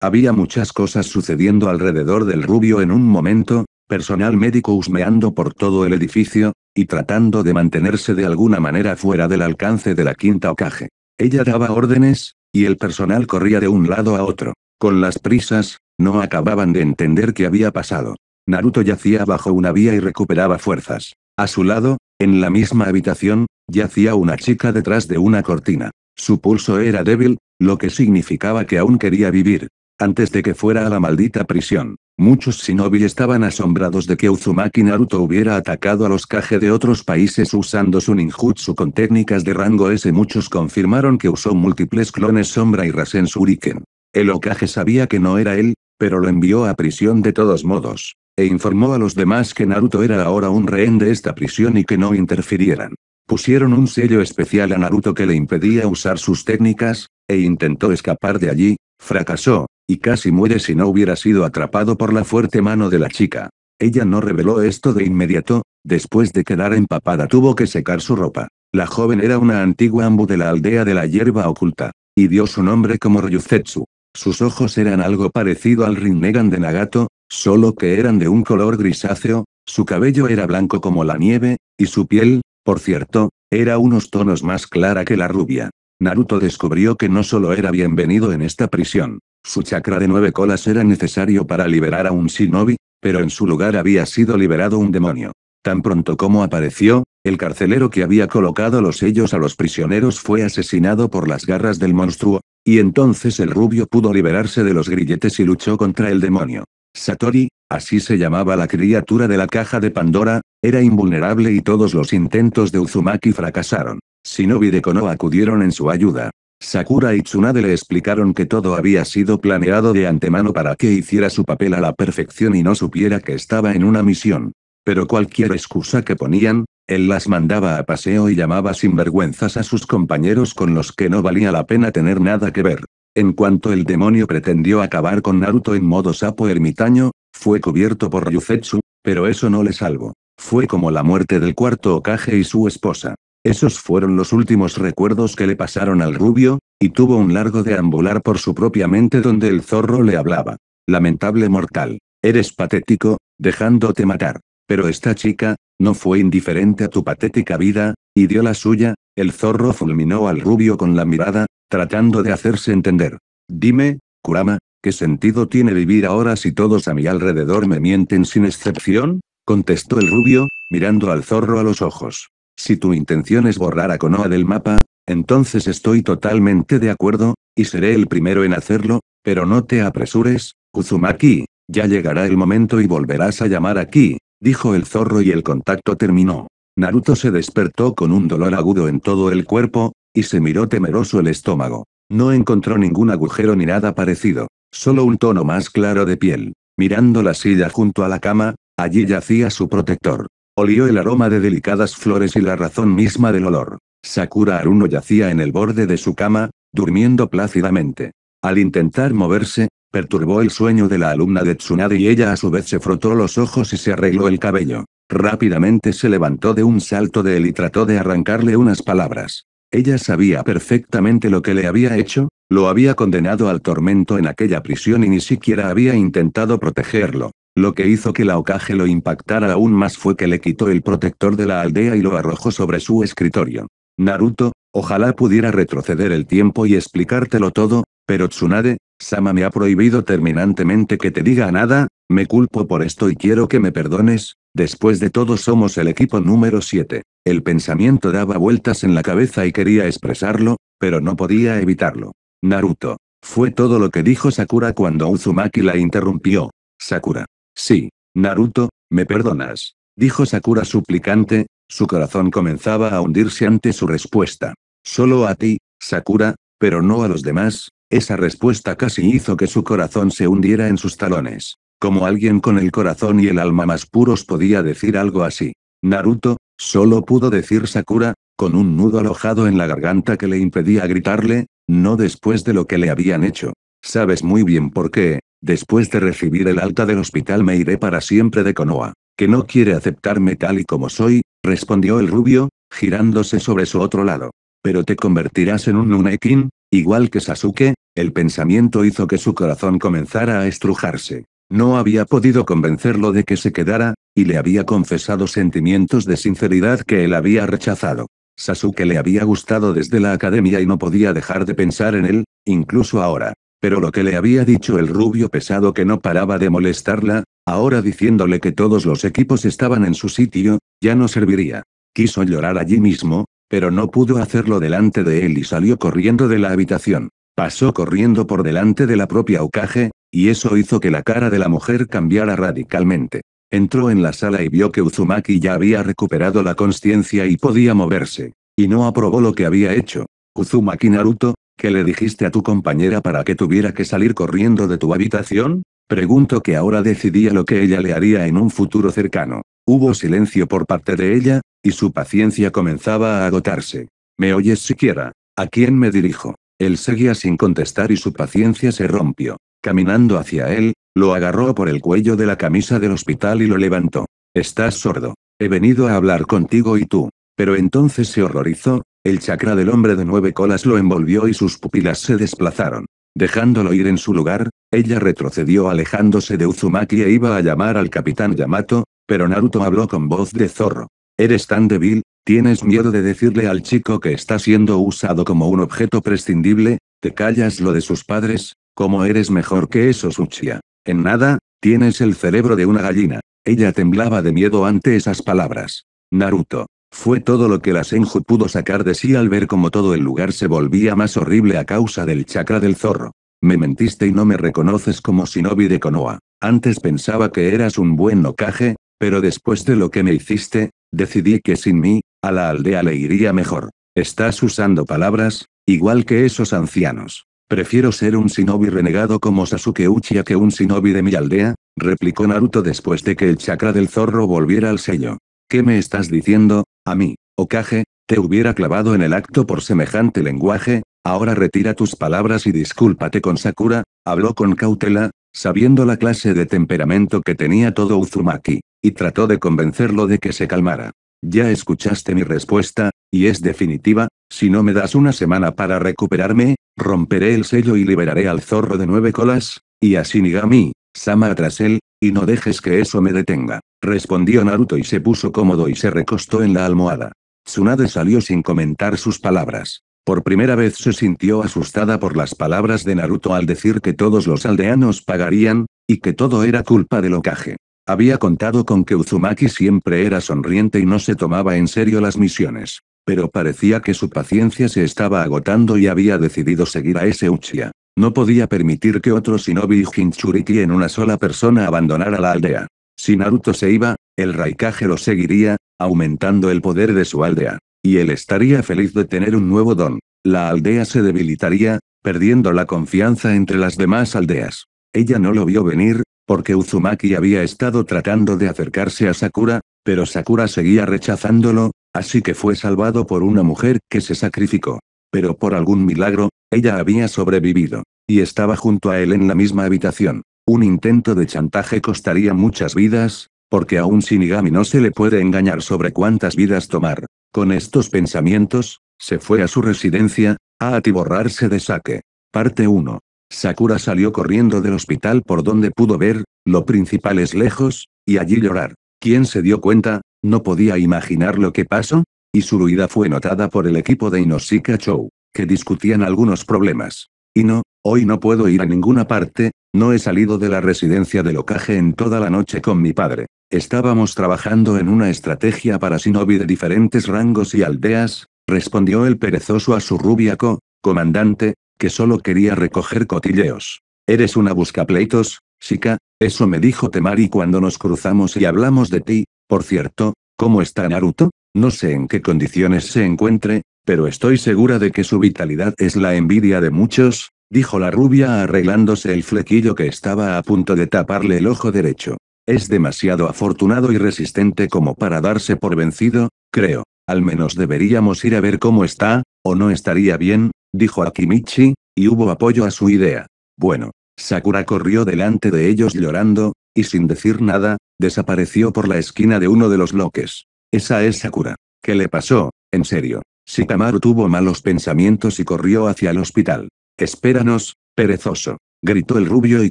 Había muchas cosas sucediendo alrededor del rubio en un momento, personal médico husmeando por todo el edificio, y tratando de mantenerse de alguna manera fuera del alcance de la quinta ocaje. Ella daba órdenes, y el personal corría de un lado a otro. Con las prisas, no acababan de entender qué había pasado. Naruto yacía bajo una vía y recuperaba fuerzas. A su lado, en la misma habitación, yacía una chica detrás de una cortina. Su pulso era débil, lo que significaba que aún quería vivir. Antes de que fuera a la maldita prisión, muchos shinobi estaban asombrados de que Uzumaki Naruto hubiera atacado a los Kage de otros países usando su ninjutsu con técnicas de rango S. Muchos confirmaron que usó múltiples clones Sombra y Rasen Shuriken. El Okage sabía que no era él, pero lo envió a prisión de todos modos, e informó a los demás que Naruto era ahora un rehén de esta prisión y que no interfirieran. Pusieron un sello especial a Naruto que le impedía usar sus técnicas, e intentó escapar de allí, fracasó, y casi muere si no hubiera sido atrapado por la fuerte mano de la chica. Ella no reveló esto de inmediato, después de quedar empapada tuvo que secar su ropa. La joven era una antigua ambu de la aldea de la hierba oculta, y dio su nombre como Ryuzetsu. Sus ojos eran algo parecido al Rinnegan de Nagato, solo que eran de un color grisáceo, su cabello era blanco como la nieve, y su piel, por cierto, era unos tonos más clara que la rubia. Naruto descubrió que no solo era bienvenido en esta prisión, su chakra de nueve colas era necesario para liberar a un shinobi, pero en su lugar había sido liberado un demonio. Tan pronto como apareció, el carcelero que había colocado los sellos a los prisioneros fue asesinado por las garras del monstruo, y entonces el rubio pudo liberarse de los grilletes y luchó contra el demonio. Satori, así se llamaba la criatura de la caja de Pandora, era invulnerable y todos los intentos de Uzumaki fracasaron. Shinobi de Konoha acudieron en su ayuda. Sakura y Tsunade le explicaron que todo había sido planeado de antemano para que hiciera su papel a la perfección y no supiera que estaba en una misión. Pero cualquier excusa que ponían, él las mandaba a paseo y llamaba sinvergüenzas a sus compañeros con los que no valía la pena tener nada que ver. En cuanto el demonio pretendió acabar con Naruto en modo sapo ermitaño, fue cubierto por Yuzetsu, pero eso no le salvó. Fue como la muerte del cuarto Okage y su esposa. Esos fueron los últimos recuerdos que le pasaron al rubio, y tuvo un largo deambular por su propia mente donde el zorro le hablaba. Lamentable mortal, eres patético, dejándote matar. Pero esta chica, no fue indiferente a tu patética vida, y dio la suya, el zorro fulminó al rubio con la mirada, tratando de hacerse entender. Dime, Kurama, ¿qué sentido tiene vivir ahora si todos a mi alrededor me mienten sin excepción? contestó el rubio, mirando al zorro a los ojos. Si tu intención es borrar a Konoha del mapa, entonces estoy totalmente de acuerdo, y seré el primero en hacerlo, pero no te apresures, Uzumaki, ya llegará el momento y volverás a llamar aquí, dijo el zorro y el contacto terminó. Naruto se despertó con un dolor agudo en todo el cuerpo, y se miró temeroso el estómago. No encontró ningún agujero ni nada parecido, solo un tono más claro de piel. Mirando la silla junto a la cama, allí yacía su protector. Olió el aroma de delicadas flores y la razón misma del olor. Sakura Aruno yacía en el borde de su cama, durmiendo plácidamente. Al intentar moverse, perturbó el sueño de la alumna de Tsunade y ella a su vez se frotó los ojos y se arregló el cabello. Rápidamente se levantó de un salto de él y trató de arrancarle unas palabras. Ella sabía perfectamente lo que le había hecho, lo había condenado al tormento en aquella prisión y ni siquiera había intentado protegerlo. Lo que hizo que la ocaje lo impactara aún más fue que le quitó el protector de la aldea y lo arrojó sobre su escritorio. Naruto, ojalá pudiera retroceder el tiempo y explicártelo todo, pero Tsunade, Sama me ha prohibido terminantemente que te diga nada, me culpo por esto y quiero que me perdones, después de todo somos el equipo número 7. El pensamiento daba vueltas en la cabeza y quería expresarlo, pero no podía evitarlo. Naruto. Fue todo lo que dijo Sakura cuando Uzumaki la interrumpió. Sakura. Sí, Naruto, me perdonas, dijo Sakura suplicante, su corazón comenzaba a hundirse ante su respuesta. Solo a ti, Sakura, pero no a los demás, esa respuesta casi hizo que su corazón se hundiera en sus talones. Como alguien con el corazón y el alma más puros podía decir algo así. Naruto, solo pudo decir Sakura, con un nudo alojado en la garganta que le impedía gritarle, no después de lo que le habían hecho. Sabes muy bien por qué, Después de recibir el alta del hospital me iré para siempre de Konoha. Que no quiere aceptarme tal y como soy, respondió el rubio, girándose sobre su otro lado. Pero te convertirás en un Nunekin, igual que Sasuke, el pensamiento hizo que su corazón comenzara a estrujarse. No había podido convencerlo de que se quedara, y le había confesado sentimientos de sinceridad que él había rechazado. Sasuke le había gustado desde la academia y no podía dejar de pensar en él, incluso ahora. Pero lo que le había dicho el rubio pesado que no paraba de molestarla, ahora diciéndole que todos los equipos estaban en su sitio, ya no serviría. Quiso llorar allí mismo, pero no pudo hacerlo delante de él y salió corriendo de la habitación. Pasó corriendo por delante de la propia Ukage, y eso hizo que la cara de la mujer cambiara radicalmente. Entró en la sala y vio que Uzumaki ya había recuperado la conciencia y podía moverse. Y no aprobó lo que había hecho. Uzumaki Naruto, ¿Qué le dijiste a tu compañera para que tuviera que salir corriendo de tu habitación? Pregunto que ahora decidía lo que ella le haría en un futuro cercano. Hubo silencio por parte de ella, y su paciencia comenzaba a agotarse. ¿Me oyes siquiera? ¿A quién me dirijo? Él seguía sin contestar y su paciencia se rompió. Caminando hacia él, lo agarró por el cuello de la camisa del hospital y lo levantó. Estás sordo. He venido a hablar contigo y tú. Pero entonces se horrorizó, el chakra del hombre de nueve colas lo envolvió y sus pupilas se desplazaron. Dejándolo ir en su lugar, ella retrocedió alejándose de Uzumaki e iba a llamar al capitán Yamato, pero Naruto habló con voz de zorro. Eres tan débil, tienes miedo de decirle al chico que está siendo usado como un objeto prescindible, te callas lo de sus padres, como eres mejor que eso Suchia. En nada, tienes el cerebro de una gallina. Ella temblaba de miedo ante esas palabras. Naruto, fue todo lo que la Senju pudo sacar de sí al ver cómo todo el lugar se volvía más horrible a causa del chakra del zorro. Me mentiste y no me reconoces como shinobi de Konoha. Antes pensaba que eras un buen ocaje, pero después de lo que me hiciste, decidí que sin mí, a la aldea le iría mejor. Estás usando palabras, igual que esos ancianos. Prefiero ser un shinobi renegado como Sasuke Uchiha que un shinobi de mi aldea, replicó Naruto después de que el chakra del zorro volviera al sello. ¿Qué me estás diciendo, a mí, Okage? Te hubiera clavado en el acto por semejante lenguaje, ahora retira tus palabras y discúlpate con Sakura, habló con cautela, sabiendo la clase de temperamento que tenía todo Uzumaki, y trató de convencerlo de que se calmara. Ya escuchaste mi respuesta, y es definitiva, si no me das una semana para recuperarme, romperé el sello y liberaré al zorro de nueve colas, y a Shinigami, Sama tras él, y no dejes que eso me detenga, respondió Naruto y se puso cómodo y se recostó en la almohada. Tsunade salió sin comentar sus palabras. Por primera vez se sintió asustada por las palabras de Naruto al decir que todos los aldeanos pagarían, y que todo era culpa del ocaje. Había contado con que Uzumaki siempre era sonriente y no se tomaba en serio las misiones. Pero parecía que su paciencia se estaba agotando y había decidido seguir a ese Uchiha. No podía permitir que otro shinobi y Hinchuriki en una sola persona abandonara la aldea. Si Naruto se iba, el Raikage lo seguiría, aumentando el poder de su aldea. Y él estaría feliz de tener un nuevo don. La aldea se debilitaría, perdiendo la confianza entre las demás aldeas. Ella no lo vio venir, porque Uzumaki había estado tratando de acercarse a Sakura, pero Sakura seguía rechazándolo, así que fue salvado por una mujer que se sacrificó. Pero por algún milagro, ella había sobrevivido. Y estaba junto a él en la misma habitación. Un intento de chantaje costaría muchas vidas, porque a un Shinigami no se le puede engañar sobre cuántas vidas tomar. Con estos pensamientos, se fue a su residencia, a atiborrarse de saque. Parte 1. Sakura salió corriendo del hospital por donde pudo ver, lo principal es lejos, y allí llorar. ¿Quién se dio cuenta? No podía imaginar lo que pasó, y su ruida fue notada por el equipo de Inoshika Chou que discutían algunos problemas. Y no, hoy no puedo ir a ninguna parte, no he salido de la residencia de Locaje en toda la noche con mi padre. Estábamos trabajando en una estrategia para shinobi de diferentes rangos y aldeas, respondió el perezoso a su rubiaco, comandante, que solo quería recoger cotilleos. Eres una buscapleitos, chica, eso me dijo Temari cuando nos cruzamos y hablamos de ti, por cierto, ¿cómo está Naruto? No sé en qué condiciones se encuentre, pero estoy segura de que su vitalidad es la envidia de muchos, dijo la rubia arreglándose el flequillo que estaba a punto de taparle el ojo derecho. Es demasiado afortunado y resistente como para darse por vencido, creo. Al menos deberíamos ir a ver cómo está, o no estaría bien, dijo Akimichi, y hubo apoyo a su idea. Bueno, Sakura corrió delante de ellos llorando, y sin decir nada, desapareció por la esquina de uno de los bloques. Esa es Sakura. ¿Qué le pasó? En serio, Shikamaru tuvo malos pensamientos y corrió hacia el hospital. Espéranos, perezoso. Gritó el rubio y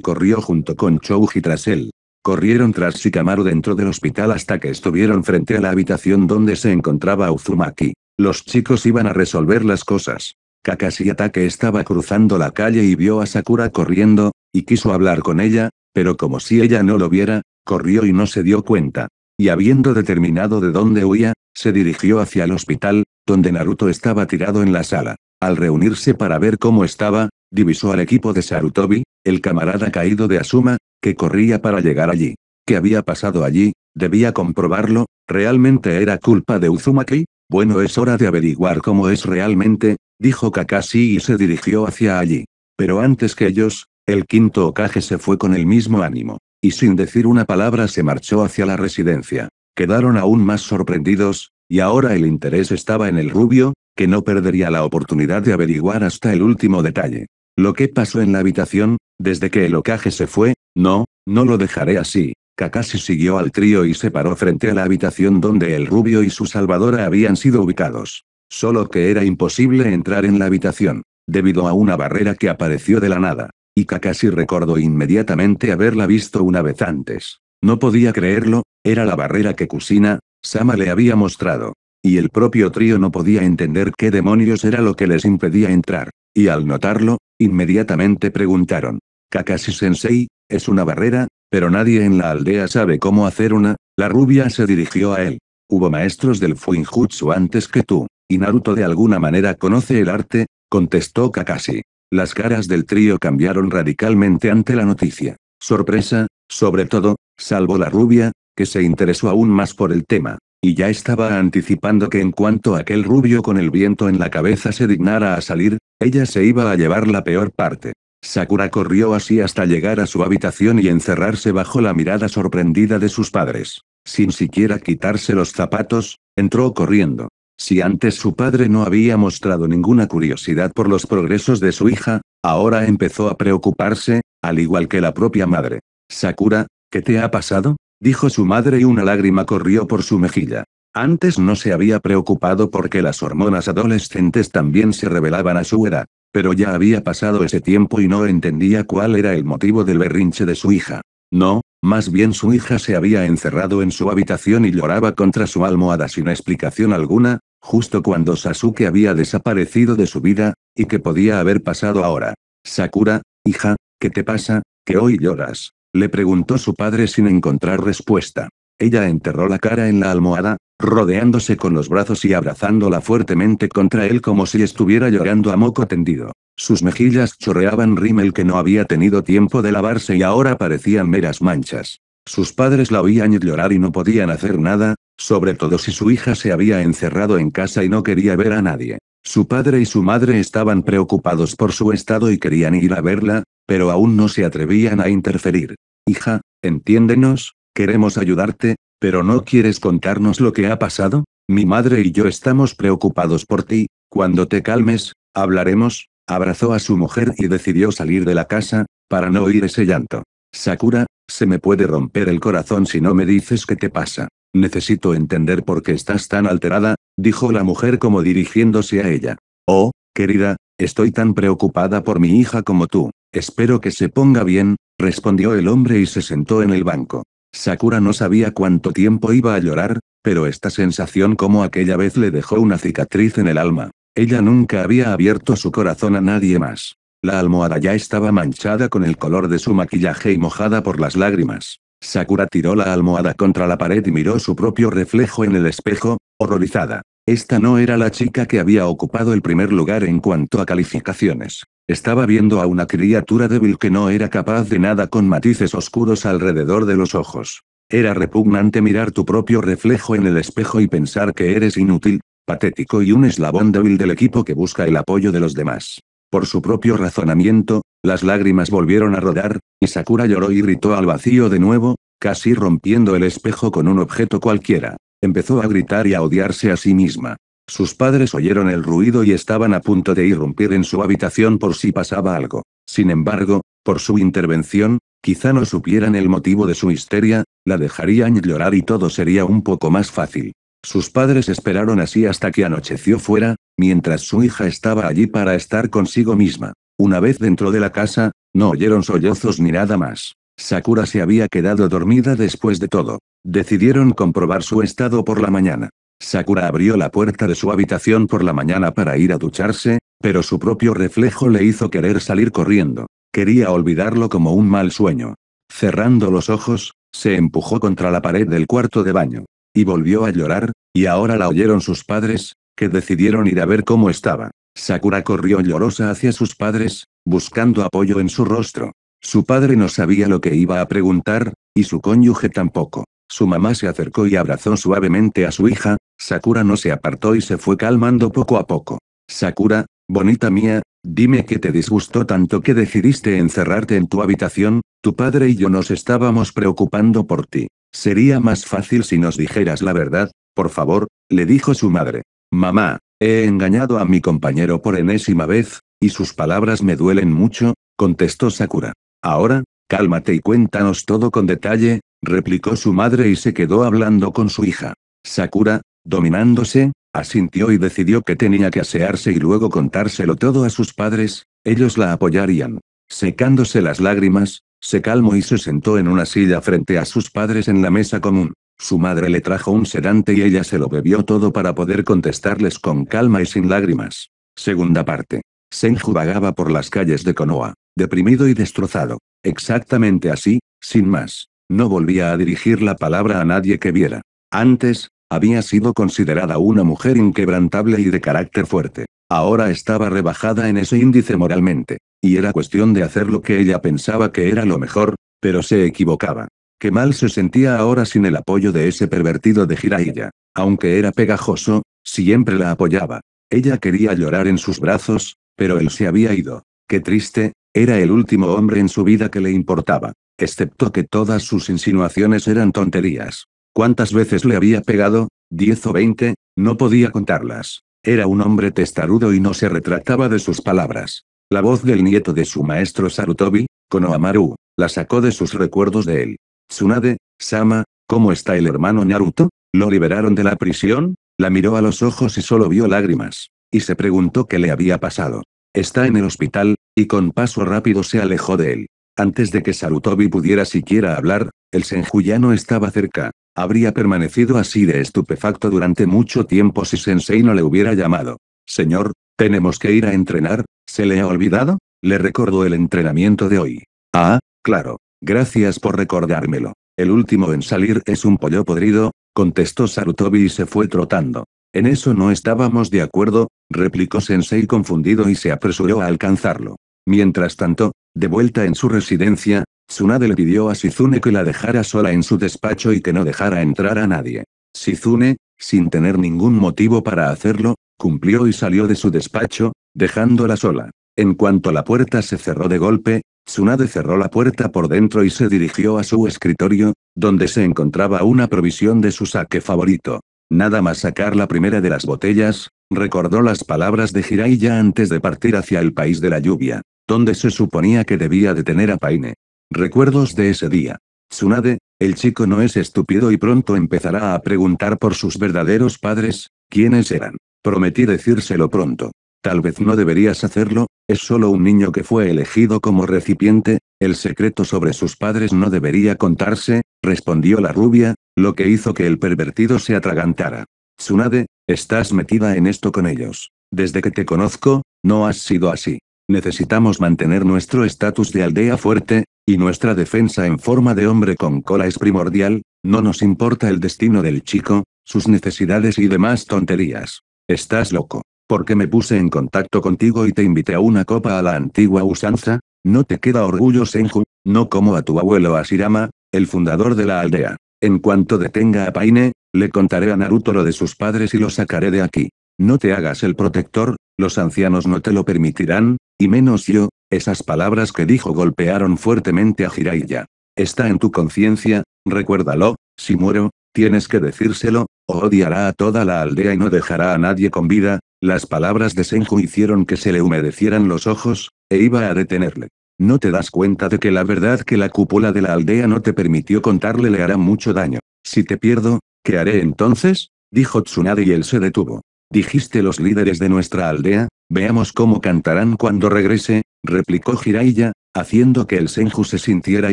corrió junto con Chouji tras él. Corrieron tras Shikamaru dentro del hospital hasta que estuvieron frente a la habitación donde se encontraba Uzumaki. Los chicos iban a resolver las cosas. Kakashi Atake estaba cruzando la calle y vio a Sakura corriendo, y quiso hablar con ella, pero como si ella no lo viera, corrió y no se dio cuenta. Y habiendo determinado de dónde huía, se dirigió hacia el hospital, donde Naruto estaba tirado en la sala. Al reunirse para ver cómo estaba, divisó al equipo de Sarutobi, el camarada caído de Asuma, que corría para llegar allí. ¿Qué había pasado allí? Debía comprobarlo, ¿realmente era culpa de Uzumaki? Bueno es hora de averiguar cómo es realmente, dijo Kakashi y se dirigió hacia allí. Pero antes que ellos, el quinto Okage se fue con el mismo ánimo, y sin decir una palabra se marchó hacia la residencia quedaron aún más sorprendidos, y ahora el interés estaba en el rubio, que no perdería la oportunidad de averiguar hasta el último detalle. Lo que pasó en la habitación, desde que el ocaje se fue, no, no lo dejaré así. Kakashi siguió al trío y se paró frente a la habitación donde el rubio y su salvadora habían sido ubicados. Solo que era imposible entrar en la habitación, debido a una barrera que apareció de la nada. Y Kakashi recordó inmediatamente haberla visto una vez antes. No podía creerlo, era la barrera que Kusina, Sama le había mostrado. Y el propio trío no podía entender qué demonios era lo que les impedía entrar. Y al notarlo, inmediatamente preguntaron. Kakashi-sensei, es una barrera, pero nadie en la aldea sabe cómo hacer una, la rubia se dirigió a él. Hubo maestros del Fuinjutsu antes que tú, y Naruto de alguna manera conoce el arte, contestó Kakashi. Las caras del trío cambiaron radicalmente ante la noticia. Sorpresa, sobre todo, salvo la rubia, que se interesó aún más por el tema. Y ya estaba anticipando que en cuanto aquel rubio con el viento en la cabeza se dignara a salir, ella se iba a llevar la peor parte. Sakura corrió así hasta llegar a su habitación y encerrarse bajo la mirada sorprendida de sus padres. Sin siquiera quitarse los zapatos, entró corriendo. Si antes su padre no había mostrado ninguna curiosidad por los progresos de su hija, ahora empezó a preocuparse, al igual que la propia madre. Sakura, ¿qué te ha pasado? dijo su madre y una lágrima corrió por su mejilla. Antes no se había preocupado porque las hormonas adolescentes también se revelaban a su edad, pero ya había pasado ese tiempo y no entendía cuál era el motivo del berrinche de su hija. No, más bien su hija se había encerrado en su habitación y lloraba contra su almohada sin explicación alguna, justo cuando Sasuke había desaparecido de su vida, y que podía haber pasado ahora. Sakura, hija, ¿qué te pasa, que hoy lloras? Le preguntó su padre sin encontrar respuesta. Ella enterró la cara en la almohada, rodeándose con los brazos y abrazándola fuertemente contra él como si estuviera llorando a moco tendido. Sus mejillas chorreaban rímel que no había tenido tiempo de lavarse y ahora parecían meras manchas. Sus padres la oían llorar y no podían hacer nada, sobre todo si su hija se había encerrado en casa y no quería ver a nadie. Su padre y su madre estaban preocupados por su estado y querían ir a verla, pero aún no se atrevían a interferir. Hija, entiéndenos, queremos ayudarte, pero no quieres contarnos lo que ha pasado. Mi madre y yo estamos preocupados por ti, cuando te calmes, hablaremos, abrazó a su mujer y decidió salir de la casa, para no oír ese llanto. Sakura, se me puede romper el corazón si no me dices qué te pasa. Necesito entender por qué estás tan alterada, dijo la mujer como dirigiéndose a ella. Oh, querida, estoy tan preocupada por mi hija como tú. Espero que se ponga bien, respondió el hombre y se sentó en el banco. Sakura no sabía cuánto tiempo iba a llorar, pero esta sensación como aquella vez le dejó una cicatriz en el alma. Ella nunca había abierto su corazón a nadie más. La almohada ya estaba manchada con el color de su maquillaje y mojada por las lágrimas. Sakura tiró la almohada contra la pared y miró su propio reflejo en el espejo, horrorizada. Esta no era la chica que había ocupado el primer lugar en cuanto a calificaciones. Estaba viendo a una criatura débil que no era capaz de nada con matices oscuros alrededor de los ojos. Era repugnante mirar tu propio reflejo en el espejo y pensar que eres inútil, patético y un eslabón débil del equipo que busca el apoyo de los demás. Por su propio razonamiento, las lágrimas volvieron a rodar, y Sakura lloró y gritó al vacío de nuevo, casi rompiendo el espejo con un objeto cualquiera. Empezó a gritar y a odiarse a sí misma. Sus padres oyeron el ruido y estaban a punto de irrumpir en su habitación por si pasaba algo. Sin embargo, por su intervención, quizá no supieran el motivo de su histeria, la dejarían llorar y todo sería un poco más fácil. Sus padres esperaron así hasta que anocheció fuera, mientras su hija estaba allí para estar consigo misma. Una vez dentro de la casa, no oyeron sollozos ni nada más. Sakura se había quedado dormida después de todo. Decidieron comprobar su estado por la mañana. Sakura abrió la puerta de su habitación por la mañana para ir a ducharse, pero su propio reflejo le hizo querer salir corriendo. Quería olvidarlo como un mal sueño. Cerrando los ojos, se empujó contra la pared del cuarto de baño. Y volvió a llorar, y ahora la oyeron sus padres, que decidieron ir a ver cómo estaba. Sakura corrió llorosa hacia sus padres, buscando apoyo en su rostro. Su padre no sabía lo que iba a preguntar, y su cónyuge tampoco. Su mamá se acercó y abrazó suavemente a su hija, Sakura no se apartó y se fue calmando poco a poco. Sakura, bonita mía, dime que te disgustó tanto que decidiste encerrarte en tu habitación, tu padre y yo nos estábamos preocupando por ti. Sería más fácil si nos dijeras la verdad, por favor, le dijo su madre. Mamá, He engañado a mi compañero por enésima vez, y sus palabras me duelen mucho, contestó Sakura. Ahora, cálmate y cuéntanos todo con detalle, replicó su madre y se quedó hablando con su hija. Sakura, dominándose, asintió y decidió que tenía que asearse y luego contárselo todo a sus padres, ellos la apoyarían. Secándose las lágrimas, se calmó y se sentó en una silla frente a sus padres en la mesa común. Su madre le trajo un sedante y ella se lo bebió todo para poder contestarles con calma y sin lágrimas. Segunda parte. Senju vagaba por las calles de Konoha, deprimido y destrozado. Exactamente así, sin más. No volvía a dirigir la palabra a nadie que viera. Antes, había sido considerada una mujer inquebrantable y de carácter fuerte. Ahora estaba rebajada en ese índice moralmente. Y era cuestión de hacer lo que ella pensaba que era lo mejor, pero se equivocaba. Qué mal se sentía ahora sin el apoyo de ese pervertido de Jiraiya. Aunque era pegajoso, siempre la apoyaba. Ella quería llorar en sus brazos, pero él se había ido. Qué triste, era el último hombre en su vida que le importaba, excepto que todas sus insinuaciones eran tonterías. ¿Cuántas veces le había pegado? ¿Diez o veinte? No podía contarlas. Era un hombre testarudo y no se retractaba de sus palabras. La voz del nieto de su maestro Sarutobi, Konohamaru, la sacó de sus recuerdos de él. Tsunade, Sama, ¿cómo está el hermano Naruto? ¿Lo liberaron de la prisión? La miró a los ojos y solo vio lágrimas. Y se preguntó qué le había pasado. Está en el hospital, y con paso rápido se alejó de él. Antes de que Sarutobi pudiera siquiera hablar, el Senjuyano estaba cerca. Habría permanecido así de estupefacto durante mucho tiempo si Sensei no le hubiera llamado. Señor, tenemos que ir a entrenar, ¿se le ha olvidado? Le recordó el entrenamiento de hoy. Ah, claro. Gracias por recordármelo. El último en salir es un pollo podrido, contestó Sarutobi y se fue trotando. En eso no estábamos de acuerdo, replicó Sensei confundido y se apresuró a alcanzarlo. Mientras tanto, de vuelta en su residencia, Tsunade le pidió a Shizune que la dejara sola en su despacho y que no dejara entrar a nadie. Shizune, sin tener ningún motivo para hacerlo, cumplió y salió de su despacho, dejándola sola. En cuanto la puerta se cerró de golpe, Tsunade cerró la puerta por dentro y se dirigió a su escritorio, donde se encontraba una provisión de su saque favorito. Nada más sacar la primera de las botellas, recordó las palabras de ya antes de partir hacia el país de la lluvia, donde se suponía que debía detener a Paine. Recuerdos de ese día. Tsunade, el chico no es estúpido y pronto empezará a preguntar por sus verdaderos padres, quiénes eran. Prometí decírselo pronto. Tal vez no deberías hacerlo, es solo un niño que fue elegido como recipiente, el secreto sobre sus padres no debería contarse, respondió la rubia, lo que hizo que el pervertido se atragantara. Tsunade, estás metida en esto con ellos. Desde que te conozco, no has sido así. Necesitamos mantener nuestro estatus de aldea fuerte, y nuestra defensa en forma de hombre con cola es primordial, no nos importa el destino del chico, sus necesidades y demás tonterías. Estás loco porque me puse en contacto contigo y te invité a una copa a la antigua usanza, no te queda orgullo Senju, no como a tu abuelo Asirama, el fundador de la aldea. En cuanto detenga a Paine, le contaré a Naruto lo de sus padres y lo sacaré de aquí. No te hagas el protector, los ancianos no te lo permitirán, y menos yo, esas palabras que dijo golpearon fuertemente a Jiraiya. Está en tu conciencia, recuérdalo, si muero, tienes que decírselo, odiará a toda la aldea y no dejará a nadie con vida, las palabras de Senju hicieron que se le humedecieran los ojos, e iba a detenerle. ¿No te das cuenta de que la verdad que la cúpula de la aldea no te permitió contarle le hará mucho daño? Si te pierdo, ¿qué haré entonces? dijo Tsunade y él se detuvo. Dijiste los líderes de nuestra aldea, veamos cómo cantarán cuando regrese, replicó Jiraiya, haciendo que el Senju se sintiera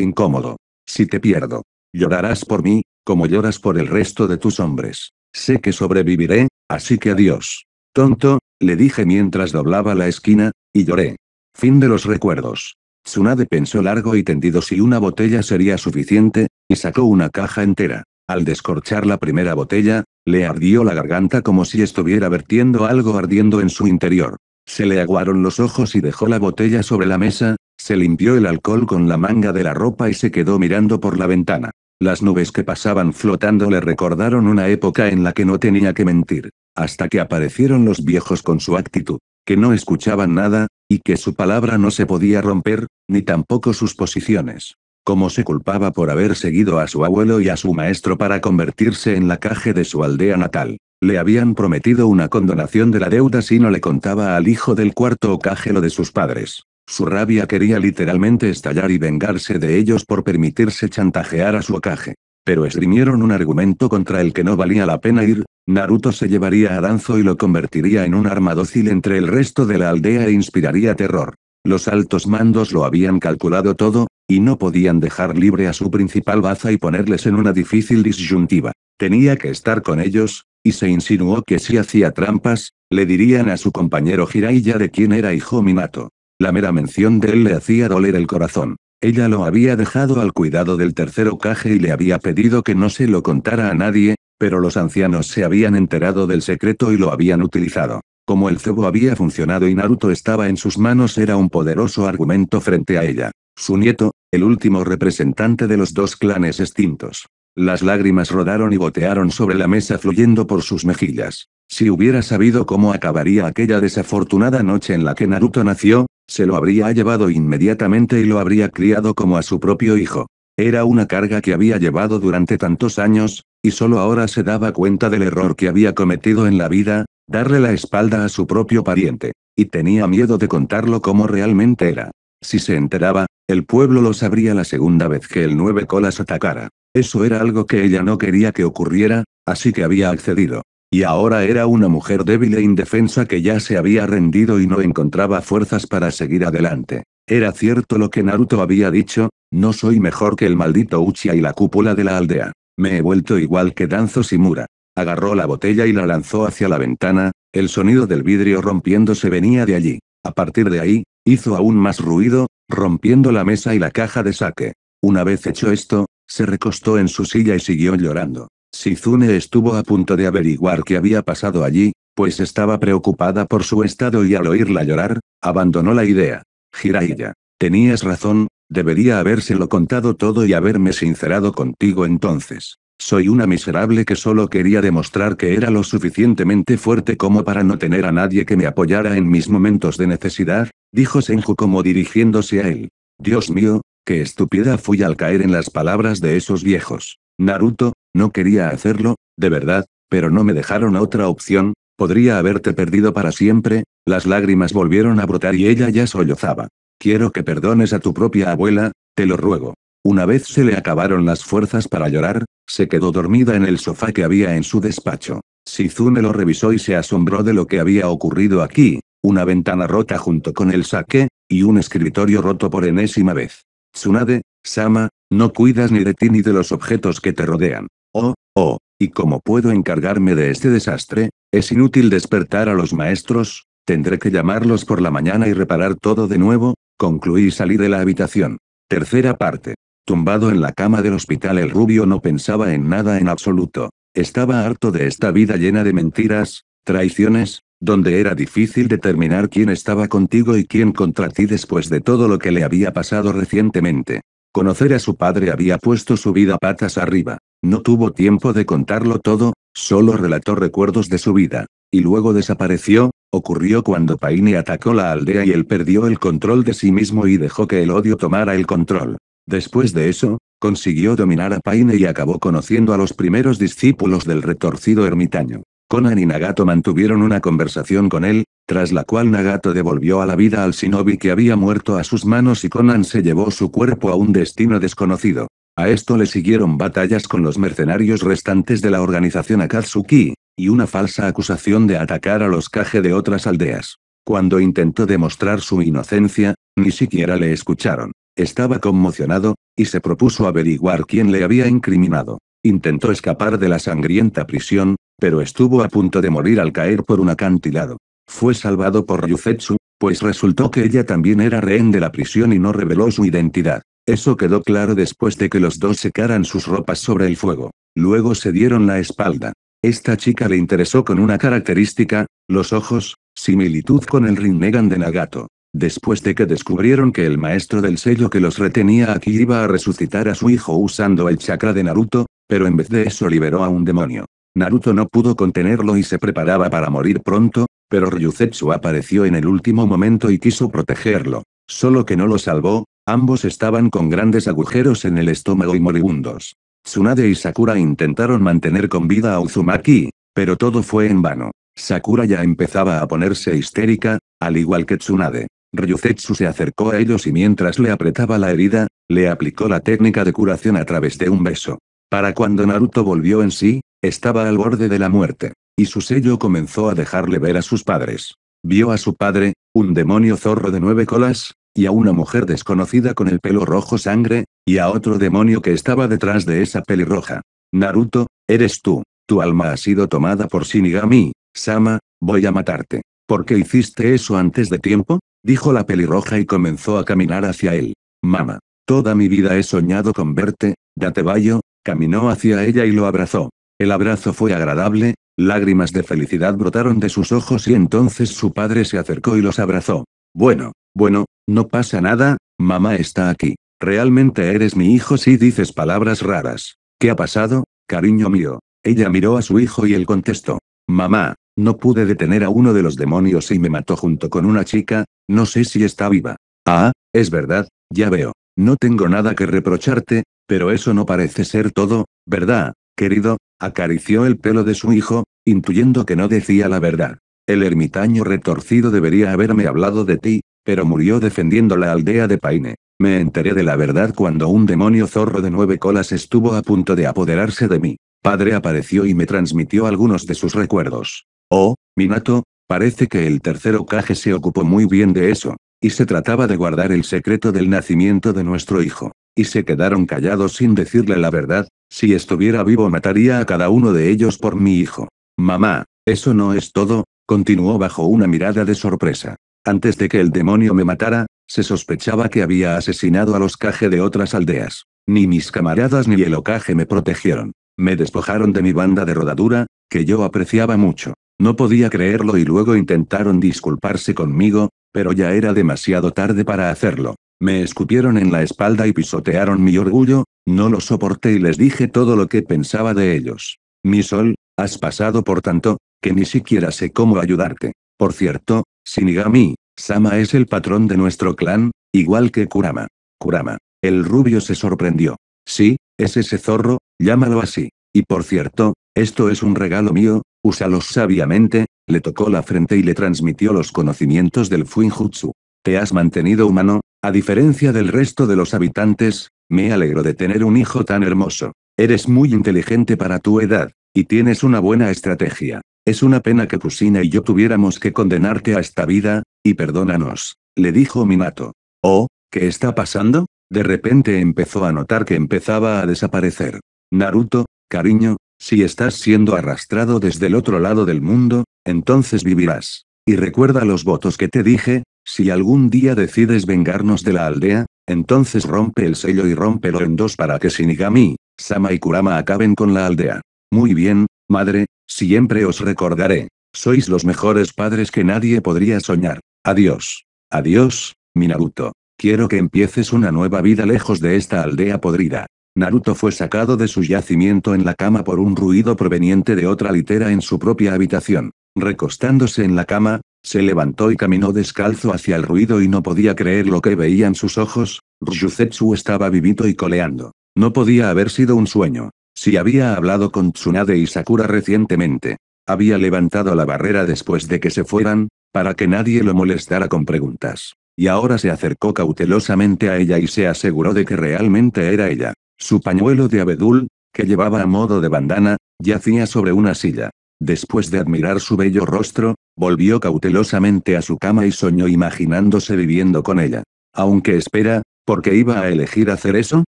incómodo. Si te pierdo, llorarás por mí, como lloras por el resto de tus hombres. Sé que sobreviviré, así que adiós. Tonto, le dije mientras doblaba la esquina, y lloré. Fin de los recuerdos. Tsunade pensó largo y tendido si una botella sería suficiente, y sacó una caja entera. Al descorchar la primera botella, le ardió la garganta como si estuviera vertiendo algo ardiendo en su interior. Se le aguaron los ojos y dejó la botella sobre la mesa, se limpió el alcohol con la manga de la ropa y se quedó mirando por la ventana. Las nubes que pasaban flotando le recordaron una época en la que no tenía que mentir hasta que aparecieron los viejos con su actitud, que no escuchaban nada, y que su palabra no se podía romper, ni tampoco sus posiciones. Como se culpaba por haber seguido a su abuelo y a su maestro para convertirse en la caje de su aldea natal. Le habían prometido una condonación de la deuda si no le contaba al hijo del cuarto ocaje lo de sus padres. Su rabia quería literalmente estallar y vengarse de ellos por permitirse chantajear a su ocaje. Pero esgrimieron un argumento contra el que no valía la pena ir, Naruto se llevaría a Danzo y lo convertiría en un arma entre el resto de la aldea e inspiraría terror. Los altos mandos lo habían calculado todo, y no podían dejar libre a su principal baza y ponerles en una difícil disyuntiva. Tenía que estar con ellos, y se insinuó que si hacía trampas, le dirían a su compañero Jiraiya de quién era hijo Minato. La mera mención de él le hacía doler el corazón. Ella lo había dejado al cuidado del tercer Kage y le había pedido que no se lo contara a nadie, pero los ancianos se habían enterado del secreto y lo habían utilizado. Como el cebo había funcionado y Naruto estaba en sus manos era un poderoso argumento frente a ella. Su nieto, el último representante de los dos clanes extintos. Las lágrimas rodaron y gotearon sobre la mesa fluyendo por sus mejillas. Si hubiera sabido cómo acabaría aquella desafortunada noche en la que Naruto nació, se lo habría llevado inmediatamente y lo habría criado como a su propio hijo. Era una carga que había llevado durante tantos años, y solo ahora se daba cuenta del error que había cometido en la vida, darle la espalda a su propio pariente. Y tenía miedo de contarlo como realmente era. Si se enteraba, el pueblo lo sabría la segunda vez que el nueve colas atacara. Eso era algo que ella no quería que ocurriera, así que había accedido. Y ahora era una mujer débil e indefensa que ya se había rendido y no encontraba fuerzas para seguir adelante. Era cierto lo que Naruto había dicho, no soy mejor que el maldito Uchiha y la cúpula de la aldea. Me he vuelto igual que Danzo Shimura. Agarró la botella y la lanzó hacia la ventana, el sonido del vidrio rompiéndose venía de allí. A partir de ahí, hizo aún más ruido, rompiendo la mesa y la caja de saque. Una vez hecho esto, se recostó en su silla y siguió llorando. Shizune estuvo a punto de averiguar qué había pasado allí, pues estaba preocupada por su estado y al oírla llorar, abandonó la idea. Jiraiya. Tenías razón, debería habérselo contado todo y haberme sincerado contigo entonces. Soy una miserable que solo quería demostrar que era lo suficientemente fuerte como para no tener a nadie que me apoyara en mis momentos de necesidad, dijo Senju como dirigiéndose a él. Dios mío, qué estúpida fui al caer en las palabras de esos viejos. Naruto, no quería hacerlo, de verdad, pero no me dejaron otra opción, Podría haberte perdido para siempre, las lágrimas volvieron a brotar y ella ya sollozaba. Quiero que perdones a tu propia abuela, te lo ruego. Una vez se le acabaron las fuerzas para llorar, se quedó dormida en el sofá que había en su despacho. Shizune lo revisó y se asombró de lo que había ocurrido aquí, una ventana rota junto con el saque, y un escritorio roto por enésima vez. Tsunade, Sama, no cuidas ni de ti ni de los objetos que te rodean. Oh, oh, ¿y cómo puedo encargarme de este desastre? Es inútil despertar a los maestros, tendré que llamarlos por la mañana y reparar todo de nuevo, concluí y salí de la habitación. Tercera parte. Tumbado en la cama del hospital el rubio no pensaba en nada en absoluto. Estaba harto de esta vida llena de mentiras, traiciones, donde era difícil determinar quién estaba contigo y quién contra ti después de todo lo que le había pasado recientemente. Conocer a su padre había puesto su vida patas arriba. No tuvo tiempo de contarlo todo, Solo relató recuerdos de su vida. Y luego desapareció, ocurrió cuando Paine atacó la aldea y él perdió el control de sí mismo y dejó que el odio tomara el control. Después de eso, consiguió dominar a Paine y acabó conociendo a los primeros discípulos del retorcido ermitaño. Conan y Nagato mantuvieron una conversación con él, tras la cual Nagato devolvió a la vida al shinobi que había muerto a sus manos y Conan se llevó su cuerpo a un destino desconocido. A esto le siguieron batallas con los mercenarios restantes de la organización Akatsuki, y una falsa acusación de atacar a los Kage de otras aldeas. Cuando intentó demostrar su inocencia, ni siquiera le escucharon. Estaba conmocionado, y se propuso averiguar quién le había incriminado. Intentó escapar de la sangrienta prisión, pero estuvo a punto de morir al caer por un acantilado. Fue salvado por Yuzetsu, pues resultó que ella también era rehén de la prisión y no reveló su identidad. Eso quedó claro después de que los dos secaran sus ropas sobre el fuego. Luego se dieron la espalda. Esta chica le interesó con una característica, los ojos, similitud con el Rinnegan de Nagato. Después de que descubrieron que el maestro del sello que los retenía aquí iba a resucitar a su hijo usando el chakra de Naruto, pero en vez de eso liberó a un demonio. Naruto no pudo contenerlo y se preparaba para morir pronto, pero Ryuzetsu apareció en el último momento y quiso protegerlo. Solo que no lo salvó, Ambos estaban con grandes agujeros en el estómago y moribundos. Tsunade y Sakura intentaron mantener con vida a Uzumaki, pero todo fue en vano. Sakura ya empezaba a ponerse histérica, al igual que Tsunade. Ryuzetsu se acercó a ellos y mientras le apretaba la herida, le aplicó la técnica de curación a través de un beso. Para cuando Naruto volvió en sí, estaba al borde de la muerte. Y su sello comenzó a dejarle ver a sus padres. Vio a su padre, un demonio zorro de nueve colas, y a una mujer desconocida con el pelo rojo sangre, y a otro demonio que estaba detrás de esa pelirroja. Naruto, eres tú. Tu alma ha sido tomada por Shinigami. Sama, voy a matarte. ¿Por qué hiciste eso antes de tiempo? Dijo la pelirroja y comenzó a caminar hacia él. Mama. Toda mi vida he soñado con verte, date bayo, caminó hacia ella y lo abrazó. El abrazo fue agradable, lágrimas de felicidad brotaron de sus ojos y entonces su padre se acercó y los abrazó. Bueno, bueno, no pasa nada, mamá está aquí. Realmente eres mi hijo si dices palabras raras. ¿Qué ha pasado, cariño mío? Ella miró a su hijo y él contestó. Mamá, no pude detener a uno de los demonios y me mató junto con una chica, no sé si está viva. Ah, es verdad, ya veo. No tengo nada que reprocharte, pero eso no parece ser todo, ¿verdad, querido? Acarició el pelo de su hijo, intuyendo que no decía la verdad. El ermitaño retorcido debería haberme hablado de ti, pero murió defendiendo la aldea de Paine. Me enteré de la verdad cuando un demonio zorro de nueve colas estuvo a punto de apoderarse de mí. Padre apareció y me transmitió algunos de sus recuerdos. Oh, Minato, parece que el tercero caje se ocupó muy bien de eso. Y se trataba de guardar el secreto del nacimiento de nuestro hijo. Y se quedaron callados sin decirle la verdad, si estuviera vivo mataría a cada uno de ellos por mi hijo. Mamá, eso no es todo, Continuó bajo una mirada de sorpresa. Antes de que el demonio me matara, se sospechaba que había asesinado a los caje de otras aldeas. Ni mis camaradas ni el ocaje me protegieron. Me despojaron de mi banda de rodadura, que yo apreciaba mucho. No podía creerlo y luego intentaron disculparse conmigo, pero ya era demasiado tarde para hacerlo. Me escupieron en la espalda y pisotearon mi orgullo, no lo soporté y les dije todo lo que pensaba de ellos. Mi sol, has pasado por tanto, que ni siquiera sé cómo ayudarte. Por cierto, Shinigami, Sama es el patrón de nuestro clan, igual que Kurama. Kurama. El rubio se sorprendió. Sí, es ese zorro, llámalo así. Y por cierto, esto es un regalo mío, úsalos sabiamente, le tocó la frente y le transmitió los conocimientos del Fuinjutsu. Te has mantenido humano, a diferencia del resto de los habitantes, me alegro de tener un hijo tan hermoso. Eres muy inteligente para tu edad, y tienes una buena estrategia. Es una pena que Kusina y yo tuviéramos que condenarte a esta vida, y perdónanos, le dijo Minato. Oh, ¿qué está pasando? De repente empezó a notar que empezaba a desaparecer. Naruto, cariño, si estás siendo arrastrado desde el otro lado del mundo, entonces vivirás. Y recuerda los votos que te dije, si algún día decides vengarnos de la aldea, entonces rompe el sello y rómpelo en dos para que Shinigami, Sama y Kurama acaben con la aldea. Muy bien, Madre, siempre os recordaré. Sois los mejores padres que nadie podría soñar. Adiós. Adiós, mi Naruto. Quiero que empieces una nueva vida lejos de esta aldea podrida. Naruto fue sacado de su yacimiento en la cama por un ruido proveniente de otra litera en su propia habitación. Recostándose en la cama, se levantó y caminó descalzo hacia el ruido y no podía creer lo que veían sus ojos, Ryuzetsu estaba vivito y coleando. No podía haber sido un sueño. Si había hablado con Tsunade y Sakura recientemente. Había levantado la barrera después de que se fueran, para que nadie lo molestara con preguntas. Y ahora se acercó cautelosamente a ella y se aseguró de que realmente era ella. Su pañuelo de abedul, que llevaba a modo de bandana, yacía sobre una silla. Después de admirar su bello rostro, volvió cautelosamente a su cama y soñó imaginándose viviendo con ella. Aunque espera, ¿por qué iba a elegir hacer eso?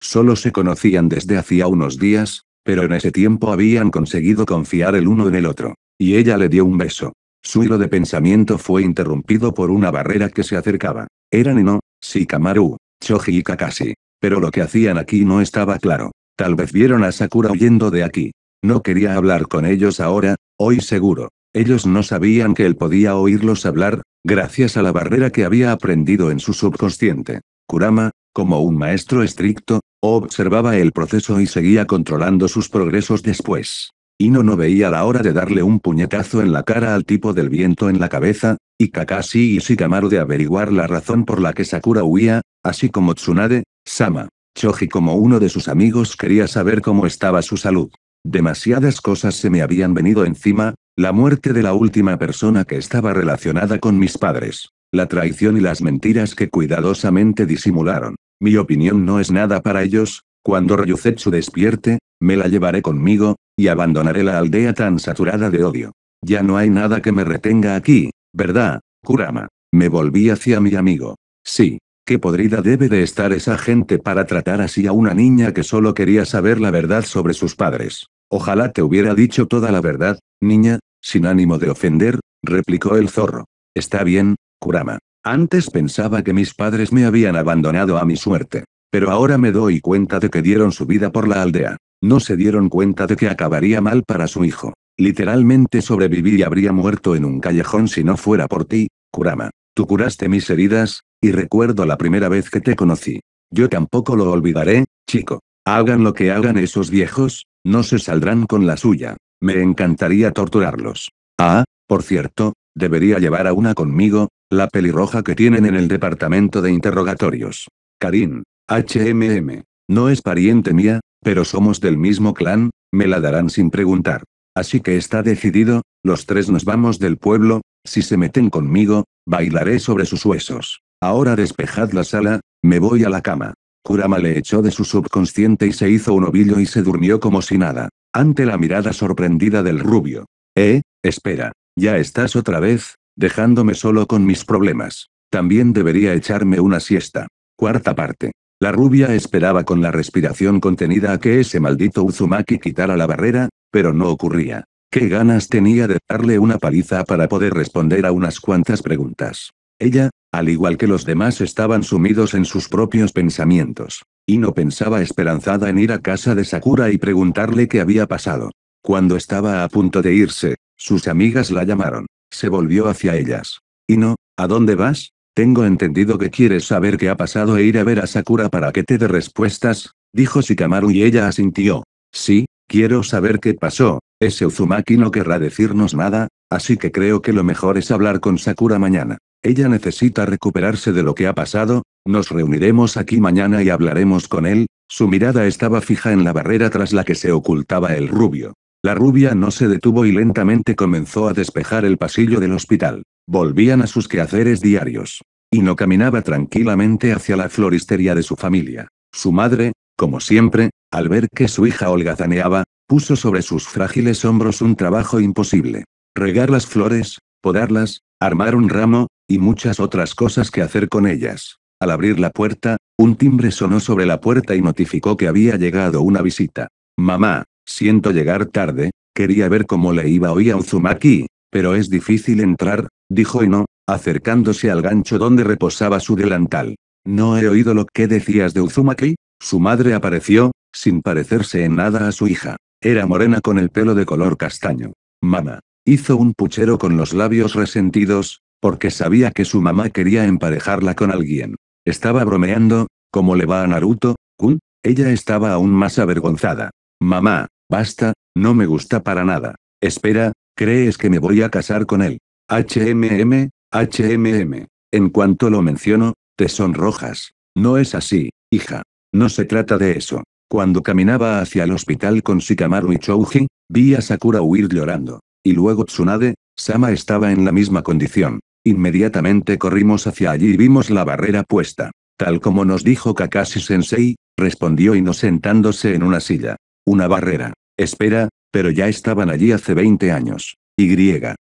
Solo se conocían desde hacía unos días, pero en ese tiempo habían conseguido confiar el uno en el otro. Y ella le dio un beso. Su hilo de pensamiento fue interrumpido por una barrera que se acercaba. Eran Eno, Shikamaru, Choji y Kakashi. Pero lo que hacían aquí no estaba claro. Tal vez vieron a Sakura huyendo de aquí. No quería hablar con ellos ahora, hoy seguro. Ellos no sabían que él podía oírlos hablar, gracias a la barrera que había aprendido en su subconsciente. Kurama, como un maestro estricto, observaba el proceso y seguía controlando sus progresos después. Ino no veía la hora de darle un puñetazo en la cara al tipo del viento en la cabeza, y Kakashi y Shikamaru de averiguar la razón por la que Sakura huía, así como Tsunade, Sama, Choji como uno de sus amigos quería saber cómo estaba su salud. Demasiadas cosas se me habían venido encima, la muerte de la última persona que estaba relacionada con mis padres, la traición y las mentiras que cuidadosamente disimularon. Mi opinión no es nada para ellos, cuando Ryuzetsu despierte, me la llevaré conmigo, y abandonaré la aldea tan saturada de odio. Ya no hay nada que me retenga aquí, ¿verdad, Kurama? Me volví hacia mi amigo. Sí. Qué podrida debe de estar esa gente para tratar así a una niña que solo quería saber la verdad sobre sus padres. Ojalá te hubiera dicho toda la verdad, niña, sin ánimo de ofender, replicó el zorro. Está bien, Kurama. Antes pensaba que mis padres me habían abandonado a mi suerte. Pero ahora me doy cuenta de que dieron su vida por la aldea. No se dieron cuenta de que acabaría mal para su hijo. Literalmente sobreviví y habría muerto en un callejón si no fuera por ti, Kurama. Tú curaste mis heridas, y recuerdo la primera vez que te conocí. Yo tampoco lo olvidaré, chico. Hagan lo que hagan esos viejos, no se saldrán con la suya. Me encantaría torturarlos. Ah, por cierto, debería llevar a una conmigo, la pelirroja que tienen en el departamento de interrogatorios. Karin. HMM. No es pariente mía, pero somos del mismo clan, me la darán sin preguntar. Así que está decidido, los tres nos vamos del pueblo, si se meten conmigo, bailaré sobre sus huesos. Ahora despejad la sala, me voy a la cama. Kurama le echó de su subconsciente y se hizo un ovillo y se durmió como si nada, ante la mirada sorprendida del rubio. Eh, espera, ¿ya estás otra vez? dejándome solo con mis problemas. También debería echarme una siesta. Cuarta parte. La rubia esperaba con la respiración contenida a que ese maldito Uzumaki quitara la barrera, pero no ocurría. Qué ganas tenía de darle una paliza para poder responder a unas cuantas preguntas. Ella, al igual que los demás, estaban sumidos en sus propios pensamientos. Y no pensaba esperanzada en ir a casa de Sakura y preguntarle qué había pasado. Cuando estaba a punto de irse, sus amigas la llamaron. Se volvió hacia ellas. Y no, ¿a dónde vas? Tengo entendido que quieres saber qué ha pasado e ir a ver a Sakura para que te dé respuestas, dijo Shikamaru y ella asintió. Sí, quiero saber qué pasó, ese Uzumaki no querrá decirnos nada, así que creo que lo mejor es hablar con Sakura mañana. Ella necesita recuperarse de lo que ha pasado, nos reuniremos aquí mañana y hablaremos con él, su mirada estaba fija en la barrera tras la que se ocultaba el rubio. La rubia no se detuvo y lentamente comenzó a despejar el pasillo del hospital. Volvían a sus quehaceres diarios. Y no caminaba tranquilamente hacia la floristería de su familia. Su madre, como siempre, al ver que su hija holgazaneaba, puso sobre sus frágiles hombros un trabajo imposible. Regar las flores, podarlas, armar un ramo, y muchas otras cosas que hacer con ellas. Al abrir la puerta, un timbre sonó sobre la puerta y notificó que había llegado una visita. Mamá, Siento llegar tarde, quería ver cómo le iba hoy a Uzumaki, pero es difícil entrar, dijo Ino, acercándose al gancho donde reposaba su delantal. No he oído lo que decías de Uzumaki. Su madre apareció, sin parecerse en nada a su hija. Era morena con el pelo de color castaño. Mamá. Hizo un puchero con los labios resentidos, porque sabía que su mamá quería emparejarla con alguien. Estaba bromeando, como le va a Naruto, Kun, ella estaba aún más avergonzada. Mamá, Basta, no me gusta para nada. Espera, ¿crees que me voy a casar con él? HMM, HMM. En cuanto lo menciono, te sonrojas. No es así, hija. No se trata de eso. Cuando caminaba hacia el hospital con Shikamaru y Chouji, vi a Sakura huir llorando. Y luego Tsunade, Sama estaba en la misma condición. Inmediatamente corrimos hacia allí y vimos la barrera puesta. Tal como nos dijo Kakashi Sensei, respondió Ino sentándose en una silla. Una barrera. Espera, pero ya estaban allí hace 20 años. Y.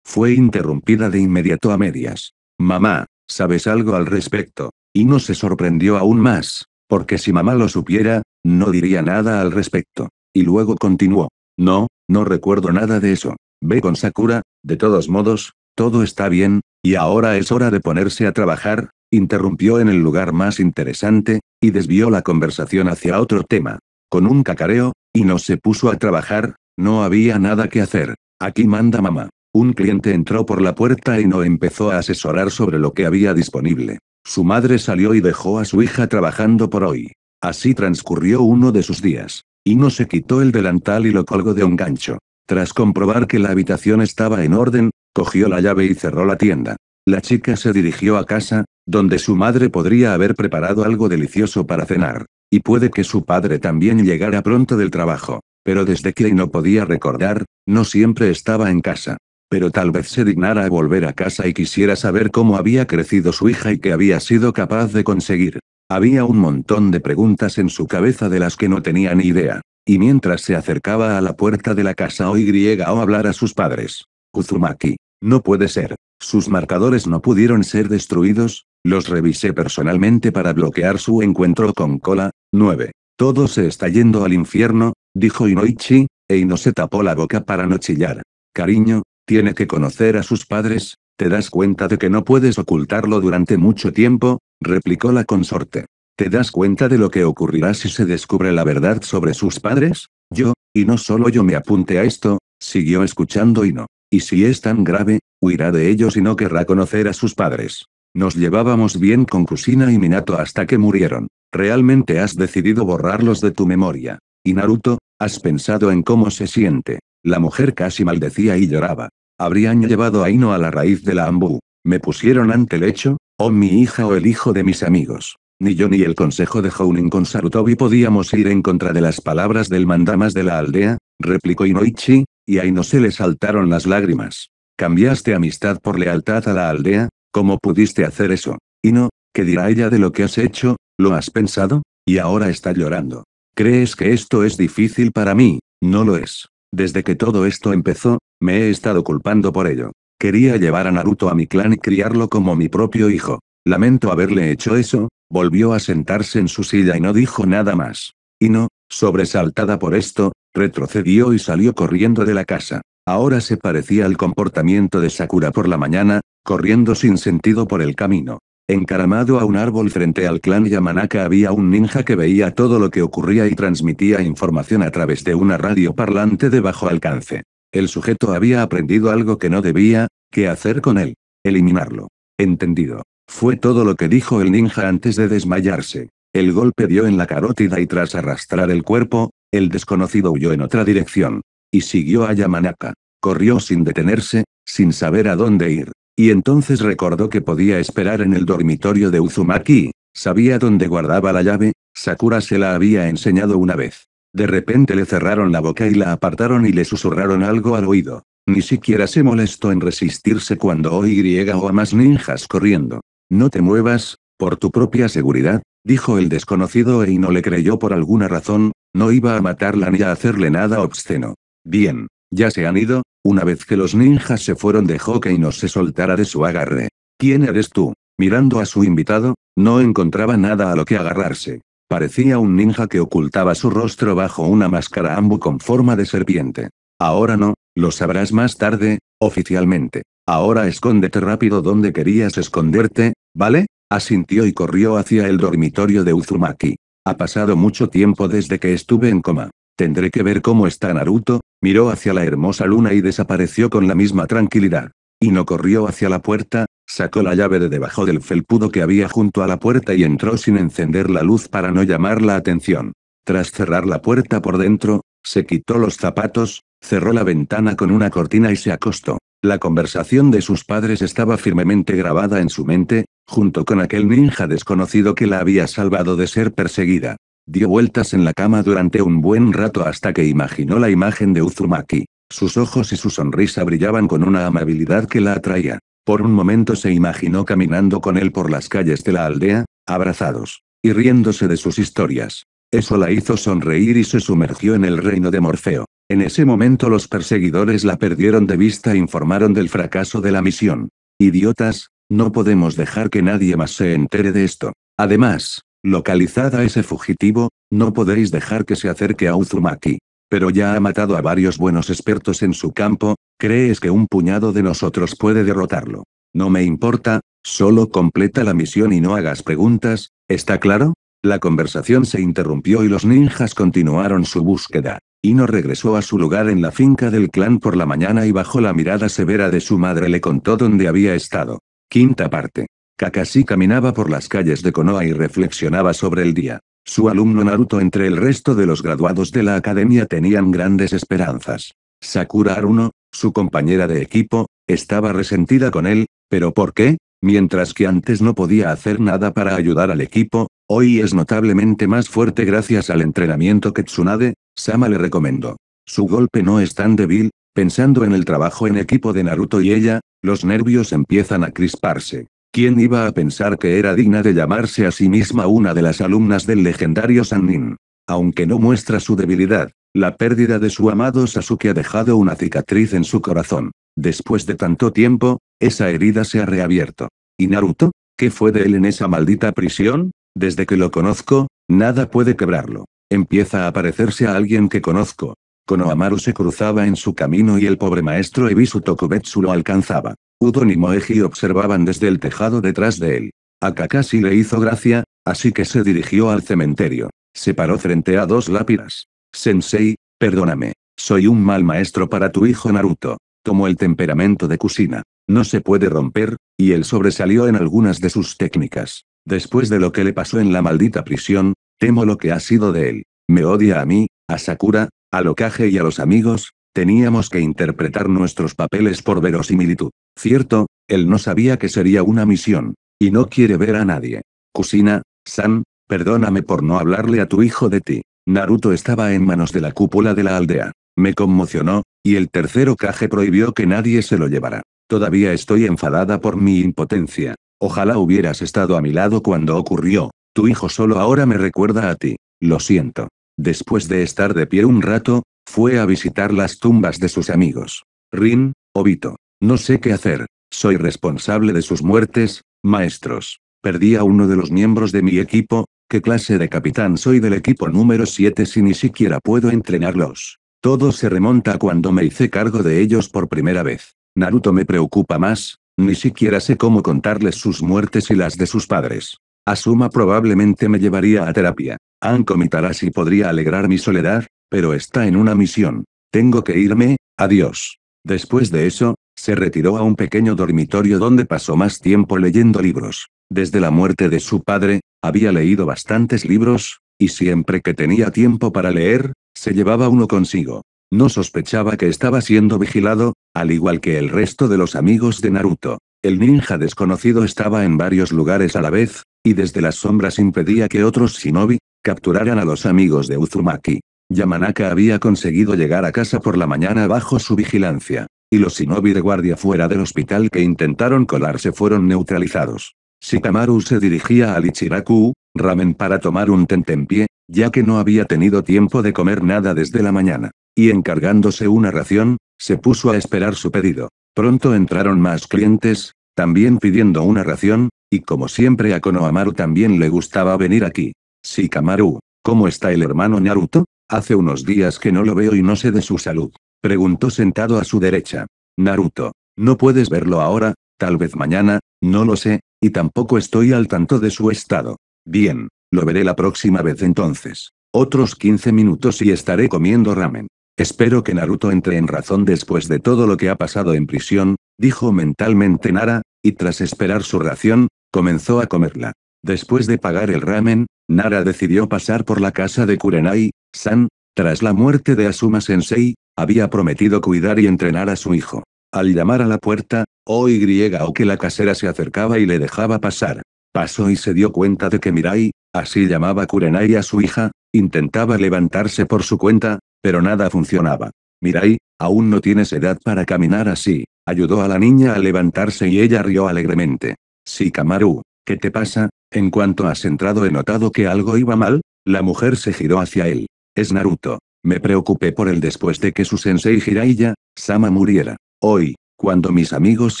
Fue interrumpida de inmediato a medias. Mamá, ¿sabes algo al respecto? Y no se sorprendió aún más, porque si mamá lo supiera, no diría nada al respecto. Y luego continuó. No, no recuerdo nada de eso. Ve con Sakura, de todos modos, todo está bien, y ahora es hora de ponerse a trabajar, interrumpió en el lugar más interesante, y desvió la conversación hacia otro tema con un cacareo, y no se puso a trabajar, no había nada que hacer. Aquí manda mamá. Un cliente entró por la puerta y no empezó a asesorar sobre lo que había disponible. Su madre salió y dejó a su hija trabajando por hoy. Así transcurrió uno de sus días. y no se quitó el delantal y lo colgó de un gancho. Tras comprobar que la habitación estaba en orden, cogió la llave y cerró la tienda. La chica se dirigió a casa, donde su madre podría haber preparado algo delicioso para cenar. Y puede que su padre también llegara pronto del trabajo. Pero desde que no podía recordar, no siempre estaba en casa. Pero tal vez se dignara a volver a casa y quisiera saber cómo había crecido su hija y qué había sido capaz de conseguir. Había un montón de preguntas en su cabeza de las que no tenía ni idea. Y mientras se acercaba a la puerta de la casa y o hablar a sus padres. Uzumaki. No puede ser. Sus marcadores no pudieron ser destruidos, los revisé personalmente para bloquear su encuentro con Cola. 9. Todo se está yendo al infierno, dijo Inoichi, e Ino se tapó la boca para no chillar. Cariño, tiene que conocer a sus padres, ¿te das cuenta de que no puedes ocultarlo durante mucho tiempo? replicó la consorte. ¿Te das cuenta de lo que ocurrirá si se descubre la verdad sobre sus padres? Yo, y no solo yo me apunte a esto, siguió escuchando Ino. Y si es tan grave, huirá de ellos y no querrá conocer a sus padres. Nos llevábamos bien con Kusina y Minato hasta que murieron. Realmente has decidido borrarlos de tu memoria. Y Naruto, has pensado en cómo se siente. La mujer casi maldecía y lloraba. Habrían llevado a Ino a la raíz de la Ambu. Me pusieron ante el hecho, o oh mi hija o el hijo de mis amigos. Ni yo ni el consejo de Hounin con Sarutobi podíamos ir en contra de las palabras del mandamas de la aldea, replicó Inoichi, y a Ino se le saltaron las lágrimas. ¿Cambiaste amistad por lealtad a la aldea? ¿Cómo pudiste hacer eso? Y no, ¿qué dirá ella de lo que has hecho? ¿Lo has pensado? Y ahora está llorando. ¿Crees que esto es difícil para mí? No lo es. Desde que todo esto empezó, me he estado culpando por ello. Quería llevar a Naruto a mi clan y criarlo como mi propio hijo. Lamento haberle hecho eso, volvió a sentarse en su silla y no dijo nada más. Y no, sobresaltada por esto, retrocedió y salió corriendo de la casa. Ahora se parecía al comportamiento de Sakura por la mañana, corriendo sin sentido por el camino. Encaramado a un árbol frente al clan Yamanaka había un ninja que veía todo lo que ocurría y transmitía información a través de una radio parlante de bajo alcance. El sujeto había aprendido algo que no debía, ¿qué hacer con él? Eliminarlo. Entendido. Fue todo lo que dijo el ninja antes de desmayarse. El golpe dio en la carótida y tras arrastrar el cuerpo, el desconocido huyó en otra dirección. Y siguió a Yamanaka. Corrió sin detenerse, sin saber a dónde ir. Y entonces recordó que podía esperar en el dormitorio de Uzumaki. Sabía dónde guardaba la llave, Sakura se la había enseñado una vez. De repente le cerraron la boca y la apartaron y le susurraron algo al oído. Ni siquiera se molestó en resistirse cuando Y o a más ninjas corriendo. No te muevas, por tu propia seguridad, dijo el desconocido e no le creyó por alguna razón, no iba a matarla ni a hacerle nada obsceno. Bien, ya se han ido, una vez que los ninjas se fueron de que no se soltara de su agarre. ¿Quién eres tú? Mirando a su invitado, no encontraba nada a lo que agarrarse. Parecía un ninja que ocultaba su rostro bajo una máscara ambu con forma de serpiente. Ahora no, lo sabrás más tarde, oficialmente. Ahora escóndete rápido donde querías esconderte, ¿vale? Asintió y corrió hacia el dormitorio de Uzumaki. Ha pasado mucho tiempo desde que estuve en coma. Tendré que ver cómo está Naruto, miró hacia la hermosa luna y desapareció con la misma tranquilidad. Y no corrió hacia la puerta, sacó la llave de debajo del felpudo que había junto a la puerta y entró sin encender la luz para no llamar la atención. Tras cerrar la puerta por dentro, se quitó los zapatos, cerró la ventana con una cortina y se acostó. La conversación de sus padres estaba firmemente grabada en su mente, junto con aquel ninja desconocido que la había salvado de ser perseguida. Dio vueltas en la cama durante un buen rato hasta que imaginó la imagen de Uzumaki. Sus ojos y su sonrisa brillaban con una amabilidad que la atraía. Por un momento se imaginó caminando con él por las calles de la aldea, abrazados, y riéndose de sus historias. Eso la hizo sonreír y se sumergió en el reino de Morfeo. En ese momento los perseguidores la perdieron de vista e informaron del fracaso de la misión. Idiotas, no podemos dejar que nadie más se entere de esto. Además, Localizada ese fugitivo, no podéis dejar que se acerque a Uzumaki. Pero ya ha matado a varios buenos expertos en su campo, ¿crees que un puñado de nosotros puede derrotarlo? No me importa, solo completa la misión y no hagas preguntas, ¿está claro? La conversación se interrumpió y los ninjas continuaron su búsqueda. Ino regresó a su lugar en la finca del clan por la mañana y bajo la mirada severa de su madre le contó dónde había estado. Quinta parte. Kakashi caminaba por las calles de Konoha y reflexionaba sobre el día. Su alumno Naruto entre el resto de los graduados de la academia tenían grandes esperanzas. Sakura Aruno, su compañera de equipo, estaba resentida con él, pero ¿por qué? Mientras que antes no podía hacer nada para ayudar al equipo, hoy es notablemente más fuerte gracias al entrenamiento que Tsunade, Sama le recomendó. Su golpe no es tan débil, pensando en el trabajo en equipo de Naruto y ella, los nervios empiezan a crisparse. ¿Quién iba a pensar que era digna de llamarse a sí misma una de las alumnas del legendario Sanin? Aunque no muestra su debilidad, la pérdida de su amado Sasuke ha dejado una cicatriz en su corazón. Después de tanto tiempo, esa herida se ha reabierto. ¿Y Naruto? ¿Qué fue de él en esa maldita prisión? Desde que lo conozco, nada puede quebrarlo. Empieza a parecerse a alguien que conozco, Konohamaru se cruzaba en su camino y el pobre maestro Ebisu Tokubetsu lo alcanzaba. Udon y Moeji observaban desde el tejado detrás de él. A le hizo gracia, así que se dirigió al cementerio. Se paró frente a dos lápidas. Sensei, perdóname. Soy un mal maestro para tu hijo Naruto. Tomó el temperamento de Kusina. No se puede romper, y él sobresalió en algunas de sus técnicas. Después de lo que le pasó en la maldita prisión, temo lo que ha sido de él. Me odia a mí, a Sakura, al ocaje y a los amigos, teníamos que interpretar nuestros papeles por verosimilitud. Cierto, él no sabía que sería una misión. Y no quiere ver a nadie. Kusina, San, perdóname por no hablarle a tu hijo de ti. Naruto estaba en manos de la cúpula de la aldea. Me conmocionó, y el tercer ocaje prohibió que nadie se lo llevara. Todavía estoy enfadada por mi impotencia. Ojalá hubieras estado a mi lado cuando ocurrió. Tu hijo solo ahora me recuerda a ti. Lo siento. Después de estar de pie un rato, fue a visitar las tumbas de sus amigos. Rin, Obito. No sé qué hacer. Soy responsable de sus muertes, maestros. Perdí a uno de los miembros de mi equipo, ¿qué clase de capitán soy del equipo número 7 si ni siquiera puedo entrenarlos? Todo se remonta a cuando me hice cargo de ellos por primera vez. Naruto me preocupa más, ni siquiera sé cómo contarles sus muertes y las de sus padres. Asuma probablemente me llevaría a terapia. Anko Mitarashi podría alegrar mi soledad, pero está en una misión. Tengo que irme, adiós. Después de eso, se retiró a un pequeño dormitorio donde pasó más tiempo leyendo libros. Desde la muerte de su padre, había leído bastantes libros, y siempre que tenía tiempo para leer, se llevaba uno consigo. No sospechaba que estaba siendo vigilado, al igual que el resto de los amigos de Naruto. El ninja desconocido estaba en varios lugares a la vez, y desde las sombras impedía que otros shinobi capturaran a los amigos de Uzumaki. Yamanaka había conseguido llegar a casa por la mañana bajo su vigilancia, y los shinobi de guardia fuera del hospital que intentaron colarse fueron neutralizados. Shikamaru se dirigía al Ichiraku, ramen para tomar un tentempié, ya que no había tenido tiempo de comer nada desde la mañana, y encargándose una ración, se puso a esperar su pedido. Pronto entraron más clientes, también pidiendo una ración, y como siempre a Konohamaru también le gustaba venir aquí. Sí Kamaru, ¿cómo está el hermano Naruto? Hace unos días que no lo veo y no sé de su salud. Preguntó sentado a su derecha. Naruto, ¿no puedes verlo ahora? Tal vez mañana, no lo sé, y tampoco estoy al tanto de su estado. Bien, lo veré la próxima vez entonces. Otros 15 minutos y estaré comiendo ramen. Espero que Naruto entre en razón después de todo lo que ha pasado en prisión, dijo mentalmente Nara, y tras esperar su ración, comenzó a comerla. Después de pagar el ramen, Nara decidió pasar por la casa de Kurenai, San, tras la muerte de Asuma Sensei, había prometido cuidar y entrenar a su hijo. Al llamar a la puerta, Oy o que la casera se acercaba y le dejaba pasar. Pasó y se dio cuenta de que Mirai, así llamaba Kurenai a su hija, intentaba levantarse por su cuenta, pero nada funcionaba. Mirai, aún no tienes edad para caminar así, ayudó a la niña a levantarse y ella rió alegremente. Sí Kamaru, ¿qué te pasa? En cuanto has entrado he notado que algo iba mal, la mujer se giró hacia él. Es Naruto. Me preocupé por él después de que su sensei Jiraiya, Sama muriera. Hoy, cuando mis amigos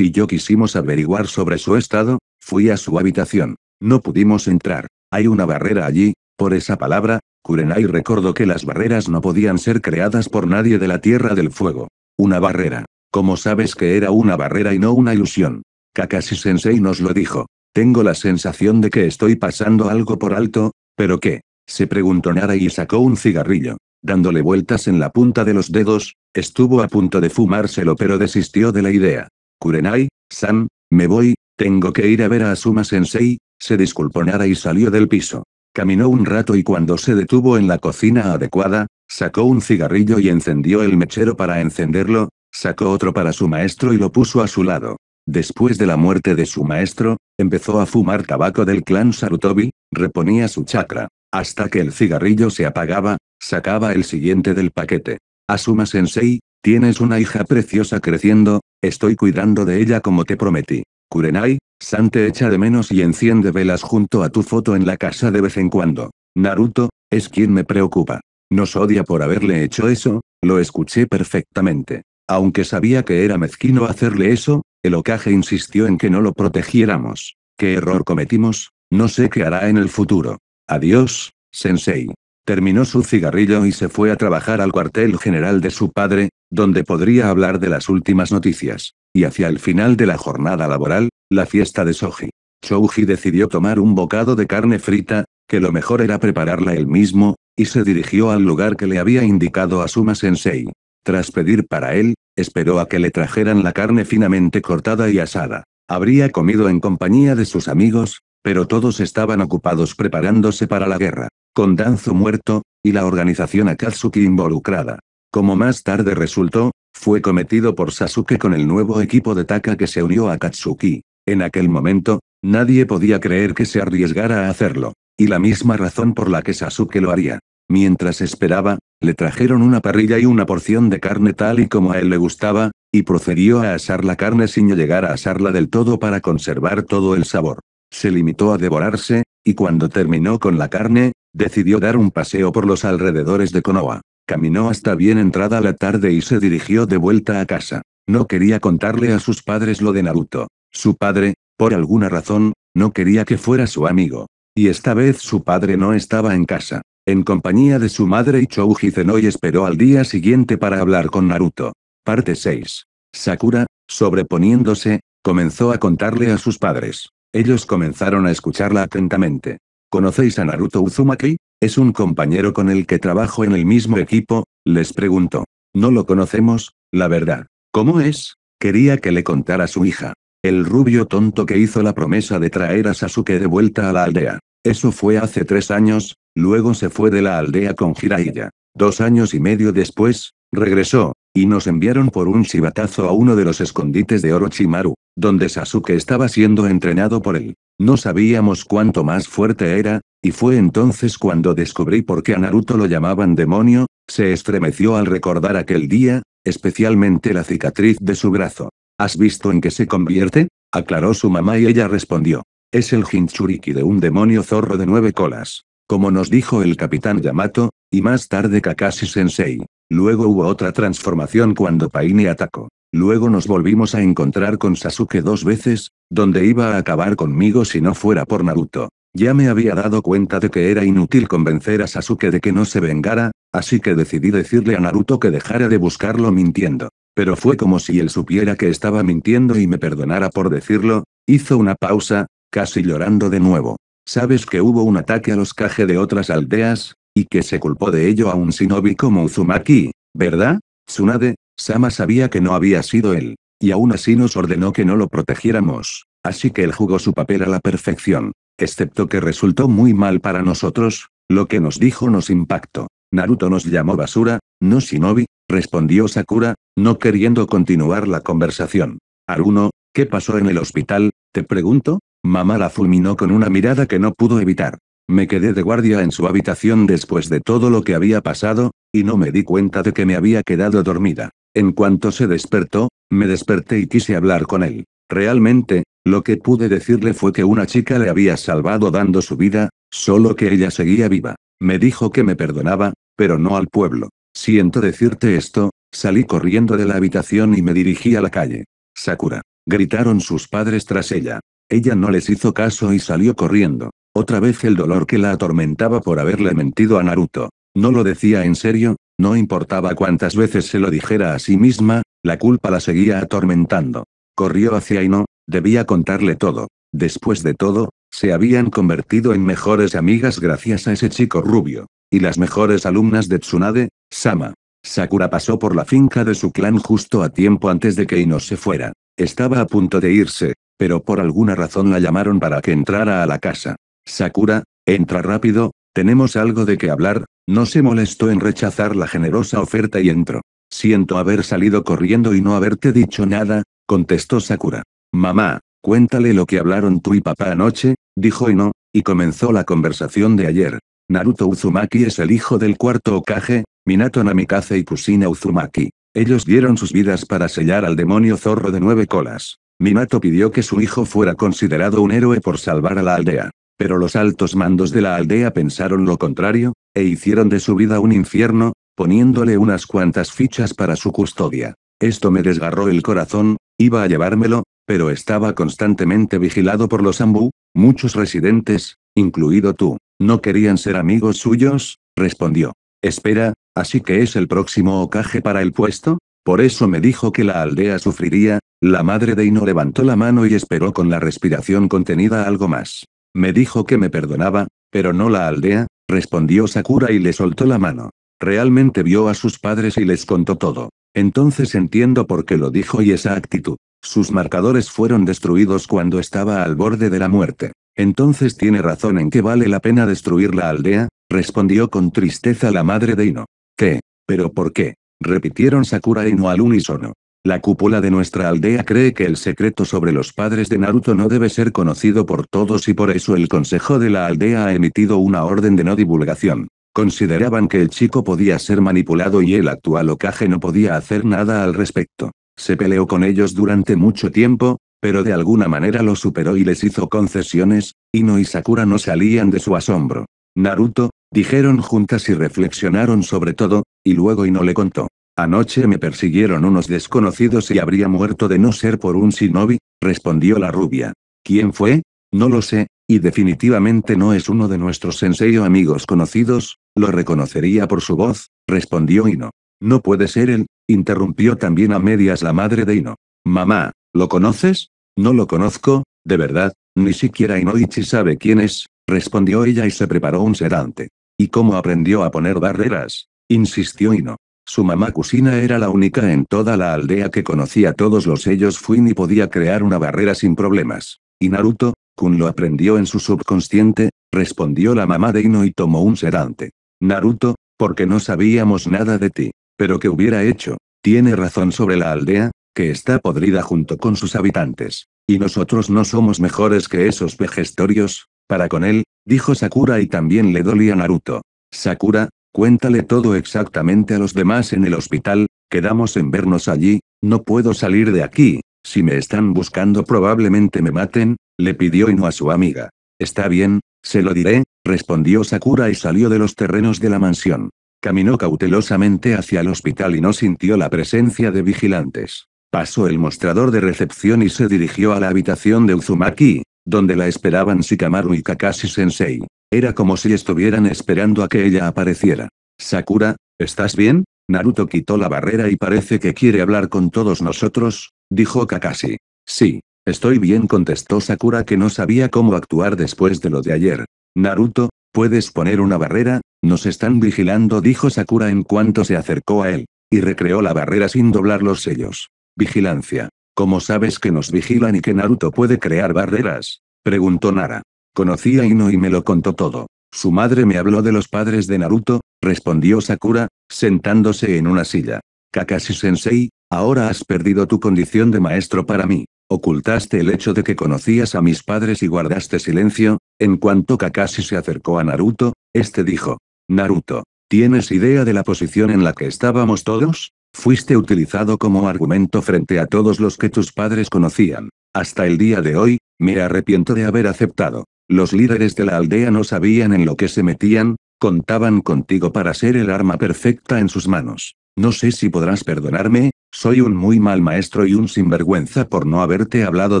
y yo quisimos averiguar sobre su estado, fui a su habitación. No pudimos entrar. Hay una barrera allí, por esa palabra, Kurenai recordó que las barreras no podían ser creadas por nadie de la Tierra del Fuego. Una barrera. ¿Cómo sabes que era una barrera y no una ilusión? Kakashi Sensei nos lo dijo. Tengo la sensación de que estoy pasando algo por alto, pero ¿qué? Se preguntó Nara y sacó un cigarrillo. Dándole vueltas en la punta de los dedos, estuvo a punto de fumárselo pero desistió de la idea. Kurenai, Sam, me voy, tengo que ir a ver a Asuma Sensei, se disculpó Nara y salió del piso. Caminó un rato y cuando se detuvo en la cocina adecuada, sacó un cigarrillo y encendió el mechero para encenderlo, sacó otro para su maestro y lo puso a su lado. Después de la muerte de su maestro, empezó a fumar tabaco del clan Sarutobi, reponía su chakra. Hasta que el cigarrillo se apagaba, sacaba el siguiente del paquete. Asuma Sensei, tienes una hija preciosa creciendo, estoy cuidando de ella como te prometí. Kurenai, San te echa de menos y enciende velas junto a tu foto en la casa de vez en cuando. Naruto, es quien me preocupa. Nos odia por haberle hecho eso, lo escuché perfectamente. Aunque sabía que era mezquino hacerle eso, el Okage insistió en que no lo protegiéramos. ¿Qué error cometimos? No sé qué hará en el futuro. Adiós, Sensei. Terminó su cigarrillo y se fue a trabajar al cuartel general de su padre, donde podría hablar de las últimas noticias. Y hacia el final de la jornada laboral, la fiesta de Soji. Shouji decidió tomar un bocado de carne frita, que lo mejor era prepararla él mismo, y se dirigió al lugar que le había indicado Asuma Sensei. Tras pedir para él, esperó a que le trajeran la carne finamente cortada y asada. Habría comido en compañía de sus amigos, pero todos estaban ocupados preparándose para la guerra, con Danzo muerto, y la organización Akatsuki involucrada. Como más tarde resultó, fue cometido por Sasuke con el nuevo equipo de Taka que se unió a Katsuki. En aquel momento, nadie podía creer que se arriesgara a hacerlo, y la misma razón por la que Sasuke lo haría. Mientras esperaba, le trajeron una parrilla y una porción de carne tal y como a él le gustaba, y procedió a asar la carne sin llegar a asarla del todo para conservar todo el sabor. Se limitó a devorarse, y cuando terminó con la carne, decidió dar un paseo por los alrededores de Konoha. Caminó hasta bien entrada la tarde y se dirigió de vuelta a casa. No quería contarle a sus padres lo de Naruto. Su padre, por alguna razón, no quería que fuera su amigo. Y esta vez su padre no estaba en casa. En compañía de su madre Ichouji Zenoi esperó al día siguiente para hablar con Naruto. Parte 6. Sakura, sobreponiéndose, comenzó a contarle a sus padres. Ellos comenzaron a escucharla atentamente. ¿Conocéis a Naruto Uzumaki? Es un compañero con el que trabajo en el mismo equipo, les preguntó. No lo conocemos, la verdad. ¿Cómo es? Quería que le contara su hija. El rubio tonto que hizo la promesa de traer a Sasuke de vuelta a la aldea. Eso fue hace tres años, Luego se fue de la aldea con Jiraiya. Dos años y medio después, regresó, y nos enviaron por un chivatazo a uno de los escondites de Orochimaru, donde Sasuke estaba siendo entrenado por él. No sabíamos cuánto más fuerte era, y fue entonces cuando descubrí por qué a Naruto lo llamaban demonio, se estremeció al recordar aquel día, especialmente la cicatriz de su brazo. ¿Has visto en qué se convierte? aclaró su mamá y ella respondió. Es el Jinchuriki de un demonio zorro de nueve colas. Como nos dijo el capitán Yamato, y más tarde Kakashi Sensei. Luego hubo otra transformación cuando Paini atacó. Luego nos volvimos a encontrar con Sasuke dos veces, donde iba a acabar conmigo si no fuera por Naruto. Ya me había dado cuenta de que era inútil convencer a Sasuke de que no se vengara, así que decidí decirle a Naruto que dejara de buscarlo mintiendo. Pero fue como si él supiera que estaba mintiendo y me perdonara por decirlo, hizo una pausa, casi llorando de nuevo. Sabes que hubo un ataque a los Kage de otras aldeas, y que se culpó de ello a un shinobi como Uzumaki, ¿verdad? Tsunade, Sama sabía que no había sido él, y aún así nos ordenó que no lo protegiéramos, así que él jugó su papel a la perfección, excepto que resultó muy mal para nosotros, lo que nos dijo nos impactó. Naruto nos llamó basura, no shinobi, respondió Sakura, no queriendo continuar la conversación. Aruno, ¿qué pasó en el hospital, te pregunto? Mamá la fulminó con una mirada que no pudo evitar. Me quedé de guardia en su habitación después de todo lo que había pasado, y no me di cuenta de que me había quedado dormida. En cuanto se despertó, me desperté y quise hablar con él. Realmente, lo que pude decirle fue que una chica le había salvado dando su vida, solo que ella seguía viva. Me dijo que me perdonaba, pero no al pueblo. Siento decirte esto, salí corriendo de la habitación y me dirigí a la calle. Sakura. Gritaron sus padres tras ella. Ella no les hizo caso y salió corriendo. Otra vez el dolor que la atormentaba por haberle mentido a Naruto. No lo decía en serio, no importaba cuántas veces se lo dijera a sí misma, la culpa la seguía atormentando. Corrió hacia Ino, debía contarle todo. Después de todo, se habían convertido en mejores amigas gracias a ese chico rubio. Y las mejores alumnas de Tsunade, Sama. Sakura pasó por la finca de su clan justo a tiempo antes de que Ino se fuera. Estaba a punto de irse, pero por alguna razón la llamaron para que entrara a la casa. Sakura, entra rápido, tenemos algo de qué hablar, no se molestó en rechazar la generosa oferta y entró. Siento haber salido corriendo y no haberte dicho nada, contestó Sakura. Mamá, cuéntale lo que hablaron tú y papá anoche, dijo Ino, y comenzó la conversación de ayer. Naruto Uzumaki es el hijo del cuarto Okage, Minato Namikaze y Kusina Uzumaki. Ellos dieron sus vidas para sellar al demonio zorro de nueve colas. Minato pidió que su hijo fuera considerado un héroe por salvar a la aldea. Pero los altos mandos de la aldea pensaron lo contrario, e hicieron de su vida un infierno, poniéndole unas cuantas fichas para su custodia. Esto me desgarró el corazón, iba a llevármelo, pero estaba constantemente vigilado por los Ambu, muchos residentes, incluido tú, no querían ser amigos suyos, respondió. Espera, así que es el próximo ocaje para el puesto? Por eso me dijo que la aldea sufriría, la madre de Ino levantó la mano y esperó con la respiración contenida algo más. Me dijo que me perdonaba, pero no la aldea, respondió Sakura y le soltó la mano. Realmente vio a sus padres y les contó todo. Entonces entiendo por qué lo dijo y esa actitud. Sus marcadores fueron destruidos cuando estaba al borde de la muerte. Entonces tiene razón en que vale la pena destruir la aldea, respondió con tristeza la madre de Ino. ¿Qué? ¿Pero por qué? repitieron Sakura y no al unísono. La cúpula de nuestra aldea cree que el secreto sobre los padres de Naruto no debe ser conocido por todos y por eso el consejo de la aldea ha emitido una orden de no divulgación. Consideraban que el chico podía ser manipulado y el actual Okage no podía hacer nada al respecto. Se peleó con ellos durante mucho tiempo, pero de alguna manera lo superó y les hizo concesiones, no y Sakura no salían de su asombro. Naruto, dijeron juntas y reflexionaron sobre todo, y luego y no le contó. Anoche me persiguieron unos desconocidos y habría muerto de no ser por un shinobi, respondió la rubia. ¿Quién fue? No lo sé, y definitivamente no es uno de nuestros sensei amigos conocidos, lo reconocería por su voz, respondió Ino. No puede ser él, interrumpió también a medias la madre de Ino. Mamá, ¿lo conoces? No lo conozco, de verdad, ni siquiera Inoichi sabe quién es, respondió ella y se preparó un sedante. ¿Y cómo aprendió a poner barreras? Insistió Hino. Su mamá Kusina era la única en toda la aldea que conocía todos los sellos Fui y podía crear una barrera sin problemas. Y Naruto, Kun lo aprendió en su subconsciente, respondió la mamá de Ino y tomó un sedante. Naruto, porque no sabíamos nada de ti. Pero que hubiera hecho? Tiene razón sobre la aldea, que está podrida junto con sus habitantes. Y nosotros no somos mejores que esos vejestorios, para con él, dijo Sakura y también le dolía Naruto. Sakura, Cuéntale todo exactamente a los demás en el hospital, quedamos en vernos allí, no puedo salir de aquí, si me están buscando probablemente me maten, le pidió Ino a su amiga. Está bien, se lo diré, respondió Sakura y salió de los terrenos de la mansión. Caminó cautelosamente hacia el hospital y no sintió la presencia de vigilantes. Pasó el mostrador de recepción y se dirigió a la habitación de Uzumaki, donde la esperaban Shikamaru y Kakashi Sensei. Era como si estuvieran esperando a que ella apareciera. Sakura, ¿estás bien? Naruto quitó la barrera y parece que quiere hablar con todos nosotros, dijo Kakashi. Sí, estoy bien contestó Sakura que no sabía cómo actuar después de lo de ayer. Naruto, ¿puedes poner una barrera? Nos están vigilando dijo Sakura en cuanto se acercó a él, y recreó la barrera sin doblar los sellos. Vigilancia. ¿Cómo sabes que nos vigilan y que Naruto puede crear barreras? preguntó Nara. Conocí a Ino y me lo contó todo. Su madre me habló de los padres de Naruto, respondió Sakura, sentándose en una silla. Kakashi-sensei, ahora has perdido tu condición de maestro para mí. Ocultaste el hecho de que conocías a mis padres y guardaste silencio, en cuanto Kakashi se acercó a Naruto, este dijo. Naruto, ¿tienes idea de la posición en la que estábamos todos? Fuiste utilizado como argumento frente a todos los que tus padres conocían. Hasta el día de hoy, me arrepiento de haber aceptado. Los líderes de la aldea no sabían en lo que se metían, contaban contigo para ser el arma perfecta en sus manos. No sé si podrás perdonarme, soy un muy mal maestro y un sinvergüenza por no haberte hablado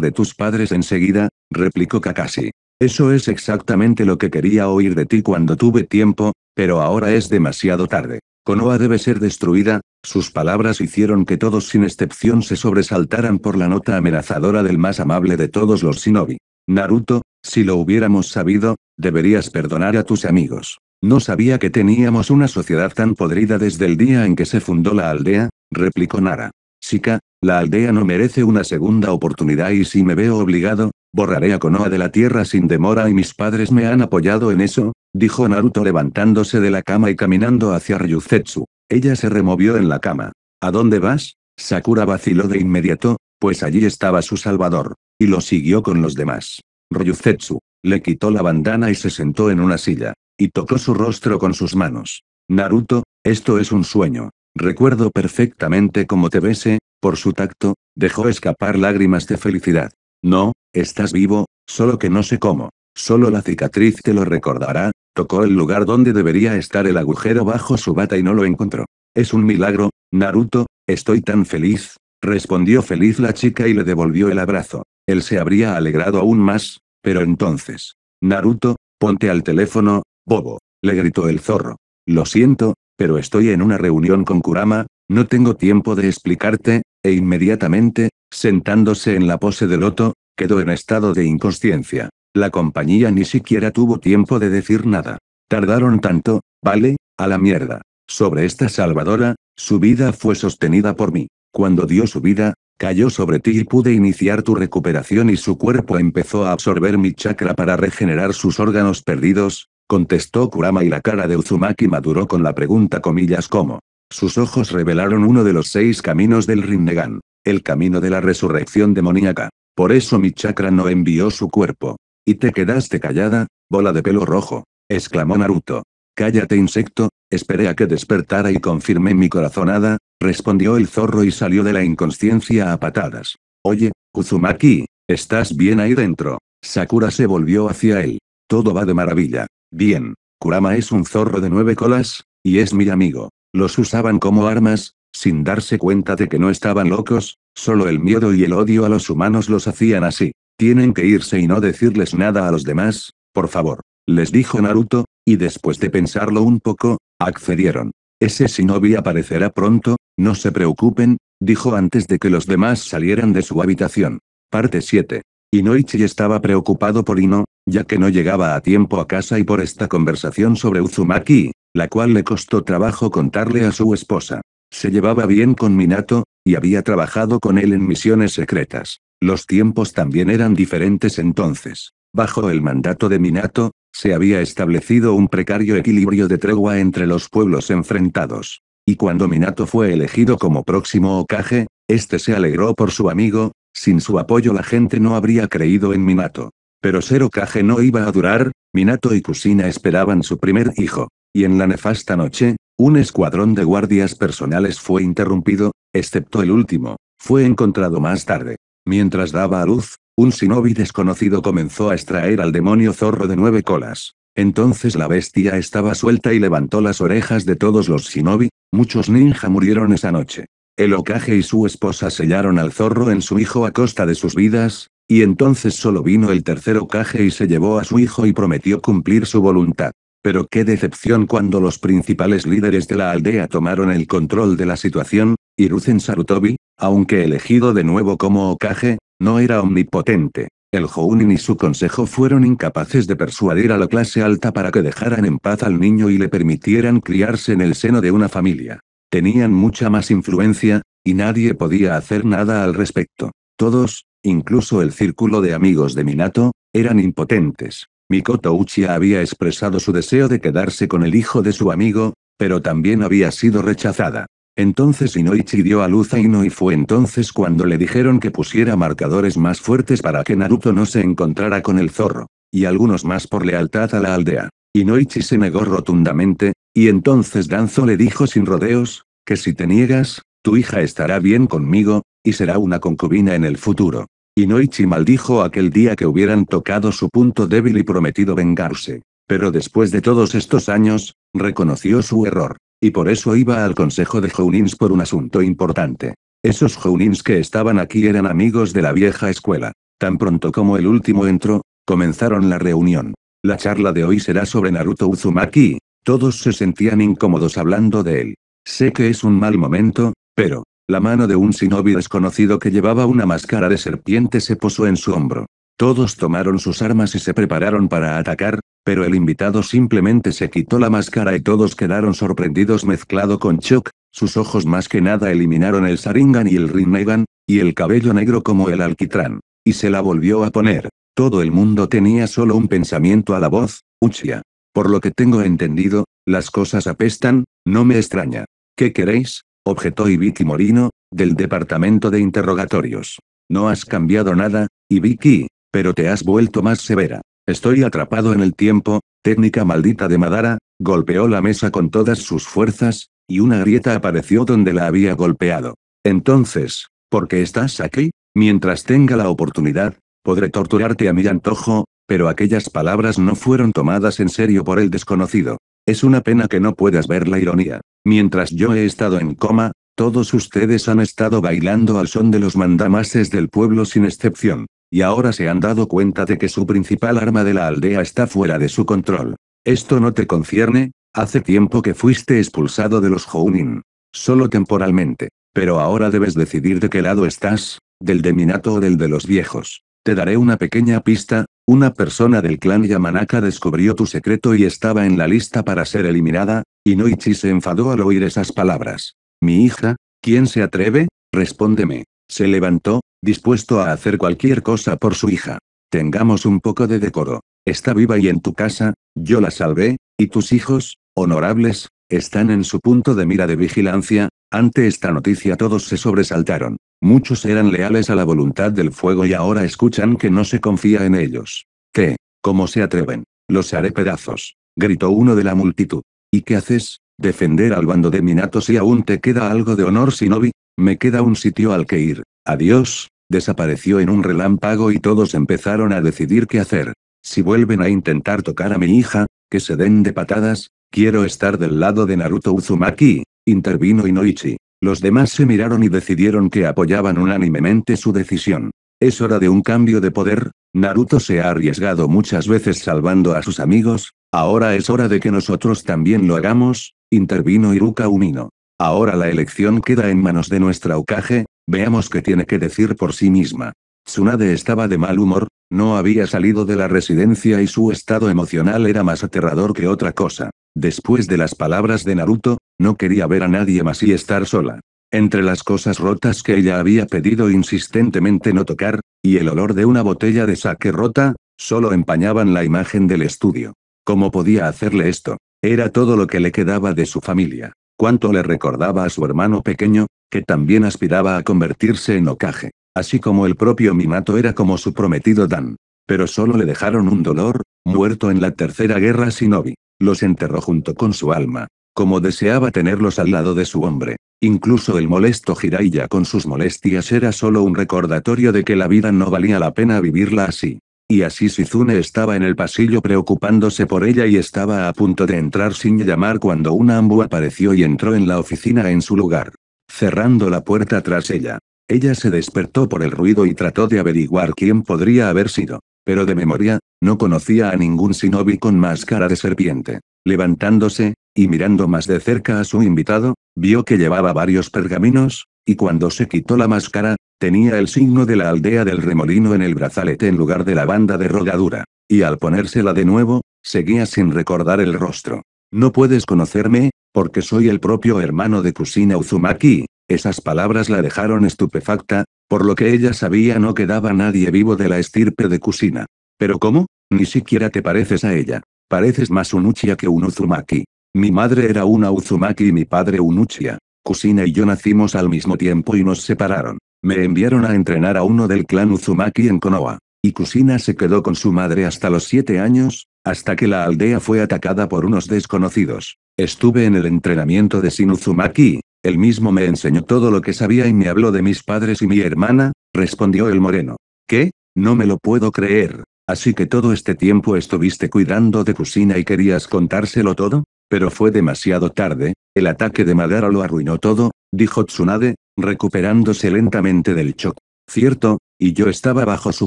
de tus padres enseguida, replicó Kakashi. Eso es exactamente lo que quería oír de ti cuando tuve tiempo, pero ahora es demasiado tarde. Konoha debe ser destruida, sus palabras hicieron que todos sin excepción se sobresaltaran por la nota amenazadora del más amable de todos los shinobi. Naruto, si lo hubiéramos sabido, deberías perdonar a tus amigos. No sabía que teníamos una sociedad tan podrida desde el día en que se fundó la aldea, replicó Nara. Chica, la aldea no merece una segunda oportunidad y si me veo obligado, borraré a Konoha de la tierra sin demora y mis padres me han apoyado en eso, dijo Naruto levantándose de la cama y caminando hacia Ryuzetsu. Ella se removió en la cama. ¿A dónde vas? Sakura vaciló de inmediato, pues allí estaba su salvador y lo siguió con los demás. Ryuzetsu le quitó la bandana y se sentó en una silla, y tocó su rostro con sus manos. Naruto, esto es un sueño. Recuerdo perfectamente cómo te besé, por su tacto, dejó escapar lágrimas de felicidad. No, estás vivo, solo que no sé cómo. Solo la cicatriz te lo recordará, tocó el lugar donde debería estar el agujero bajo su bata y no lo encontró. Es un milagro, Naruto, estoy tan feliz, respondió feliz la chica y le devolvió el abrazo. Él se habría alegrado aún más, pero entonces. Naruto, ponte al teléfono, bobo, le gritó el zorro. Lo siento, pero estoy en una reunión con Kurama, no tengo tiempo de explicarte, e inmediatamente, sentándose en la pose de loto, quedó en estado de inconsciencia. La compañía ni siquiera tuvo tiempo de decir nada. Tardaron tanto, vale, a la mierda. Sobre esta salvadora, su vida fue sostenida por mí. Cuando dio su vida, Cayó sobre ti y pude iniciar tu recuperación y su cuerpo empezó a absorber mi chakra para regenerar sus órganos perdidos, contestó Kurama y la cara de Uzumaki maduró con la pregunta comillas como. Sus ojos revelaron uno de los seis caminos del Rinnegan, el camino de la resurrección demoníaca. Por eso mi chakra no envió su cuerpo. ¿Y te quedaste callada, bola de pelo rojo? exclamó Naruto. Cállate insecto, esperé a que despertara y confirmé mi corazonada, respondió el zorro y salió de la inconsciencia a patadas. Oye, Uzumaki, estás bien ahí dentro. Sakura se volvió hacia él. Todo va de maravilla. Bien. Kurama es un zorro de nueve colas, y es mi amigo. Los usaban como armas, sin darse cuenta de que no estaban locos, solo el miedo y el odio a los humanos los hacían así. Tienen que irse y no decirles nada a los demás, por favor. Les dijo Naruto, y después de pensarlo un poco, accedieron. Ese shinobi aparecerá pronto, no se preocupen, dijo antes de que los demás salieran de su habitación. Parte 7. Inoichi estaba preocupado por Ino, ya que no llegaba a tiempo a casa y por esta conversación sobre Uzumaki, la cual le costó trabajo contarle a su esposa. Se llevaba bien con Minato, y había trabajado con él en misiones secretas. Los tiempos también eran diferentes entonces. Bajo el mandato de Minato, se había establecido un precario equilibrio de tregua entre los pueblos enfrentados. Y cuando Minato fue elegido como próximo Okage, este se alegró por su amigo, sin su apoyo la gente no habría creído en Minato. Pero ser Okage no iba a durar, Minato y Kusina esperaban su primer hijo. Y en la nefasta noche, un escuadrón de guardias personales fue interrumpido, excepto el último. Fue encontrado más tarde. Mientras daba a luz, un shinobi desconocido comenzó a extraer al demonio zorro de nueve colas. Entonces la bestia estaba suelta y levantó las orejas de todos los shinobi, Muchos ninja murieron esa noche. El Okage y su esposa sellaron al zorro en su hijo a costa de sus vidas, y entonces solo vino el tercer Okage y se llevó a su hijo y prometió cumplir su voluntad. Pero qué decepción cuando los principales líderes de la aldea tomaron el control de la situación, Hiruzen Sarutobi, aunque elegido de nuevo como Okage, no era omnipotente. El Jounin y su consejo fueron incapaces de persuadir a la clase alta para que dejaran en paz al niño y le permitieran criarse en el seno de una familia. Tenían mucha más influencia, y nadie podía hacer nada al respecto. Todos, incluso el círculo de amigos de Minato, eran impotentes. Mikoto Uchiha había expresado su deseo de quedarse con el hijo de su amigo, pero también había sido rechazada. Entonces Inoichi dio a luz a Ino y fue entonces cuando le dijeron que pusiera marcadores más fuertes para que Naruto no se encontrara con el zorro. Y algunos más por lealtad a la aldea. Inoichi se negó rotundamente, y entonces Danzo le dijo sin rodeos, que si te niegas, tu hija estará bien conmigo, y será una concubina en el futuro. Inoichi maldijo aquel día que hubieran tocado su punto débil y prometido vengarse. Pero después de todos estos años, reconoció su error. Y por eso iba al consejo de Jounins por un asunto importante. Esos Jounins que estaban aquí eran amigos de la vieja escuela. Tan pronto como el último entró, comenzaron la reunión. La charla de hoy será sobre Naruto Uzumaki. Todos se sentían incómodos hablando de él. Sé que es un mal momento, pero, la mano de un shinobi desconocido que llevaba una máscara de serpiente se posó en su hombro. Todos tomaron sus armas y se prepararon para atacar, pero el invitado simplemente se quitó la máscara y todos quedaron sorprendidos mezclado con shock, sus ojos más que nada eliminaron el Saringan y el Rinnegan, y el cabello negro como el alquitrán, y se la volvió a poner. Todo el mundo tenía solo un pensamiento a la voz, Uchia. Por lo que tengo entendido, las cosas apestan, no me extraña. ¿Qué queréis? objetó Ibiki Morino, del departamento de interrogatorios. No has cambiado nada, Ibiki, pero te has vuelto más severa. Estoy atrapado en el tiempo, técnica maldita de Madara, golpeó la mesa con todas sus fuerzas, y una grieta apareció donde la había golpeado. Entonces, ¿por qué estás aquí? Mientras tenga la oportunidad, podré torturarte a mi antojo, pero aquellas palabras no fueron tomadas en serio por el desconocido. Es una pena que no puedas ver la ironía. Mientras yo he estado en coma, todos ustedes han estado bailando al son de los mandamases del pueblo sin excepción. Y ahora se han dado cuenta de que su principal arma de la aldea está fuera de su control. Esto no te concierne, hace tiempo que fuiste expulsado de los Hounin. Solo temporalmente. Pero ahora debes decidir de qué lado estás, del de Minato o del de los viejos. Te daré una pequeña pista, una persona del clan Yamanaka descubrió tu secreto y estaba en la lista para ser eliminada, y Noichi se enfadó al oír esas palabras. Mi hija, ¿quién se atreve? Respóndeme. Se levantó, dispuesto a hacer cualquier cosa por su hija. Tengamos un poco de decoro. Está viva y en tu casa, yo la salvé, y tus hijos, honorables, están en su punto de mira de vigilancia, ante esta noticia todos se sobresaltaron. Muchos eran leales a la voluntad del fuego y ahora escuchan que no se confía en ellos. ¿Qué? ¿Cómo se atreven? Los haré pedazos, gritó uno de la multitud. ¿Y qué haces? ¿Defender al bando de Minato si aún te queda algo de honor, vi Me queda un sitio al que ir. Adiós, desapareció en un relámpago y todos empezaron a decidir qué hacer. Si vuelven a intentar tocar a mi hija, que se den de patadas, quiero estar del lado de Naruto Uzumaki, intervino Inoichi. Los demás se miraron y decidieron que apoyaban unánimemente su decisión. Es hora de un cambio de poder, Naruto se ha arriesgado muchas veces salvando a sus amigos, ahora es hora de que nosotros también lo hagamos, intervino Iruka Umino. Ahora la elección queda en manos de nuestra Okage, veamos qué tiene que decir por sí misma. Tsunade estaba de mal humor, no había salido de la residencia y su estado emocional era más aterrador que otra cosa. Después de las palabras de Naruto, no quería ver a nadie más y estar sola. Entre las cosas rotas que ella había pedido insistentemente no tocar, y el olor de una botella de sake rota, solo empañaban la imagen del estudio. ¿Cómo podía hacerle esto? Era todo lo que le quedaba de su familia cuánto le recordaba a su hermano pequeño, que también aspiraba a convertirse en Okage, así como el propio Minato era como su prometido Dan. Pero solo le dejaron un dolor, muerto en la tercera guerra Shinobi. Los enterró junto con su alma, como deseaba tenerlos al lado de su hombre. Incluso el molesto Jiraiya con sus molestias era solo un recordatorio de que la vida no valía la pena vivirla así. Y así Sizune estaba en el pasillo preocupándose por ella y estaba a punto de entrar sin llamar cuando un ambu apareció y entró en la oficina en su lugar. Cerrando la puerta tras ella. Ella se despertó por el ruido y trató de averiguar quién podría haber sido. Pero de memoria, no conocía a ningún Sinobi con máscara de serpiente. Levantándose, y mirando más de cerca a su invitado, vio que llevaba varios pergaminos, y cuando se quitó la máscara, Tenía el signo de la aldea del remolino en el brazalete en lugar de la banda de rodadura. Y al ponérsela de nuevo, seguía sin recordar el rostro. No puedes conocerme, porque soy el propio hermano de Kusina Uzumaki. Esas palabras la dejaron estupefacta, por lo que ella sabía no quedaba nadie vivo de la estirpe de Kusina. ¿Pero cómo? Ni siquiera te pareces a ella. Pareces más un Uchiha que un Uzumaki. Mi madre era una Uzumaki y mi padre un Uchiha. Kusina y yo nacimos al mismo tiempo y nos separaron. Me enviaron a entrenar a uno del clan Uzumaki en Konoha. Y Kusina se quedó con su madre hasta los siete años, hasta que la aldea fue atacada por unos desconocidos. Estuve en el entrenamiento de Uzumaki, él mismo me enseñó todo lo que sabía y me habló de mis padres y mi hermana, respondió el moreno. ¿Qué? No me lo puedo creer. Así que todo este tiempo estuviste cuidando de Kusina y querías contárselo todo, pero fue demasiado tarde, el ataque de Madara lo arruinó todo, dijo Tsunade, recuperándose lentamente del choque. Cierto, y yo estaba bajo su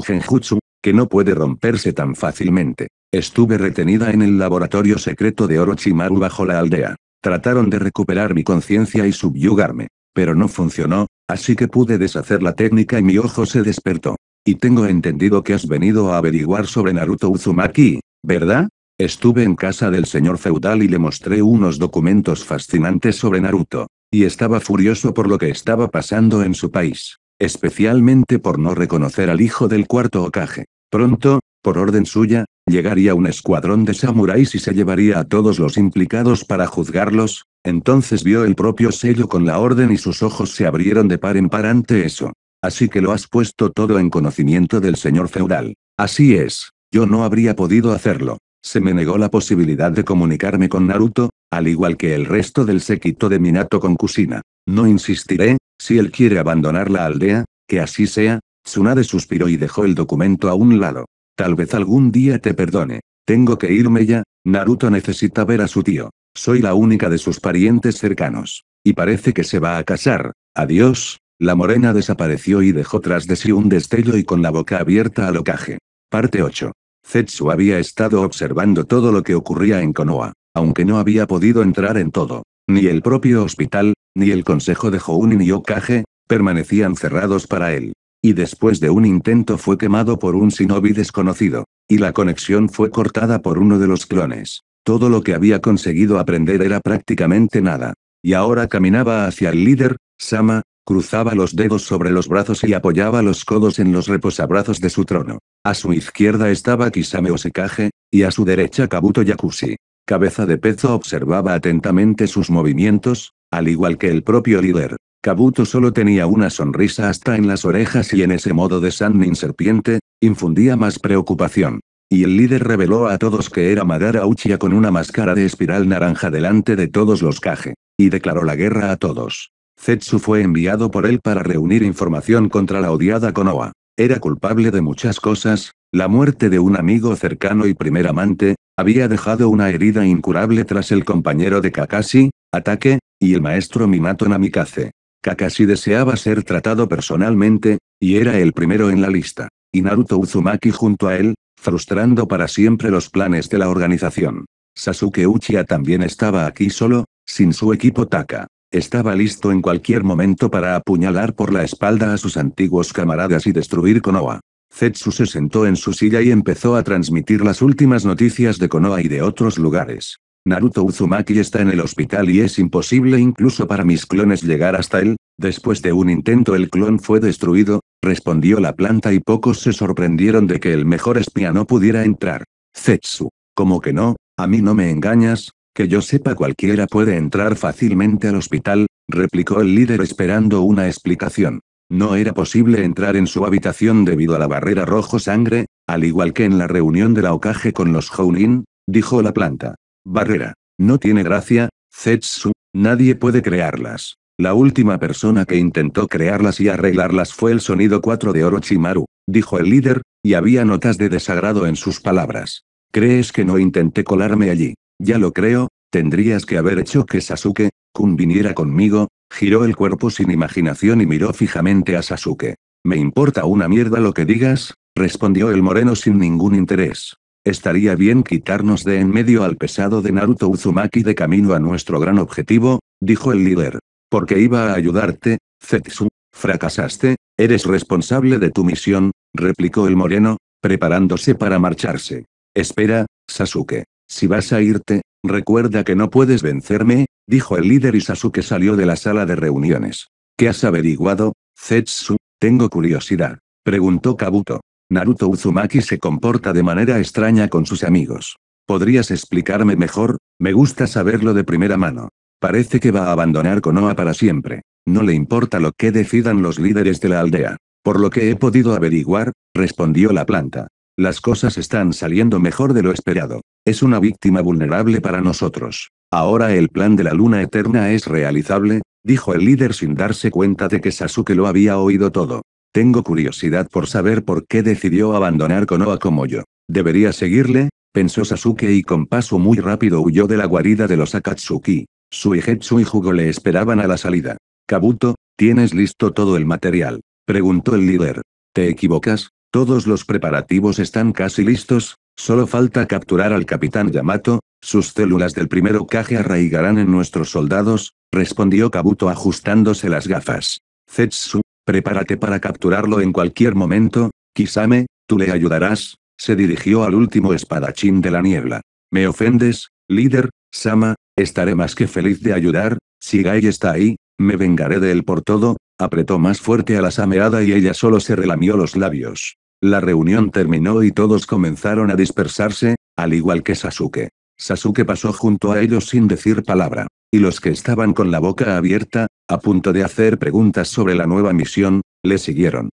genjutsu, que no puede romperse tan fácilmente. Estuve retenida en el laboratorio secreto de Orochimaru bajo la aldea. Trataron de recuperar mi conciencia y subyugarme. Pero no funcionó, así que pude deshacer la técnica y mi ojo se despertó. Y tengo entendido que has venido a averiguar sobre Naruto Uzumaki, ¿verdad? Estuve en casa del señor feudal y le mostré unos documentos fascinantes sobre Naruto y estaba furioso por lo que estaba pasando en su país, especialmente por no reconocer al hijo del cuarto Okage. Pronto, por orden suya, llegaría un escuadrón de samuráis y se llevaría a todos los implicados para juzgarlos, entonces vio el propio sello con la orden y sus ojos se abrieron de par en par ante eso. Así que lo has puesto todo en conocimiento del señor feudal. Así es, yo no habría podido hacerlo. Se me negó la posibilidad de comunicarme con Naruto, al igual que el resto del séquito de Minato con Kusina. No insistiré, si él quiere abandonar la aldea, que así sea, Tsunade suspiró y dejó el documento a un lado. Tal vez algún día te perdone. Tengo que irme ya, Naruto necesita ver a su tío. Soy la única de sus parientes cercanos. Y parece que se va a casar. Adiós. La morena desapareció y dejó tras de sí un destello y con la boca abierta al ocaje. Parte 8. Zetsu había estado observando todo lo que ocurría en Konoha aunque no había podido entrar en todo. Ni el propio hospital, ni el consejo de Jounin y Okage, permanecían cerrados para él. Y después de un intento fue quemado por un shinobi desconocido. Y la conexión fue cortada por uno de los clones. Todo lo que había conseguido aprender era prácticamente nada. Y ahora caminaba hacia el líder, Sama, cruzaba los dedos sobre los brazos y apoyaba los codos en los reposabrazos de su trono. A su izquierda estaba Kisame Osekage, y a su derecha Kabuto Yakushi. Cabeza de pezo observaba atentamente sus movimientos, al igual que el propio líder. Kabuto solo tenía una sonrisa hasta en las orejas y en ese modo de Sanin serpiente, infundía más preocupación. Y el líder reveló a todos que era Madara Uchiha con una máscara de espiral naranja delante de todos los Kage. Y declaró la guerra a todos. Zetsu fue enviado por él para reunir información contra la odiada Konoha. Era culpable de muchas cosas, la muerte de un amigo cercano y primer amante, había dejado una herida incurable tras el compañero de Kakashi, Ataque, y el maestro Minato Namikaze. Kakashi deseaba ser tratado personalmente, y era el primero en la lista. Y Naruto Uzumaki junto a él, frustrando para siempre los planes de la organización. Sasuke Uchiha también estaba aquí solo, sin su equipo Taka. Estaba listo en cualquier momento para apuñalar por la espalda a sus antiguos camaradas y destruir Konoha. Zetsu se sentó en su silla y empezó a transmitir las últimas noticias de Konoha y de otros lugares. Naruto Uzumaki está en el hospital y es imposible incluso para mis clones llegar hasta él, después de un intento el clon fue destruido, respondió la planta y pocos se sorprendieron de que el mejor espía no pudiera entrar. Zetsu, como que no, a mí no me engañas, que yo sepa cualquiera puede entrar fácilmente al hospital, replicó el líder esperando una explicación. No era posible entrar en su habitación debido a la barrera rojo sangre, al igual que en la reunión de la Okage con los Hounin, dijo la planta. Barrera. No tiene gracia, Zetsu, nadie puede crearlas. La última persona que intentó crearlas y arreglarlas fue el sonido 4 de Orochimaru, dijo el líder, y había notas de desagrado en sus palabras. ¿Crees que no intenté colarme allí? Ya lo creo, tendrías que haber hecho que Sasuke, Kun viniera conmigo, Giró el cuerpo sin imaginación y miró fijamente a Sasuke. Me importa una mierda lo que digas, respondió el moreno sin ningún interés. Estaría bien quitarnos de en medio al pesado de Naruto Uzumaki de camino a nuestro gran objetivo, dijo el líder. Porque iba a ayudarte, Zetsu. Fracasaste, eres responsable de tu misión, replicó el moreno, preparándose para marcharse. Espera, Sasuke. Si vas a irte, recuerda que no puedes vencerme, Dijo el líder y Sasuke salió de la sala de reuniones. ¿Qué has averiguado, Zetsu? Tengo curiosidad. Preguntó Kabuto. Naruto Uzumaki se comporta de manera extraña con sus amigos. ¿Podrías explicarme mejor? Me gusta saberlo de primera mano. Parece que va a abandonar Konoha para siempre. No le importa lo que decidan los líderes de la aldea. Por lo que he podido averiguar, respondió la planta. Las cosas están saliendo mejor de lo esperado. Es una víctima vulnerable para nosotros. Ahora el plan de la luna eterna es realizable, dijo el líder sin darse cuenta de que Sasuke lo había oído todo. Tengo curiosidad por saber por qué decidió abandonar Konoha como yo. ¿Debería seguirle? pensó Sasuke y con paso muy rápido huyó de la guarida de los Akatsuki. Suigetsu y Jugo le esperaban a la salida. Kabuto, ¿tienes listo todo el material? preguntó el líder. ¿Te equivocas? Todos los preparativos están casi listos, solo falta capturar al capitán Yamato, sus células del primero caje arraigarán en nuestros soldados, respondió Kabuto ajustándose las gafas. Zetsu, prepárate para capturarlo en cualquier momento, Kisame, tú le ayudarás, se dirigió al último espadachín de la niebla. ¿Me ofendes, líder? Sama, estaré más que feliz de ayudar, si Gai está ahí, me vengaré de él por todo, apretó más fuerte a la sameada y ella solo se relamió los labios. La reunión terminó y todos comenzaron a dispersarse, al igual que Sasuke. Sasuke pasó junto a ellos sin decir palabra. Y los que estaban con la boca abierta, a punto de hacer preguntas sobre la nueva misión, le siguieron.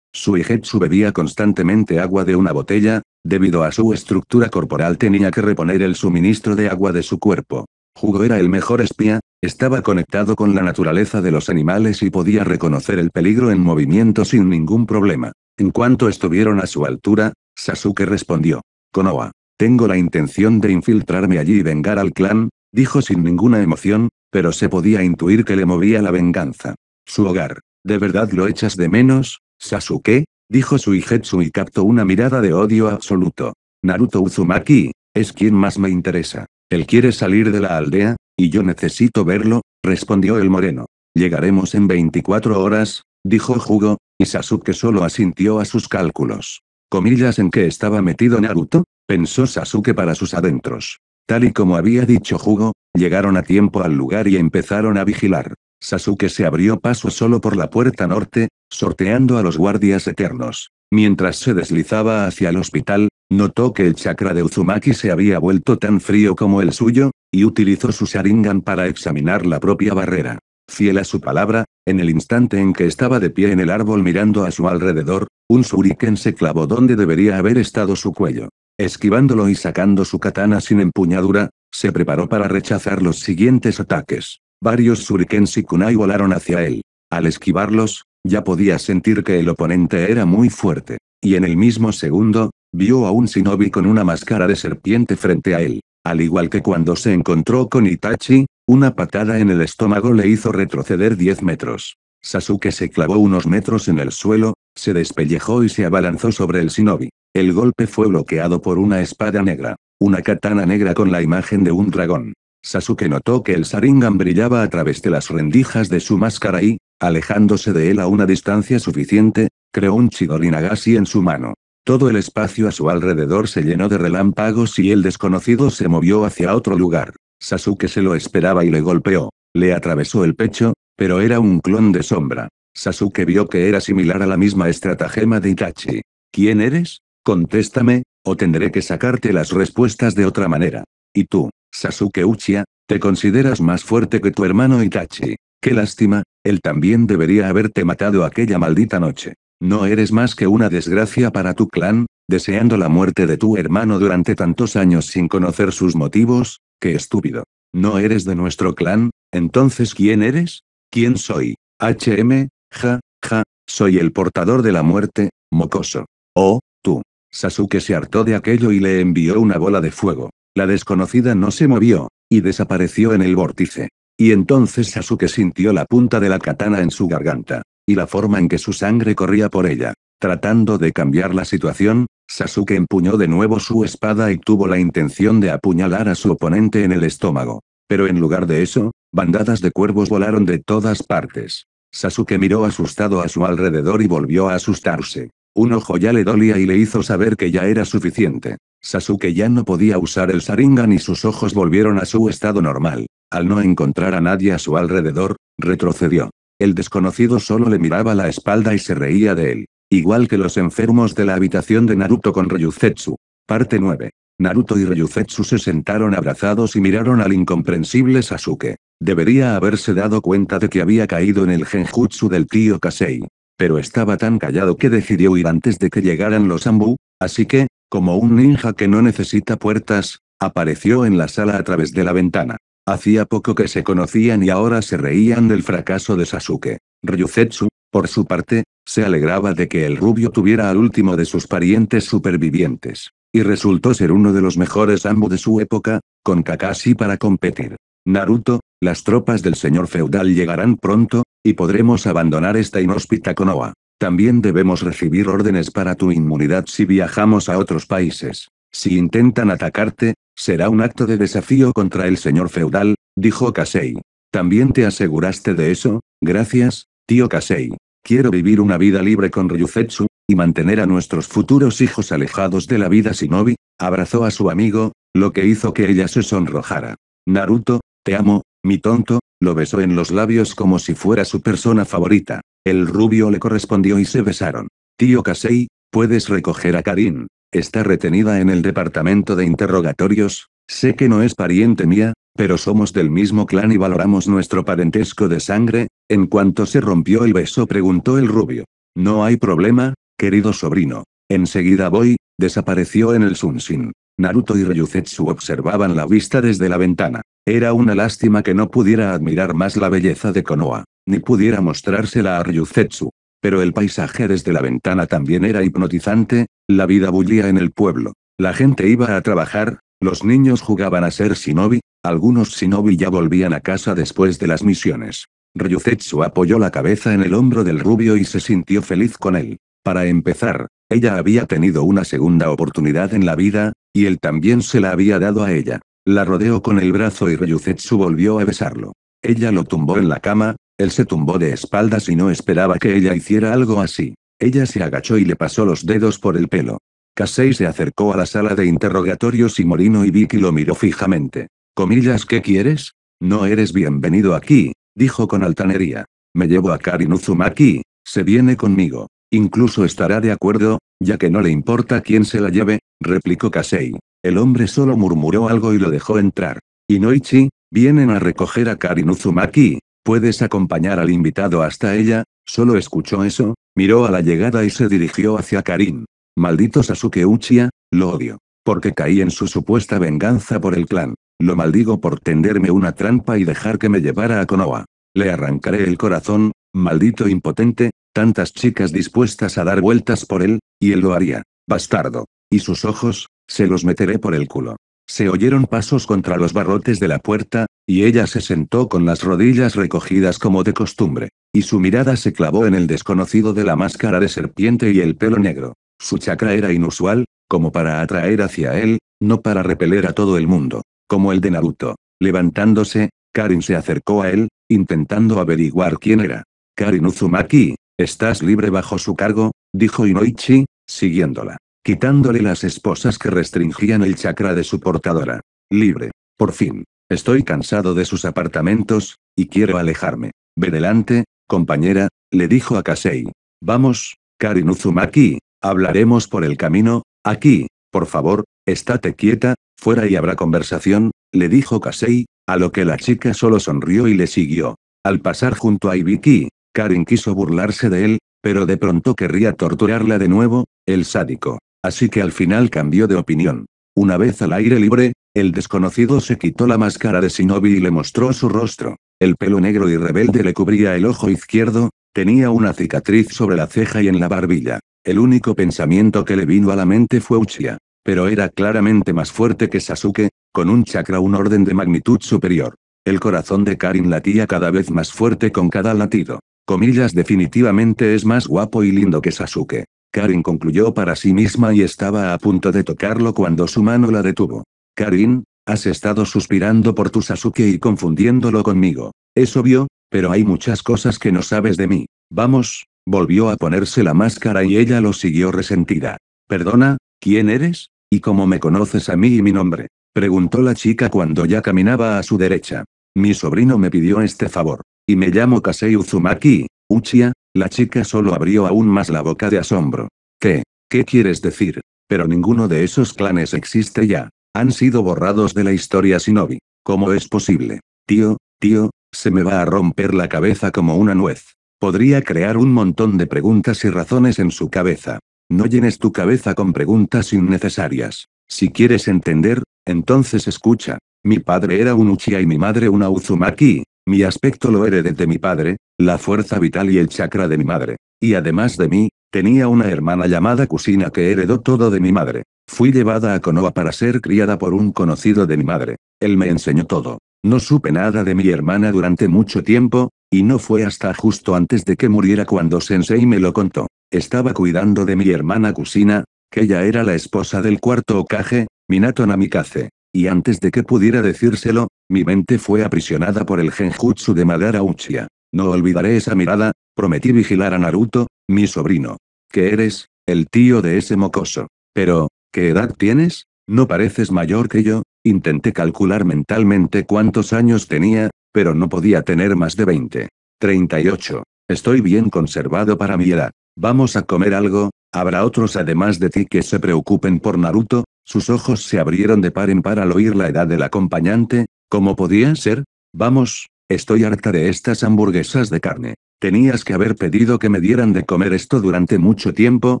hijetsu bebía constantemente agua de una botella, debido a su estructura corporal tenía que reponer el suministro de agua de su cuerpo. Jugo era el mejor espía, estaba conectado con la naturaleza de los animales y podía reconocer el peligro en movimiento sin ningún problema. En cuanto estuvieron a su altura, Sasuke respondió. Konoha. Tengo la intención de infiltrarme allí y vengar al clan, dijo sin ninguna emoción, pero se podía intuir que le movía la venganza. Su hogar. ¿De verdad lo echas de menos, Sasuke? dijo Suigetsu y captó una mirada de odio absoluto. Naruto Uzumaki, es quien más me interesa. Él quiere salir de la aldea, y yo necesito verlo, respondió el moreno. Llegaremos en 24 horas, dijo Jugo, y Sasuke solo asintió a sus cálculos. ¿Comillas en qué estaba metido Naruto? pensó Sasuke para sus adentros. Tal y como había dicho Jugo, llegaron a tiempo al lugar y empezaron a vigilar. Sasuke se abrió paso solo por la puerta norte, sorteando a los guardias eternos. Mientras se deslizaba hacia el hospital, notó que el chakra de Uzumaki se había vuelto tan frío como el suyo, y utilizó su Sharingan para examinar la propia barrera. Fiel a su palabra, en el instante en que estaba de pie en el árbol mirando a su alrededor, un shuriken se clavó donde debería haber estado su cuello. Esquivándolo y sacando su katana sin empuñadura, se preparó para rechazar los siguientes ataques. Varios shurikens y kunai volaron hacia él. Al esquivarlos, ya podía sentir que el oponente era muy fuerte. Y en el mismo segundo, vio a un shinobi con una máscara de serpiente frente a él. Al igual que cuando se encontró con Itachi, una patada en el estómago le hizo retroceder 10 metros. Sasuke se clavó unos metros en el suelo, se despellejó y se abalanzó sobre el shinobi. El golpe fue bloqueado por una espada negra. Una katana negra con la imagen de un dragón. Sasuke notó que el saringan brillaba a través de las rendijas de su máscara y, alejándose de él a una distancia suficiente, creó un Chidori en su mano. Todo el espacio a su alrededor se llenó de relámpagos y el desconocido se movió hacia otro lugar. Sasuke se lo esperaba y le golpeó. Le atravesó el pecho, pero era un clon de sombra. Sasuke vio que era similar a la misma estratagema de Itachi. ¿Quién eres? Contéstame, o tendré que sacarte las respuestas de otra manera. ¿Y tú, Sasuke Uchiha, te consideras más fuerte que tu hermano Itachi? Qué lástima, él también debería haberte matado aquella maldita noche. No eres más que una desgracia para tu clan, deseando la muerte de tu hermano durante tantos años sin conocer sus motivos, qué estúpido. No eres de nuestro clan, entonces ¿quién eres? ¿Quién soy? HM, Ja, ja, soy el portador de la muerte, mocoso. Oh, tú. Sasuke se hartó de aquello y le envió una bola de fuego. La desconocida no se movió, y desapareció en el vórtice. Y entonces Sasuke sintió la punta de la katana en su garganta, y la forma en que su sangre corría por ella. Tratando de cambiar la situación, Sasuke empuñó de nuevo su espada y tuvo la intención de apuñalar a su oponente en el estómago. Pero en lugar de eso, bandadas de cuervos volaron de todas partes. Sasuke miró asustado a su alrededor y volvió a asustarse. Un ojo ya le dolía y le hizo saber que ya era suficiente. Sasuke ya no podía usar el saringa y sus ojos volvieron a su estado normal. Al no encontrar a nadie a su alrededor, retrocedió. El desconocido solo le miraba la espalda y se reía de él. Igual que los enfermos de la habitación de Naruto con Ryuzetsu. Parte 9. Naruto y Ryuzetsu se sentaron abrazados y miraron al incomprensible Sasuke. Debería haberse dado cuenta de que había caído en el genjutsu del tío Kasei. Pero estaba tan callado que decidió ir antes de que llegaran los Ambu, así que, como un ninja que no necesita puertas, apareció en la sala a través de la ventana. Hacía poco que se conocían y ahora se reían del fracaso de Sasuke. Ryuzetsu, por su parte, se alegraba de que el rubio tuviera al último de sus parientes supervivientes. Y resultó ser uno de los mejores Ambu de su época, con Kakashi para competir. Naruto, las tropas del señor feudal llegarán pronto, y podremos abandonar esta inhóspita Konoha. También debemos recibir órdenes para tu inmunidad si viajamos a otros países. Si intentan atacarte, será un acto de desafío contra el señor feudal, dijo Kasei. También te aseguraste de eso, gracias, tío Kasei. Quiero vivir una vida libre con Ryuzetsu, y mantener a nuestros futuros hijos alejados de la vida shinobi, abrazó a su amigo, lo que hizo que ella se sonrojara. Naruto, te amo, mi tonto, lo besó en los labios como si fuera su persona favorita. El rubio le correspondió y se besaron. Tío Kasei, puedes recoger a Karin. Está retenida en el departamento de interrogatorios. Sé que no es pariente mía, pero somos del mismo clan y valoramos nuestro parentesco de sangre. En cuanto se rompió el beso, preguntó el rubio. No hay problema, querido sobrino. Enseguida voy, desapareció en el Sunsin. Naruto y Ryuzetsu observaban la vista desde la ventana. Era una lástima que no pudiera admirar más la belleza de Konoha, ni pudiera mostrársela a Ryuzetsu. Pero el paisaje desde la ventana también era hipnotizante, la vida bullía en el pueblo. La gente iba a trabajar, los niños jugaban a ser shinobi, algunos shinobi ya volvían a casa después de las misiones. Ryuzetsu apoyó la cabeza en el hombro del rubio y se sintió feliz con él. Para empezar, ella había tenido una segunda oportunidad en la vida, y él también se la había dado a ella. La rodeó con el brazo y Ryuzetsu volvió a besarlo. Ella lo tumbó en la cama, él se tumbó de espaldas y no esperaba que ella hiciera algo así. Ella se agachó y le pasó los dedos por el pelo. Kasei se acercó a la sala de interrogatorios y Morino y Vicky lo miró fijamente. Comillas, ¿qué quieres? No eres bienvenido aquí, dijo con altanería. Me llevo a Karin Uzumaki, se viene conmigo. Incluso estará de acuerdo, ya que no le importa quién se la lleve, replicó Kasei. El hombre solo murmuró algo y lo dejó entrar. Inoichi, vienen a recoger a Karin Uzumaki. ¿Puedes acompañar al invitado hasta ella? Solo escuchó eso, miró a la llegada y se dirigió hacia Karin. Maldito Sasuke Uchiha, lo odio. Porque caí en su supuesta venganza por el clan. Lo maldigo por tenderme una trampa y dejar que me llevara a Konoha. Le arrancaré el corazón, maldito impotente, tantas chicas dispuestas a dar vueltas por él, y él lo haría. Bastardo. Y sus ojos, se los meteré por el culo. Se oyeron pasos contra los barrotes de la puerta, y ella se sentó con las rodillas recogidas como de costumbre, y su mirada se clavó en el desconocido de la máscara de serpiente y el pelo negro. Su chakra era inusual, como para atraer hacia él, no para repeler a todo el mundo, como el de Naruto. Levantándose, Karin se acercó a él, intentando averiguar quién era. Karin Uzumaki, estás libre bajo su cargo, dijo Inoichi, siguiéndola quitándole las esposas que restringían el chakra de su portadora. Libre. Por fin. Estoy cansado de sus apartamentos, y quiero alejarme. Ve delante, compañera, le dijo a Kasei. Vamos, Karin Uzumaki, hablaremos por el camino, aquí, por favor, estate quieta, fuera y habrá conversación, le dijo Kasei, a lo que la chica solo sonrió y le siguió. Al pasar junto a Ibiki, Karin quiso burlarse de él, pero de pronto querría torturarla de nuevo, el sádico. Así que al final cambió de opinión. Una vez al aire libre, el desconocido se quitó la máscara de Shinobi y le mostró su rostro. El pelo negro y rebelde le cubría el ojo izquierdo, tenía una cicatriz sobre la ceja y en la barbilla. El único pensamiento que le vino a la mente fue Uchiha. Pero era claramente más fuerte que Sasuke, con un chakra un orden de magnitud superior. El corazón de Karin latía cada vez más fuerte con cada latido. Comillas definitivamente es más guapo y lindo que Sasuke. Karin concluyó para sí misma y estaba a punto de tocarlo cuando su mano la detuvo. Karin, has estado suspirando por tu Sasuke y confundiéndolo conmigo. Es obvio, pero hay muchas cosas que no sabes de mí. Vamos, volvió a ponerse la máscara y ella lo siguió resentida. Perdona, ¿quién eres? ¿Y cómo me conoces a mí y mi nombre? preguntó la chica cuando ya caminaba a su derecha. Mi sobrino me pidió este favor. Y me llamo Kasei Uzumaki, Uchiha, la chica solo abrió aún más la boca de asombro. ¿Qué? ¿Qué quieres decir? Pero ninguno de esos clanes existe ya. Han sido borrados de la historia Shinobi. ¿Cómo es posible? Tío, tío, se me va a romper la cabeza como una nuez. Podría crear un montón de preguntas y razones en su cabeza. No llenes tu cabeza con preguntas innecesarias. Si quieres entender, entonces escucha. Mi padre era un Uchiha y mi madre una Uzumaki, mi aspecto lo heredé de mi padre, la fuerza vital y el chakra de mi madre. Y además de mí, tenía una hermana llamada Kusina que heredó todo de mi madre. Fui llevada a Konoha para ser criada por un conocido de mi madre. Él me enseñó todo. No supe nada de mi hermana durante mucho tiempo, y no fue hasta justo antes de que muriera cuando Sensei me lo contó. Estaba cuidando de mi hermana Kusina, que ella era la esposa del cuarto Okage, Minato Namikaze. Y antes de que pudiera decírselo, mi mente fue aprisionada por el genjutsu de Madara Uchiha. No olvidaré esa mirada, prometí vigilar a Naruto, mi sobrino. ¿Qué eres, el tío de ese mocoso. Pero, ¿qué edad tienes? No pareces mayor que yo, intenté calcular mentalmente cuántos años tenía, pero no podía tener más de 20. 38. Estoy bien conservado para mi edad. Vamos a comer algo, habrá otros además de ti que se preocupen por Naruto, sus ojos se abrieron de par en par al oír la edad del acompañante, ¿cómo podía ser? Vamos, estoy harta de estas hamburguesas de carne. Tenías que haber pedido que me dieran de comer esto durante mucho tiempo,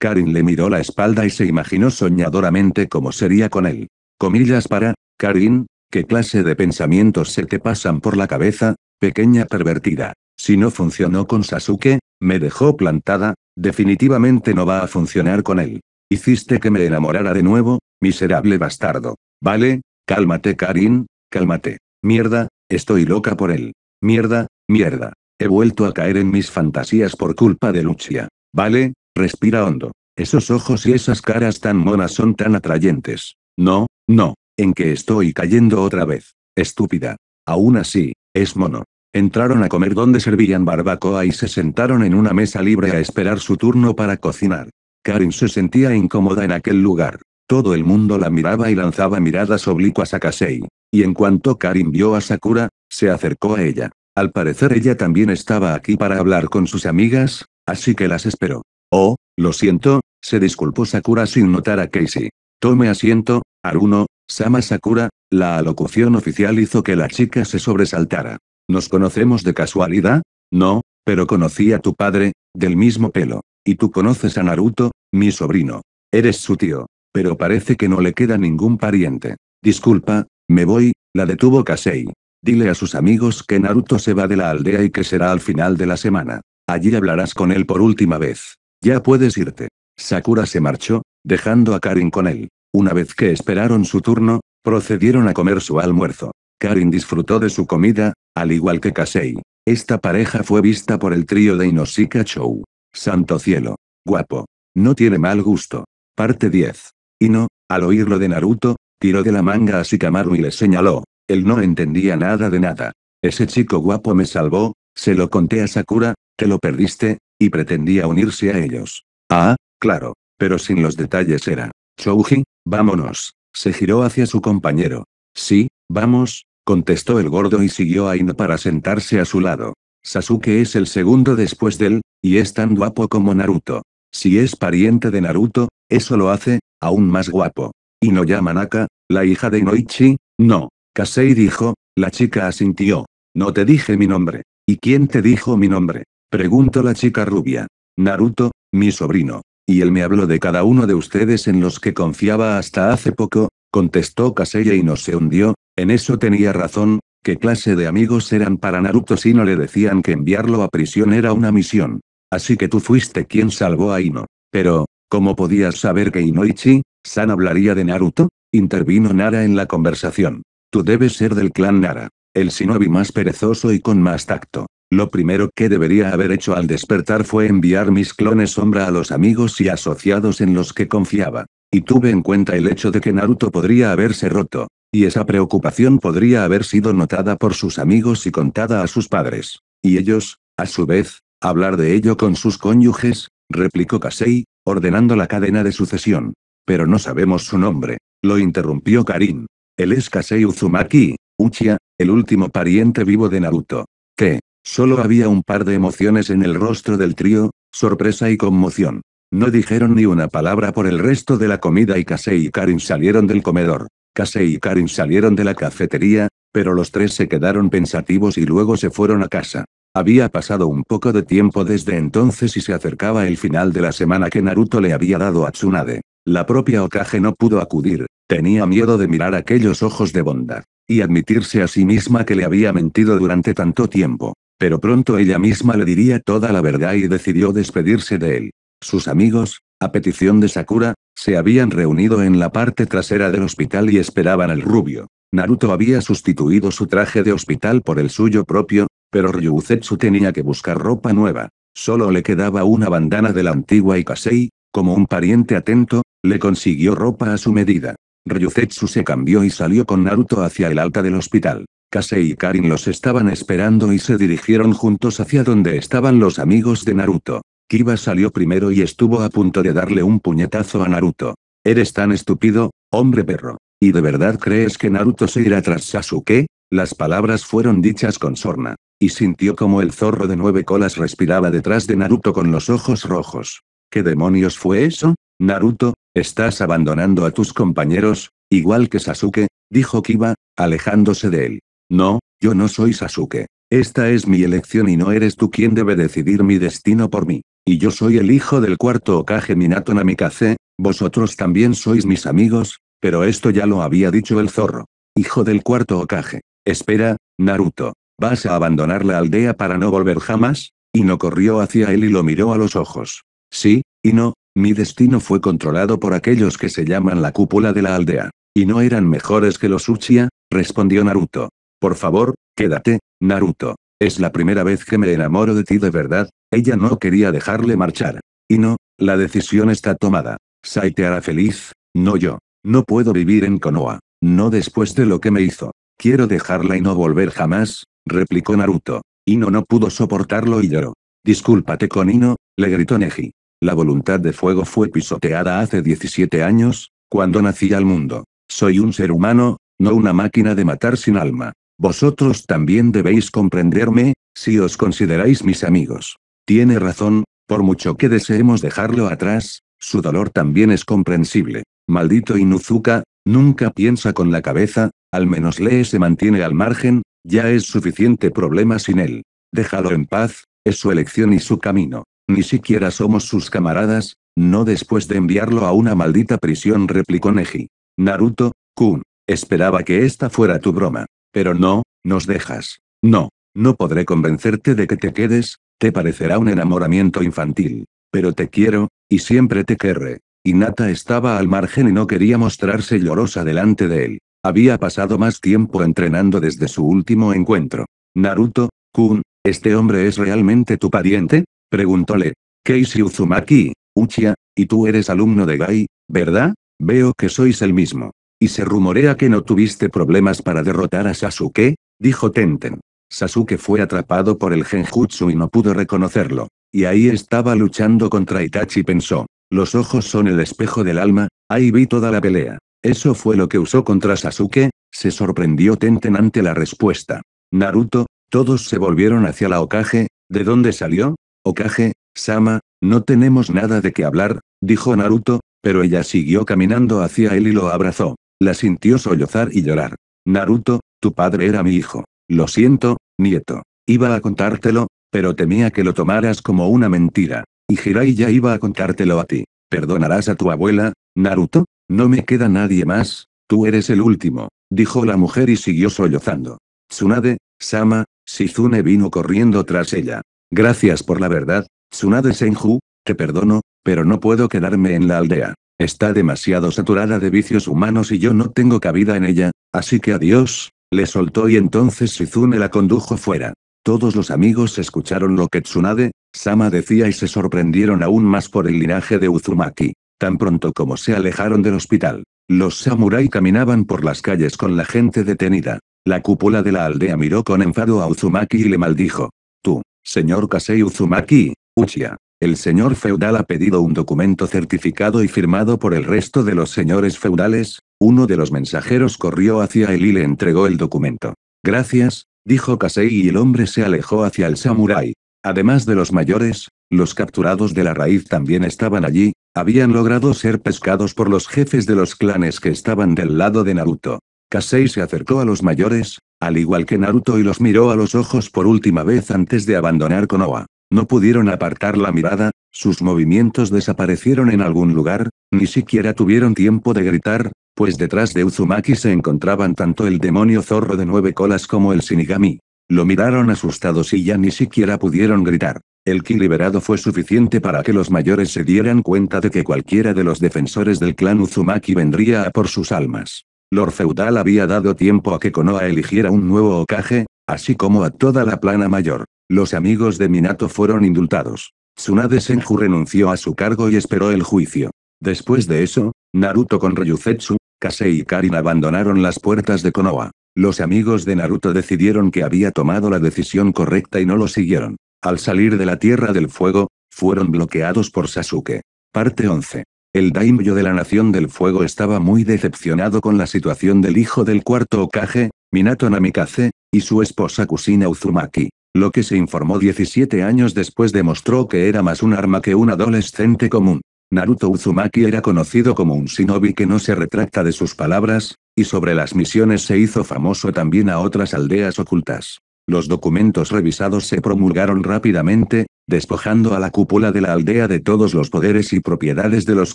Karin le miró la espalda y se imaginó soñadoramente cómo sería con él. Comillas para, Karin, ¿qué clase de pensamientos se te pasan por la cabeza, pequeña pervertida? Si no funcionó con Sasuke, me dejó plantada, definitivamente no va a funcionar con él. Hiciste que me enamorara de nuevo, miserable bastardo. Vale, cálmate Karin, cálmate. Mierda, estoy loca por él. Mierda, mierda. He vuelto a caer en mis fantasías por culpa de Lucia. Vale, respira hondo. Esos ojos y esas caras tan monas son tan atrayentes. No, no, en que estoy cayendo otra vez. Estúpida. Aún así, es mono. Entraron a comer donde servían barbacoa y se sentaron en una mesa libre a esperar su turno para cocinar. Karen se sentía incómoda en aquel lugar. Todo el mundo la miraba y lanzaba miradas oblicuas a Kasei. Y en cuanto Karin vio a Sakura, se acercó a ella. Al parecer ella también estaba aquí para hablar con sus amigas, así que las esperó. Oh, lo siento, se disculpó Sakura sin notar a Casey. Tome asiento, Aruno, Sama Sakura, la alocución oficial hizo que la chica se sobresaltara. ¿Nos conocemos de casualidad? No, pero conocí a tu padre, del mismo pelo. Y tú conoces a Naruto, mi sobrino. Eres su tío. Pero parece que no le queda ningún pariente. Disculpa, me voy, la detuvo Kasei. Dile a sus amigos que Naruto se va de la aldea y que será al final de la semana. Allí hablarás con él por última vez. Ya puedes irte. Sakura se marchó, dejando a Karin con él. Una vez que esperaron su turno, procedieron a comer su almuerzo. Karin disfrutó de su comida, al igual que Kasei. Esta pareja fue vista por el trío de Inoshika Chou. Santo cielo. Guapo. No tiene mal gusto. Parte 10. Y no, al oírlo de Naruto, tiró de la manga a Shikamaru y le señaló. Él no entendía nada de nada. Ese chico guapo me salvó, se lo conté a Sakura, te lo perdiste, y pretendía unirse a ellos. Ah, claro, pero sin los detalles era. Chouji, vámonos. Se giró hacia su compañero. Sí, vamos, contestó el gordo y siguió a Ino para sentarse a su lado. Sasuke es el segundo después del y es tan guapo como Naruto. Si es pariente de Naruto, eso lo hace, aún más guapo. ¿Y Inoyama Naka, la hija de Noichi, no. Kasei dijo, la chica asintió. No te dije mi nombre. ¿Y quién te dijo mi nombre? Preguntó la chica rubia. Naruto, mi sobrino. Y él me habló de cada uno de ustedes en los que confiaba hasta hace poco, contestó Kasei y no se hundió, en eso tenía razón, ¿qué clase de amigos eran para Naruto si no le decían que enviarlo a prisión era una misión? Así que tú fuiste quien salvó a Ino. Pero, ¿cómo podías saber que Inoichi, San hablaría de Naruto? Intervino Nara en la conversación. Tú debes ser del clan Nara. El shinobi más perezoso y con más tacto. Lo primero que debería haber hecho al despertar fue enviar mis clones sombra a los amigos y asociados en los que confiaba. Y tuve en cuenta el hecho de que Naruto podría haberse roto. Y esa preocupación podría haber sido notada por sus amigos y contada a sus padres. Y ellos, a su vez, Hablar de ello con sus cónyuges, replicó Kasei, ordenando la cadena de sucesión. Pero no sabemos su nombre, lo interrumpió Karin. Él es Kasei Uzumaki, Uchiha, el último pariente vivo de Naruto. Que, solo había un par de emociones en el rostro del trío, sorpresa y conmoción. No dijeron ni una palabra por el resto de la comida y Kasei y Karin salieron del comedor. Kasei y Karin salieron de la cafetería, pero los tres se quedaron pensativos y luego se fueron a casa. Había pasado un poco de tiempo desde entonces y se acercaba el final de la semana que Naruto le había dado a Tsunade. La propia Okage no pudo acudir, tenía miedo de mirar aquellos ojos de bondad, y admitirse a sí misma que le había mentido durante tanto tiempo. Pero pronto ella misma le diría toda la verdad y decidió despedirse de él. Sus amigos, a petición de Sakura, se habían reunido en la parte trasera del hospital y esperaban al rubio. Naruto había sustituido su traje de hospital por el suyo propio, pero Ryuzetsu tenía que buscar ropa nueva. Solo le quedaba una bandana de la antigua y Kasei, como un pariente atento, le consiguió ropa a su medida. Ryuzetsu se cambió y salió con Naruto hacia el alta del hospital. Kasei y Karin los estaban esperando y se dirigieron juntos hacia donde estaban los amigos de Naruto. Kiba salió primero y estuvo a punto de darle un puñetazo a Naruto. Eres tan estúpido, hombre perro. ¿Y de verdad crees que Naruto se irá tras Sasuke? Las palabras fueron dichas con sorna y sintió como el zorro de nueve colas respiraba detrás de Naruto con los ojos rojos. ¿Qué demonios fue eso? Naruto, estás abandonando a tus compañeros, igual que Sasuke, dijo Kiba, alejándose de él. No, yo no soy Sasuke. Esta es mi elección y no eres tú quien debe decidir mi destino por mí. Y yo soy el hijo del cuarto Okage Minato Namikaze, vosotros también sois mis amigos, pero esto ya lo había dicho el zorro. Hijo del cuarto Okage. Espera, Naruto. ¿Vas a abandonar la aldea para no volver jamás? Ino corrió hacia él y lo miró a los ojos. Sí, y no, mi destino fue controlado por aquellos que se llaman la cúpula de la aldea. Y no eran mejores que los Uchiha, respondió Naruto. Por favor, quédate, Naruto. Es la primera vez que me enamoro de ti de verdad, ella no quería dejarle marchar. Y no, la decisión está tomada. Sai te hará feliz, no yo. No puedo vivir en Konoha. No después de lo que me hizo. Quiero dejarla y no volver jamás, replicó Naruto. Ino no pudo soportarlo y lloró. Discúlpate con Ino, le gritó Neji. La voluntad de fuego fue pisoteada hace 17 años, cuando nací al mundo. Soy un ser humano, no una máquina de matar sin alma. Vosotros también debéis comprenderme, si os consideráis mis amigos. Tiene razón, por mucho que deseemos dejarlo atrás, su dolor también es comprensible. Maldito Inuzuka, nunca piensa con la cabeza, al menos Lee se mantiene al margen, ya es suficiente problema sin él. Déjalo en paz, es su elección y su camino. Ni siquiera somos sus camaradas, no después de enviarlo a una maldita prisión, replicó Neji. Naruto, Kun, esperaba que esta fuera tu broma. Pero no, nos dejas. No, no podré convencerte de que te quedes, te parecerá un enamoramiento infantil. Pero te quiero, y siempre te querré. Hinata estaba al margen y no quería mostrarse llorosa delante de él. Había pasado más tiempo entrenando desde su último encuentro. Naruto, Kun, ¿este hombre es realmente tu pariente? Preguntóle. Keishi Uzumaki, Uchiha, y tú eres alumno de Gai, ¿verdad? Veo que sois el mismo. Y se rumorea que no tuviste problemas para derrotar a Sasuke, dijo Tenten. Sasuke fue atrapado por el genjutsu y no pudo reconocerlo. Y ahí estaba luchando contra Itachi pensó. Los ojos son el espejo del alma, ahí vi toda la pelea. ¿Eso fue lo que usó contra Sasuke? Se sorprendió Tenten ante la respuesta. Naruto, todos se volvieron hacia la Okage, ¿de dónde salió? Okage, Sama, no tenemos nada de qué hablar, dijo Naruto, pero ella siguió caminando hacia él y lo abrazó. La sintió sollozar y llorar. Naruto, tu padre era mi hijo. Lo siento, nieto. Iba a contártelo, pero temía que lo tomaras como una mentira. Y Jiraiya iba a contártelo a ti. ¿Perdonarás a tu abuela, Naruto? No me queda nadie más, tú eres el último, dijo la mujer y siguió sollozando. Tsunade, Sama, Shizune vino corriendo tras ella. Gracias por la verdad, Tsunade Senju, te perdono, pero no puedo quedarme en la aldea. Está demasiado saturada de vicios humanos y yo no tengo cabida en ella, así que adiós, le soltó y entonces Shizune la condujo fuera. Todos los amigos escucharon lo que Tsunade, Sama decía y se sorprendieron aún más por el linaje de Uzumaki. Tan pronto como se alejaron del hospital, los samurái caminaban por las calles con la gente detenida. La cúpula de la aldea miró con enfado a Uzumaki y le maldijo. Tú, señor Kasei Uzumaki, Uchia, el señor feudal ha pedido un documento certificado y firmado por el resto de los señores feudales, uno de los mensajeros corrió hacia él y le entregó el documento. Gracias, dijo Kasei y el hombre se alejó hacia el samurái. Además de los mayores, los capturados de la raíz también estaban allí, habían logrado ser pescados por los jefes de los clanes que estaban del lado de Naruto. Kasei se acercó a los mayores, al igual que Naruto y los miró a los ojos por última vez antes de abandonar Konoha. No pudieron apartar la mirada, sus movimientos desaparecieron en algún lugar, ni siquiera tuvieron tiempo de gritar, pues detrás de Uzumaki se encontraban tanto el demonio zorro de nueve colas como el Shinigami. Lo miraron asustados y ya ni siquiera pudieron gritar. El ki liberado fue suficiente para que los mayores se dieran cuenta de que cualquiera de los defensores del clan Uzumaki vendría a por sus almas. Lord Feudal había dado tiempo a que Konoha eligiera un nuevo Okage, así como a toda la plana mayor. Los amigos de Minato fueron indultados. Tsunade Senju renunció a su cargo y esperó el juicio. Después de eso, Naruto con Ryuzetsu, Kasei y Karin abandonaron las puertas de Konoha. Los amigos de Naruto decidieron que había tomado la decisión correcta y no lo siguieron. Al salir de la Tierra del Fuego, fueron bloqueados por Sasuke. Parte 11. El daimyo de la Nación del Fuego estaba muy decepcionado con la situación del hijo del cuarto Okage, Minato Namikaze, y su esposa Kusina Uzumaki. Lo que se informó 17 años después demostró que era más un arma que un adolescente común. Naruto Uzumaki era conocido como un shinobi que no se retracta de sus palabras, y sobre las misiones se hizo famoso también a otras aldeas ocultas. Los documentos revisados se promulgaron rápidamente, despojando a la cúpula de la aldea de todos los poderes y propiedades de los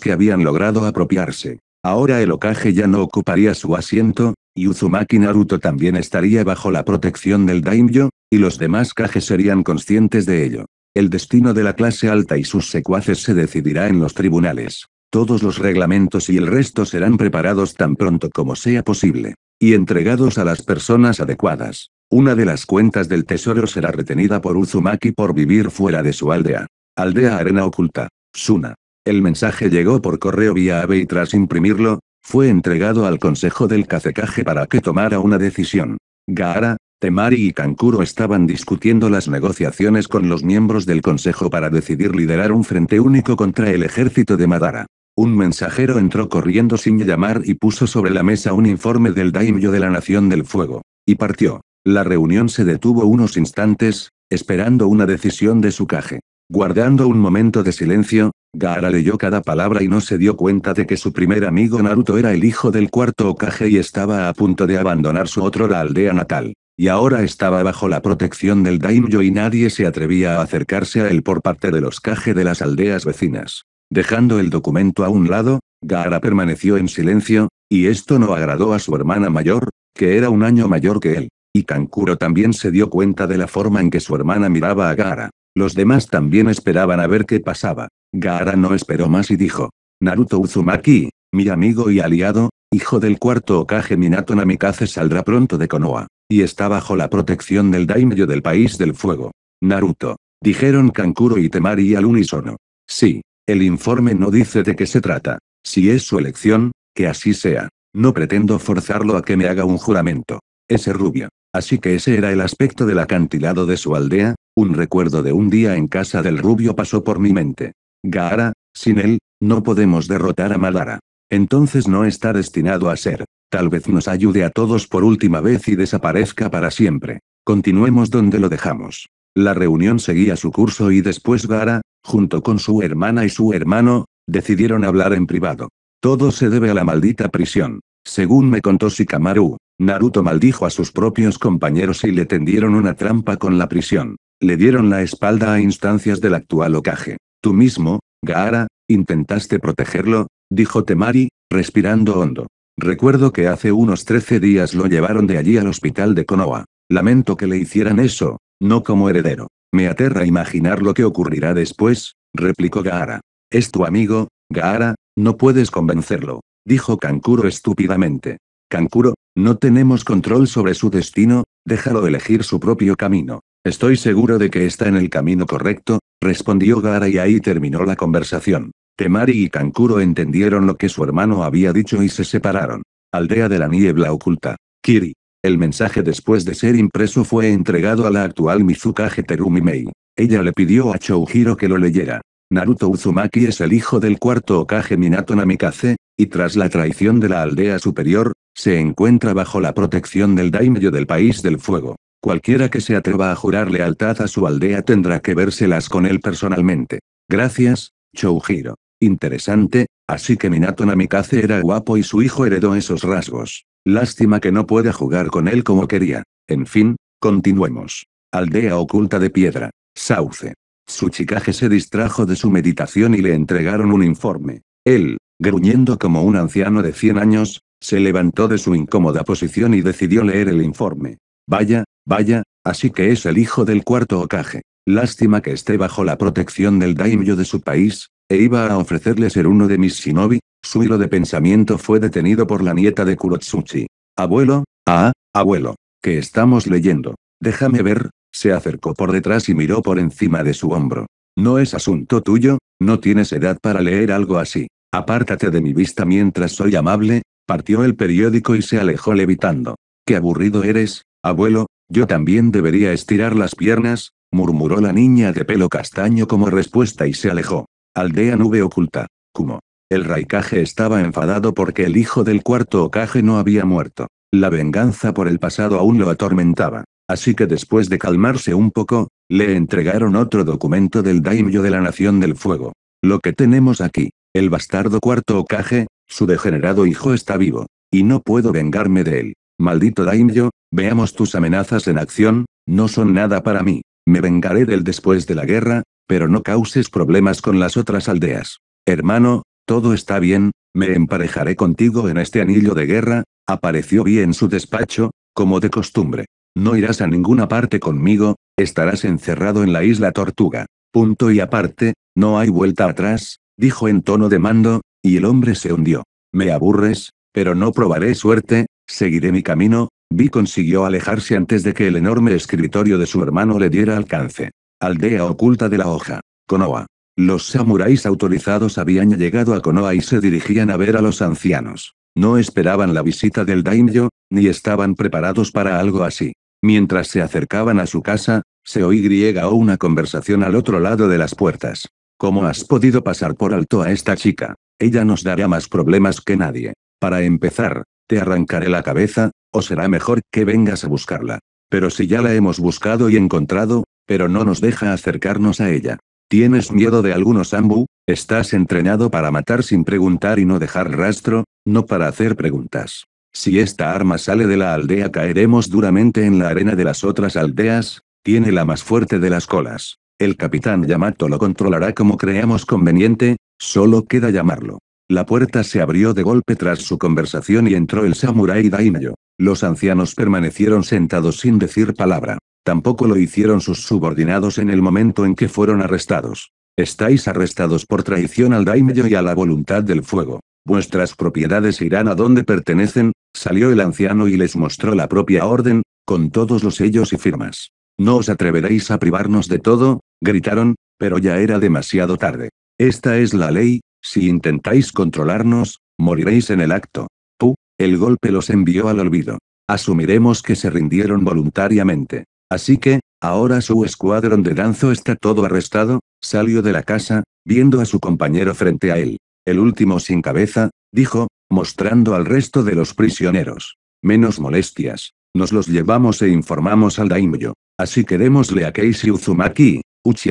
que habían logrado apropiarse. Ahora el Okage ya no ocuparía su asiento, y Uzumaki Naruto también estaría bajo la protección del daimyo, y los demás cajes serían conscientes de ello. El destino de la clase alta y sus secuaces se decidirá en los tribunales. Todos los reglamentos y el resto serán preparados tan pronto como sea posible, y entregados a las personas adecuadas. Una de las cuentas del tesoro será retenida por Uzumaki por vivir fuera de su aldea. Aldea Arena Oculta. Suna. El mensaje llegó por correo vía AVE y tras imprimirlo, fue entregado al Consejo del Cacecaje para que tomara una decisión. Gaara, Temari y Kankuro estaban discutiendo las negociaciones con los miembros del Consejo para decidir liderar un frente único contra el ejército de Madara. Un mensajero entró corriendo sin llamar y puso sobre la mesa un informe del daimyo de la Nación del Fuego. Y partió. La reunión se detuvo unos instantes, esperando una decisión de su caje. Guardando un momento de silencio, Gaara leyó cada palabra y no se dio cuenta de que su primer amigo Naruto era el hijo del cuarto caje y estaba a punto de abandonar su otro la aldea natal. Y ahora estaba bajo la protección del daimyo y nadie se atrevía a acercarse a él por parte de los caje de las aldeas vecinas. Dejando el documento a un lado, Gaara permaneció en silencio, y esto no agradó a su hermana mayor, que era un año mayor que él. Y Kankuro también se dio cuenta de la forma en que su hermana miraba a Gaara. Los demás también esperaban a ver qué pasaba. Gaara no esperó más y dijo. Naruto Uzumaki, mi amigo y aliado, hijo del cuarto Okage Minato Namikaze saldrá pronto de Konoha. Y está bajo la protección del daimyo del País del Fuego. Naruto. Dijeron Kankuro y Temari al unísono. Sí. El informe no dice de qué se trata. Si es su elección, que así sea. No pretendo forzarlo a que me haga un juramento. Ese rubio. Así que ese era el aspecto del acantilado de su aldea, un recuerdo de un día en casa del rubio pasó por mi mente. Gara, sin él, no podemos derrotar a Malara. Entonces no está destinado a ser. Tal vez nos ayude a todos por última vez y desaparezca para siempre. Continuemos donde lo dejamos. La reunión seguía su curso y después Gara, junto con su hermana y su hermano, decidieron hablar en privado. Todo se debe a la maldita prisión. Según me contó Shikamaru, Naruto maldijo a sus propios compañeros y le tendieron una trampa con la prisión. Le dieron la espalda a instancias del actual Okage. Tú mismo, Gaara, intentaste protegerlo, dijo Temari, respirando hondo. Recuerdo que hace unos 13 días lo llevaron de allí al hospital de Konoha. Lamento que le hicieran eso, no como heredero. Me aterra imaginar lo que ocurrirá después, replicó Gaara. Es tu amigo, Gaara, no puedes convencerlo, dijo Kankuro estúpidamente. Kankuro, no tenemos control sobre su destino, déjalo elegir su propio camino. Estoy seguro de que está en el camino correcto, respondió Gara y ahí terminó la conversación. Temari y Kankuro entendieron lo que su hermano había dicho y se separaron. Aldea de la Niebla Oculta. Kiri. El mensaje después de ser impreso fue entregado a la actual Mizukage Terumi Ella le pidió a Chouhiro que lo leyera. Naruto Uzumaki es el hijo del cuarto Okage Minato Namikaze, y tras la traición de la aldea superior, se encuentra bajo la protección del daimyo del País del Fuego. Cualquiera que se atreva a jurar lealtad a su aldea tendrá que vérselas con él personalmente. Gracias, Chouhiro. Interesante, así que Minato Namikaze era guapo y su hijo heredó esos rasgos. Lástima que no pueda jugar con él como quería. En fin, continuemos. Aldea oculta de piedra. Sauce. chicaje se distrajo de su meditación y le entregaron un informe. Él, gruñendo como un anciano de 100 años, se levantó de su incómoda posición y decidió leer el informe. Vaya, vaya, así que es el hijo del cuarto ocaje. Lástima que esté bajo la protección del daimyo de su país, e iba a ofrecerle ser uno de mis shinobi. Su hilo de pensamiento fue detenido por la nieta de Kurotsuchi. Abuelo, ah, abuelo, que estamos leyendo. Déjame ver, se acercó por detrás y miró por encima de su hombro. No es asunto tuyo, no tienes edad para leer algo así. Apártate de mi vista mientras soy amable, partió el periódico y se alejó levitando. Qué aburrido eres, abuelo, yo también debería estirar las piernas, murmuró la niña de pelo castaño como respuesta y se alejó. Aldea nube oculta. Como El raikaje estaba enfadado porque el hijo del cuarto ocaje no había muerto. La venganza por el pasado aún lo atormentaba. Así que después de calmarse un poco, le entregaron otro documento del daimyo de la Nación del Fuego. Lo que tenemos aquí, el bastardo cuarto ocaje... Su degenerado hijo está vivo. Y no puedo vengarme de él. Maldito Daimyo, veamos tus amenazas en acción, no son nada para mí. Me vengaré del después de la guerra, pero no causes problemas con las otras aldeas. Hermano, todo está bien, me emparejaré contigo en este anillo de guerra, apareció bien en su despacho, como de costumbre. No irás a ninguna parte conmigo, estarás encerrado en la isla Tortuga. Punto y aparte, no hay vuelta atrás, dijo en tono de mando, y el hombre se hundió. Me aburres, pero no probaré suerte, seguiré mi camino, Vi consiguió alejarse antes de que el enorme escritorio de su hermano le diera alcance. Aldea oculta de la hoja. Konoha. Los samuráis autorizados habían llegado a Konoha y se dirigían a ver a los ancianos. No esperaban la visita del daimyo, ni estaban preparados para algo así. Mientras se acercaban a su casa, se oí griega o una conversación al otro lado de las puertas. ¿Cómo has podido pasar por alto a esta chica? Ella nos dará más problemas que nadie. Para empezar, te arrancaré la cabeza, o será mejor que vengas a buscarla. Pero si ya la hemos buscado y encontrado, pero no nos deja acercarnos a ella. ¿Tienes miedo de algunos Ambu? ¿Estás entrenado para matar sin preguntar y no dejar rastro, no para hacer preguntas? Si esta arma sale de la aldea caeremos duramente en la arena de las otras aldeas, tiene la más fuerte de las colas. El capitán Yamato lo controlará como creamos conveniente, Solo queda llamarlo. La puerta se abrió de golpe tras su conversación y entró el samurái Daimyo. Los ancianos permanecieron sentados sin decir palabra. Tampoco lo hicieron sus subordinados en el momento en que fueron arrestados. Estáis arrestados por traición al daimyo y a la voluntad del fuego. Vuestras propiedades irán a donde pertenecen, salió el anciano y les mostró la propia orden, con todos los sellos y firmas. No os atreveréis a privarnos de todo, gritaron, pero ya era demasiado tarde. Esta es la ley, si intentáis controlarnos, moriréis en el acto. Puh, el golpe los envió al olvido. Asumiremos que se rindieron voluntariamente. Así que, ahora su escuadrón de danzo está todo arrestado, salió de la casa, viendo a su compañero frente a él. El último sin cabeza, dijo, mostrando al resto de los prisioneros. Menos molestias. Nos los llevamos e informamos al daimyo. Así que démosle a Keishi Uzumaki,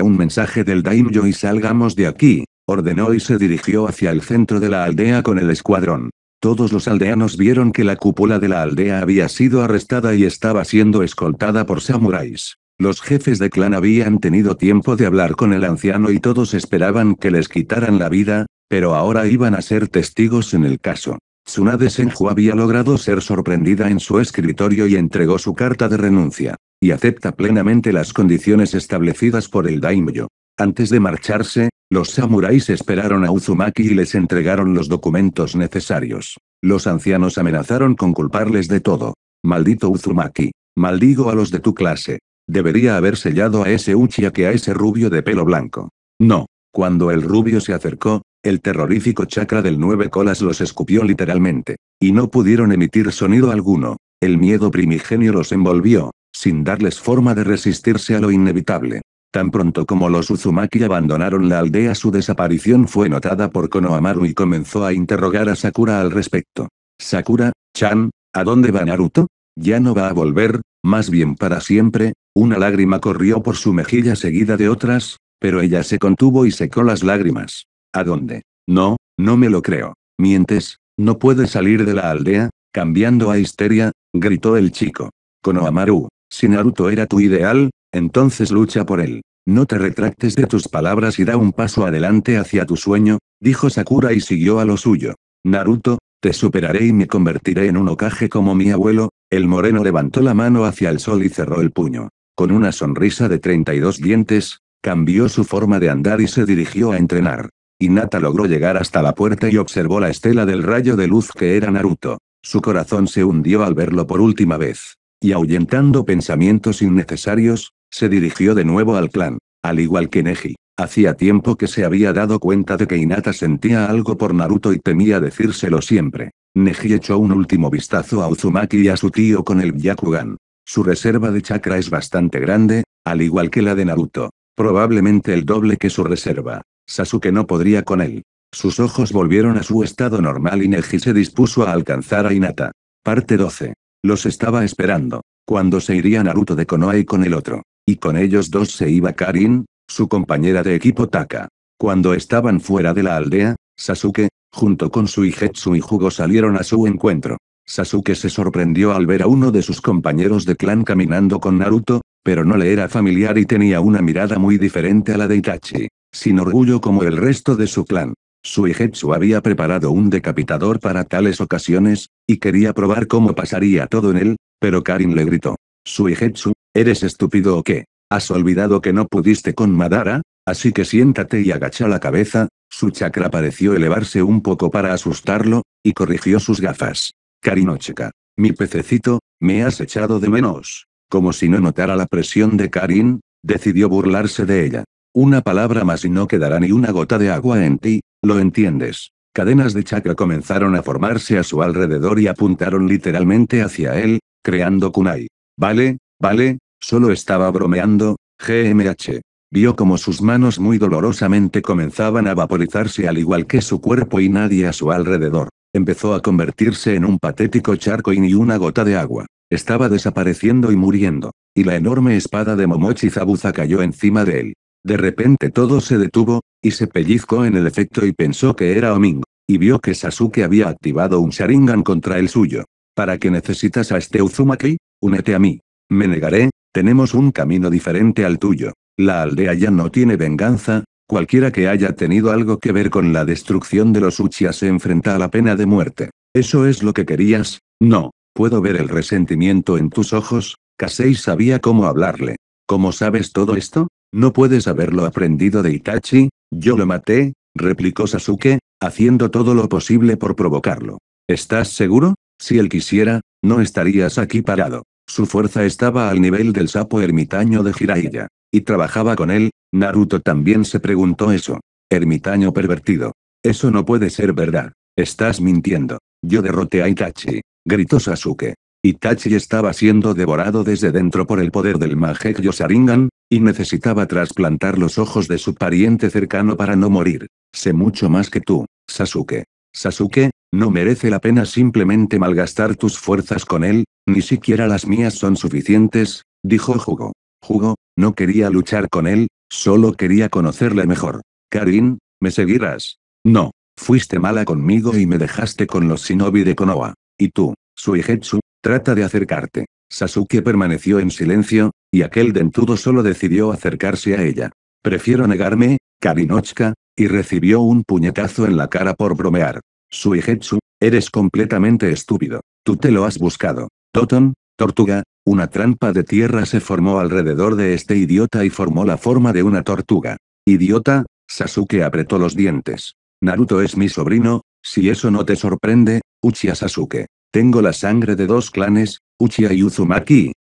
un mensaje del daimyo y salgamos de aquí, ordenó y se dirigió hacia el centro de la aldea con el escuadrón. Todos los aldeanos vieron que la cúpula de la aldea había sido arrestada y estaba siendo escoltada por samuráis. Los jefes de clan habían tenido tiempo de hablar con el anciano y todos esperaban que les quitaran la vida, pero ahora iban a ser testigos en el caso. Tsunade Senju había logrado ser sorprendida en su escritorio y entregó su carta de renuncia y acepta plenamente las condiciones establecidas por el daimyo. Antes de marcharse, los samuráis esperaron a Uzumaki y les entregaron los documentos necesarios. Los ancianos amenazaron con culparles de todo. Maldito Uzumaki. Maldigo a los de tu clase. Debería haber sellado a ese Uchiha que a ese rubio de pelo blanco. No. Cuando el rubio se acercó, el terrorífico chakra del nueve colas los escupió literalmente. Y no pudieron emitir sonido alguno. El miedo primigenio los envolvió sin darles forma de resistirse a lo inevitable. Tan pronto como los Uzumaki abandonaron la aldea su desaparición fue notada por Konohamaru y comenzó a interrogar a Sakura al respecto. Sakura, Chan, ¿a dónde va Naruto? Ya no va a volver, más bien para siempre, una lágrima corrió por su mejilla seguida de otras, pero ella se contuvo y secó las lágrimas. ¿A dónde? No, no me lo creo. Mientes, no puede salir de la aldea, cambiando a histeria, gritó el chico. Konohamaru, si Naruto era tu ideal, entonces lucha por él. No te retractes de tus palabras y da un paso adelante hacia tu sueño, dijo Sakura y siguió a lo suyo. Naruto, te superaré y me convertiré en un ocaje como mi abuelo, el moreno levantó la mano hacia el sol y cerró el puño. Con una sonrisa de 32 dientes, cambió su forma de andar y se dirigió a entrenar. Inata logró llegar hasta la puerta y observó la estela del rayo de luz que era Naruto. Su corazón se hundió al verlo por última vez. Y ahuyentando pensamientos innecesarios, se dirigió de nuevo al clan. Al igual que Neji, hacía tiempo que se había dado cuenta de que Inata sentía algo por Naruto y temía decírselo siempre. Neji echó un último vistazo a Uzumaki y a su tío con el Byakugan. Su reserva de chakra es bastante grande, al igual que la de Naruto. Probablemente el doble que su reserva. Sasuke no podría con él. Sus ojos volvieron a su estado normal y Neji se dispuso a alcanzar a Inata. Parte 12. Los estaba esperando. Cuando se iría Naruto de Konoha y con el otro. Y con ellos dos se iba Karin, su compañera de equipo Taka. Cuando estaban fuera de la aldea, Sasuke, junto con su hijetsu y Jugo salieron a su encuentro. Sasuke se sorprendió al ver a uno de sus compañeros de clan caminando con Naruto, pero no le era familiar y tenía una mirada muy diferente a la de Itachi, sin orgullo como el resto de su clan. Suigetsu había preparado un decapitador para tales ocasiones, y quería probar cómo pasaría todo en él, pero Karin le gritó. Suigetsu, ¿eres estúpido o qué? ¿Has olvidado que no pudiste con Madara? Así que siéntate y agacha la cabeza, su chakra pareció elevarse un poco para asustarlo, y corrigió sus gafas. Karinochika, Mi pececito, me has echado de menos. Como si no notara la presión de Karin, decidió burlarse de ella. Una palabra más y no quedará ni una gota de agua en ti, ¿Lo entiendes? Cadenas de chakra comenzaron a formarse a su alrededor y apuntaron literalmente hacia él, creando kunai. Vale, vale, solo estaba bromeando, GMH. Vio como sus manos muy dolorosamente comenzaban a vaporizarse al igual que su cuerpo y nadie a su alrededor. Empezó a convertirse en un patético charco y ni una gota de agua. Estaba desapareciendo y muriendo. Y la enorme espada de Momochi Zabuza cayó encima de él. De repente todo se detuvo, y se pellizcó en el efecto y pensó que era Oming, y vio que Sasuke había activado un Sharingan contra el suyo. ¿Para qué necesitas a este Uzumaki? Únete a mí. Me negaré, tenemos un camino diferente al tuyo. La aldea ya no tiene venganza, cualquiera que haya tenido algo que ver con la destrucción de los Uchiha se enfrenta a la pena de muerte. ¿Eso es lo que querías? No, puedo ver el resentimiento en tus ojos, Kasei sabía cómo hablarle. ¿Cómo sabes todo esto? No puedes haberlo aprendido de Itachi, yo lo maté, replicó Sasuke, haciendo todo lo posible por provocarlo. ¿Estás seguro? Si él quisiera, no estarías aquí parado. Su fuerza estaba al nivel del sapo ermitaño de Jiraiya. Y trabajaba con él, Naruto también se preguntó eso. Ermitaño pervertido. Eso no puede ser verdad. Estás mintiendo. Yo derroté a Itachi. Gritó Sasuke. Itachi estaba siendo devorado desde dentro por el poder del Majek Yosaringan, y necesitaba trasplantar los ojos de su pariente cercano para no morir. Sé mucho más que tú, Sasuke. Sasuke, no merece la pena simplemente malgastar tus fuerzas con él, ni siquiera las mías son suficientes, dijo Jugo. Jugo, no quería luchar con él, solo quería conocerle mejor. Karin, ¿me seguirás? No. Fuiste mala conmigo y me dejaste con los shinobi de Konoha. Y tú, Suigetsu, trata de acercarte. Sasuke permaneció en silencio, y aquel dentudo solo decidió acercarse a ella. Prefiero negarme, Karinochka, y recibió un puñetazo en la cara por bromear. Suigetsu, eres completamente estúpido. Tú te lo has buscado. Toton, tortuga, una trampa de tierra se formó alrededor de este idiota y formó la forma de una tortuga. Idiota, Sasuke apretó los dientes. Naruto es mi sobrino, si eso no te sorprende, Uchiha Sasuke. Tengo la sangre de dos clanes, Uchiha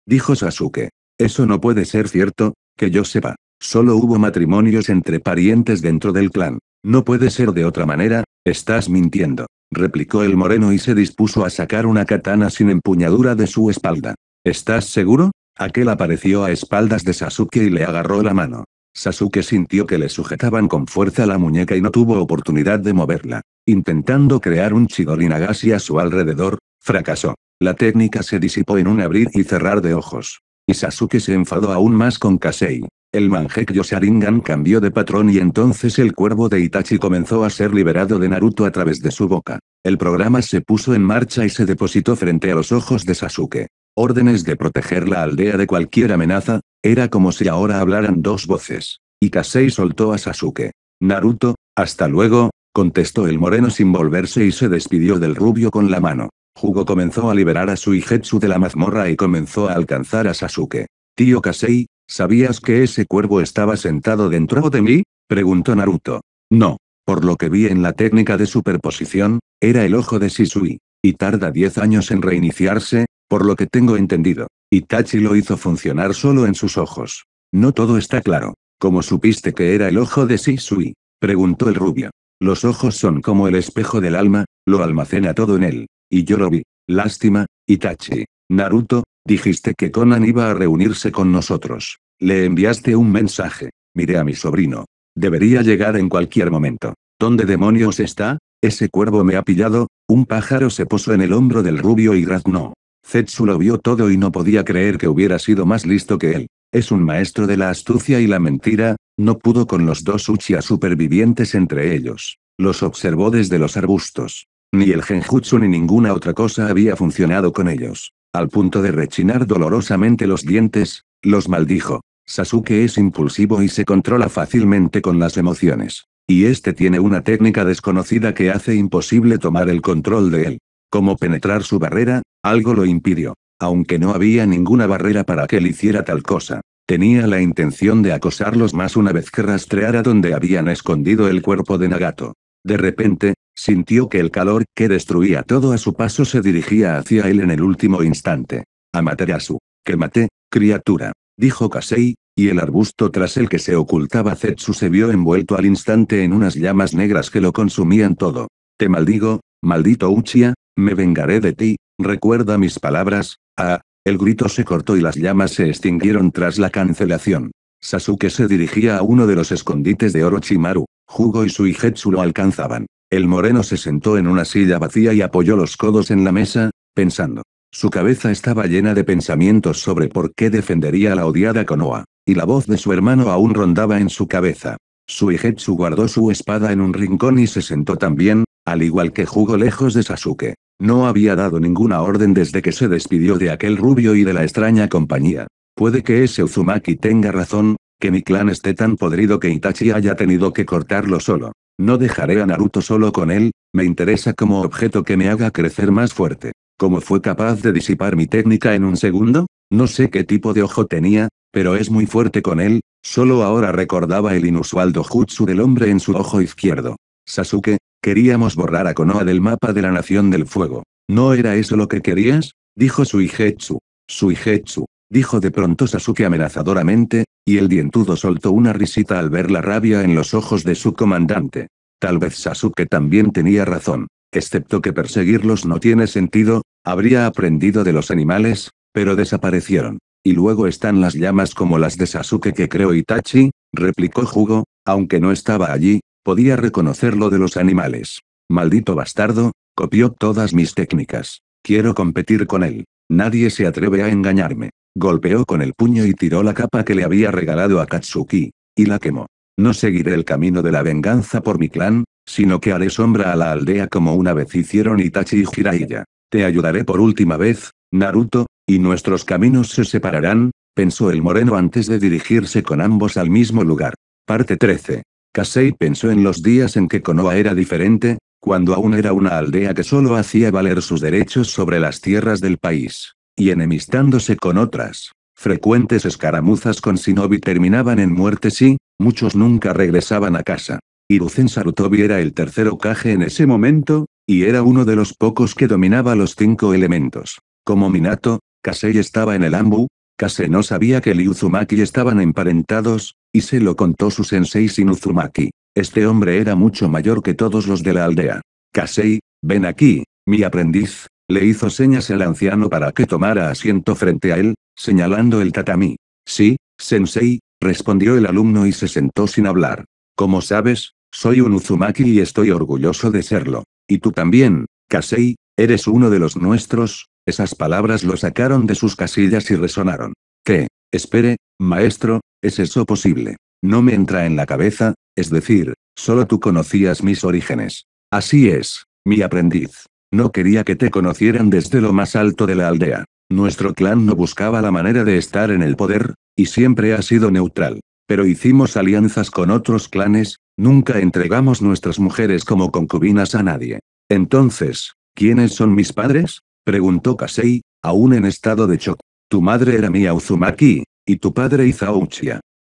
dijo Sasuke. Eso no puede ser cierto, que yo sepa. Solo hubo matrimonios entre parientes dentro del clan. No puede ser de otra manera, estás mintiendo, replicó el moreno y se dispuso a sacar una katana sin empuñadura de su espalda. ¿Estás seguro? Aquel apareció a espaldas de Sasuke y le agarró la mano. Sasuke sintió que le sujetaban con fuerza la muñeca y no tuvo oportunidad de moverla. Intentando crear un Chidori Nagashi a su alrededor, Fracasó. La técnica se disipó en un abrir y cerrar de ojos. Y Sasuke se enfadó aún más con Kasei. El manjek Sharingan cambió de patrón y entonces el cuervo de Itachi comenzó a ser liberado de Naruto a través de su boca. El programa se puso en marcha y se depositó frente a los ojos de Sasuke. Órdenes de proteger la aldea de cualquier amenaza, era como si ahora hablaran dos voces. Y Kasei soltó a Sasuke. Naruto, hasta luego, contestó el moreno sin volverse y se despidió del rubio con la mano. Jugo comenzó a liberar a Suijetsu de la mazmorra y comenzó a alcanzar a Sasuke. Tío Kasei, ¿sabías que ese cuervo estaba sentado dentro de mí? preguntó Naruto. No. Por lo que vi en la técnica de superposición, era el ojo de Shisui. Y tarda 10 años en reiniciarse, por lo que tengo entendido. Itachi lo hizo funcionar solo en sus ojos. No todo está claro. ¿Cómo supiste que era el ojo de Shisui? preguntó el rubio. Los ojos son como el espejo del alma, lo almacena todo en él. Y yo lo vi. Lástima, Itachi. Naruto, dijiste que Conan iba a reunirse con nosotros. Le enviaste un mensaje. Miré a mi sobrino. Debería llegar en cualquier momento. ¿Dónde demonios está? Ese cuervo me ha pillado. Un pájaro se posó en el hombro del rubio y graznó. Zetsu lo vio todo y no podía creer que hubiera sido más listo que él. Es un maestro de la astucia y la mentira, no pudo con los dos Uchiha supervivientes entre ellos. Los observó desde los arbustos. Ni el genjutsu ni ninguna otra cosa había funcionado con ellos. Al punto de rechinar dolorosamente los dientes, los maldijo. Sasuke es impulsivo y se controla fácilmente con las emociones. Y este tiene una técnica desconocida que hace imposible tomar el control de él. Como penetrar su barrera, algo lo impidió. Aunque no había ninguna barrera para que él hiciera tal cosa. Tenía la intención de acosarlos más una vez que rastreara donde habían escondido el cuerpo de Nagato. De repente, sintió que el calor que destruía todo a su paso se dirigía hacia él en el último instante. Amaterasu. Que maté, criatura. Dijo Kasei, y el arbusto tras el que se ocultaba Zetsu se vio envuelto al instante en unas llamas negras que lo consumían todo. Te maldigo, maldito Uchiha, me vengaré de ti, recuerda mis palabras, ah, el grito se cortó y las llamas se extinguieron tras la cancelación. Sasuke se dirigía a uno de los escondites de Orochimaru. Jugo y Suijetsu lo alcanzaban. El moreno se sentó en una silla vacía y apoyó los codos en la mesa, pensando. Su cabeza estaba llena de pensamientos sobre por qué defendería a la odiada Konoha, y la voz de su hermano aún rondaba en su cabeza. Su Suigetsu guardó su espada en un rincón y se sentó también, al igual que jugó lejos de Sasuke. No había dado ninguna orden desde que se despidió de aquel rubio y de la extraña compañía. Puede que ese Uzumaki tenga razón, que mi clan esté tan podrido que Itachi haya tenido que cortarlo solo. No dejaré a Naruto solo con él, me interesa como objeto que me haga crecer más fuerte. ¿Cómo fue capaz de disipar mi técnica en un segundo? No sé qué tipo de ojo tenía, pero es muy fuerte con él, solo ahora recordaba el inusual dojutsu del hombre en su ojo izquierdo. Sasuke, queríamos borrar a Konoha del mapa de la Nación del Fuego. ¿No era eso lo que querías? Dijo Suigetsu. Suigetsu, dijo de pronto Sasuke amenazadoramente, y el dientudo soltó una risita al ver la rabia en los ojos de su comandante. Tal vez Sasuke también tenía razón, excepto que perseguirlos no tiene sentido, habría aprendido de los animales, pero desaparecieron. Y luego están las llamas como las de Sasuke que creo Itachi, replicó Jugo, aunque no estaba allí, podía reconocerlo de los animales. Maldito bastardo, copió todas mis técnicas. Quiero competir con él. Nadie se atreve a engañarme. Golpeó con el puño y tiró la capa que le había regalado a Katsuki. Y la quemó. No seguiré el camino de la venganza por mi clan, sino que haré sombra a la aldea como una vez hicieron Itachi y Jiraiya. Te ayudaré por última vez, Naruto, y nuestros caminos se separarán, pensó el moreno antes de dirigirse con ambos al mismo lugar. Parte 13. Kasei pensó en los días en que Konoha era diferente, cuando aún era una aldea que solo hacía valer sus derechos sobre las tierras del país y enemistándose con otras. Frecuentes escaramuzas con Shinobi terminaban en muerte. y, muchos nunca regresaban a casa. Hiruzen Sarutobi era el tercer caje en ese momento, y era uno de los pocos que dominaba los cinco elementos. Como Minato, Kasei estaba en el Ambu, Kasei no sabía que Uzumaki estaban emparentados, y se lo contó su sensei Sinuzumaki. Este hombre era mucho mayor que todos los de la aldea. Kasei, ven aquí, mi aprendiz, le hizo señas al anciano para que tomara asiento frente a él, señalando el tatami. Sí, sensei, respondió el alumno y se sentó sin hablar. Como sabes, soy un Uzumaki y estoy orgulloso de serlo. Y tú también, Kasei, eres uno de los nuestros. Esas palabras lo sacaron de sus casillas y resonaron. ¿Qué? Espere, maestro, ¿es eso posible? No me entra en la cabeza, es decir, solo tú conocías mis orígenes. Así es, mi aprendiz. No quería que te conocieran desde lo más alto de la aldea. Nuestro clan no buscaba la manera de estar en el poder, y siempre ha sido neutral. Pero hicimos alianzas con otros clanes, nunca entregamos nuestras mujeres como concubinas a nadie. Entonces, ¿quiénes son mis padres? preguntó Kasei, aún en estado de shock. Tu madre era Mia Uzumaki, y tu padre Izao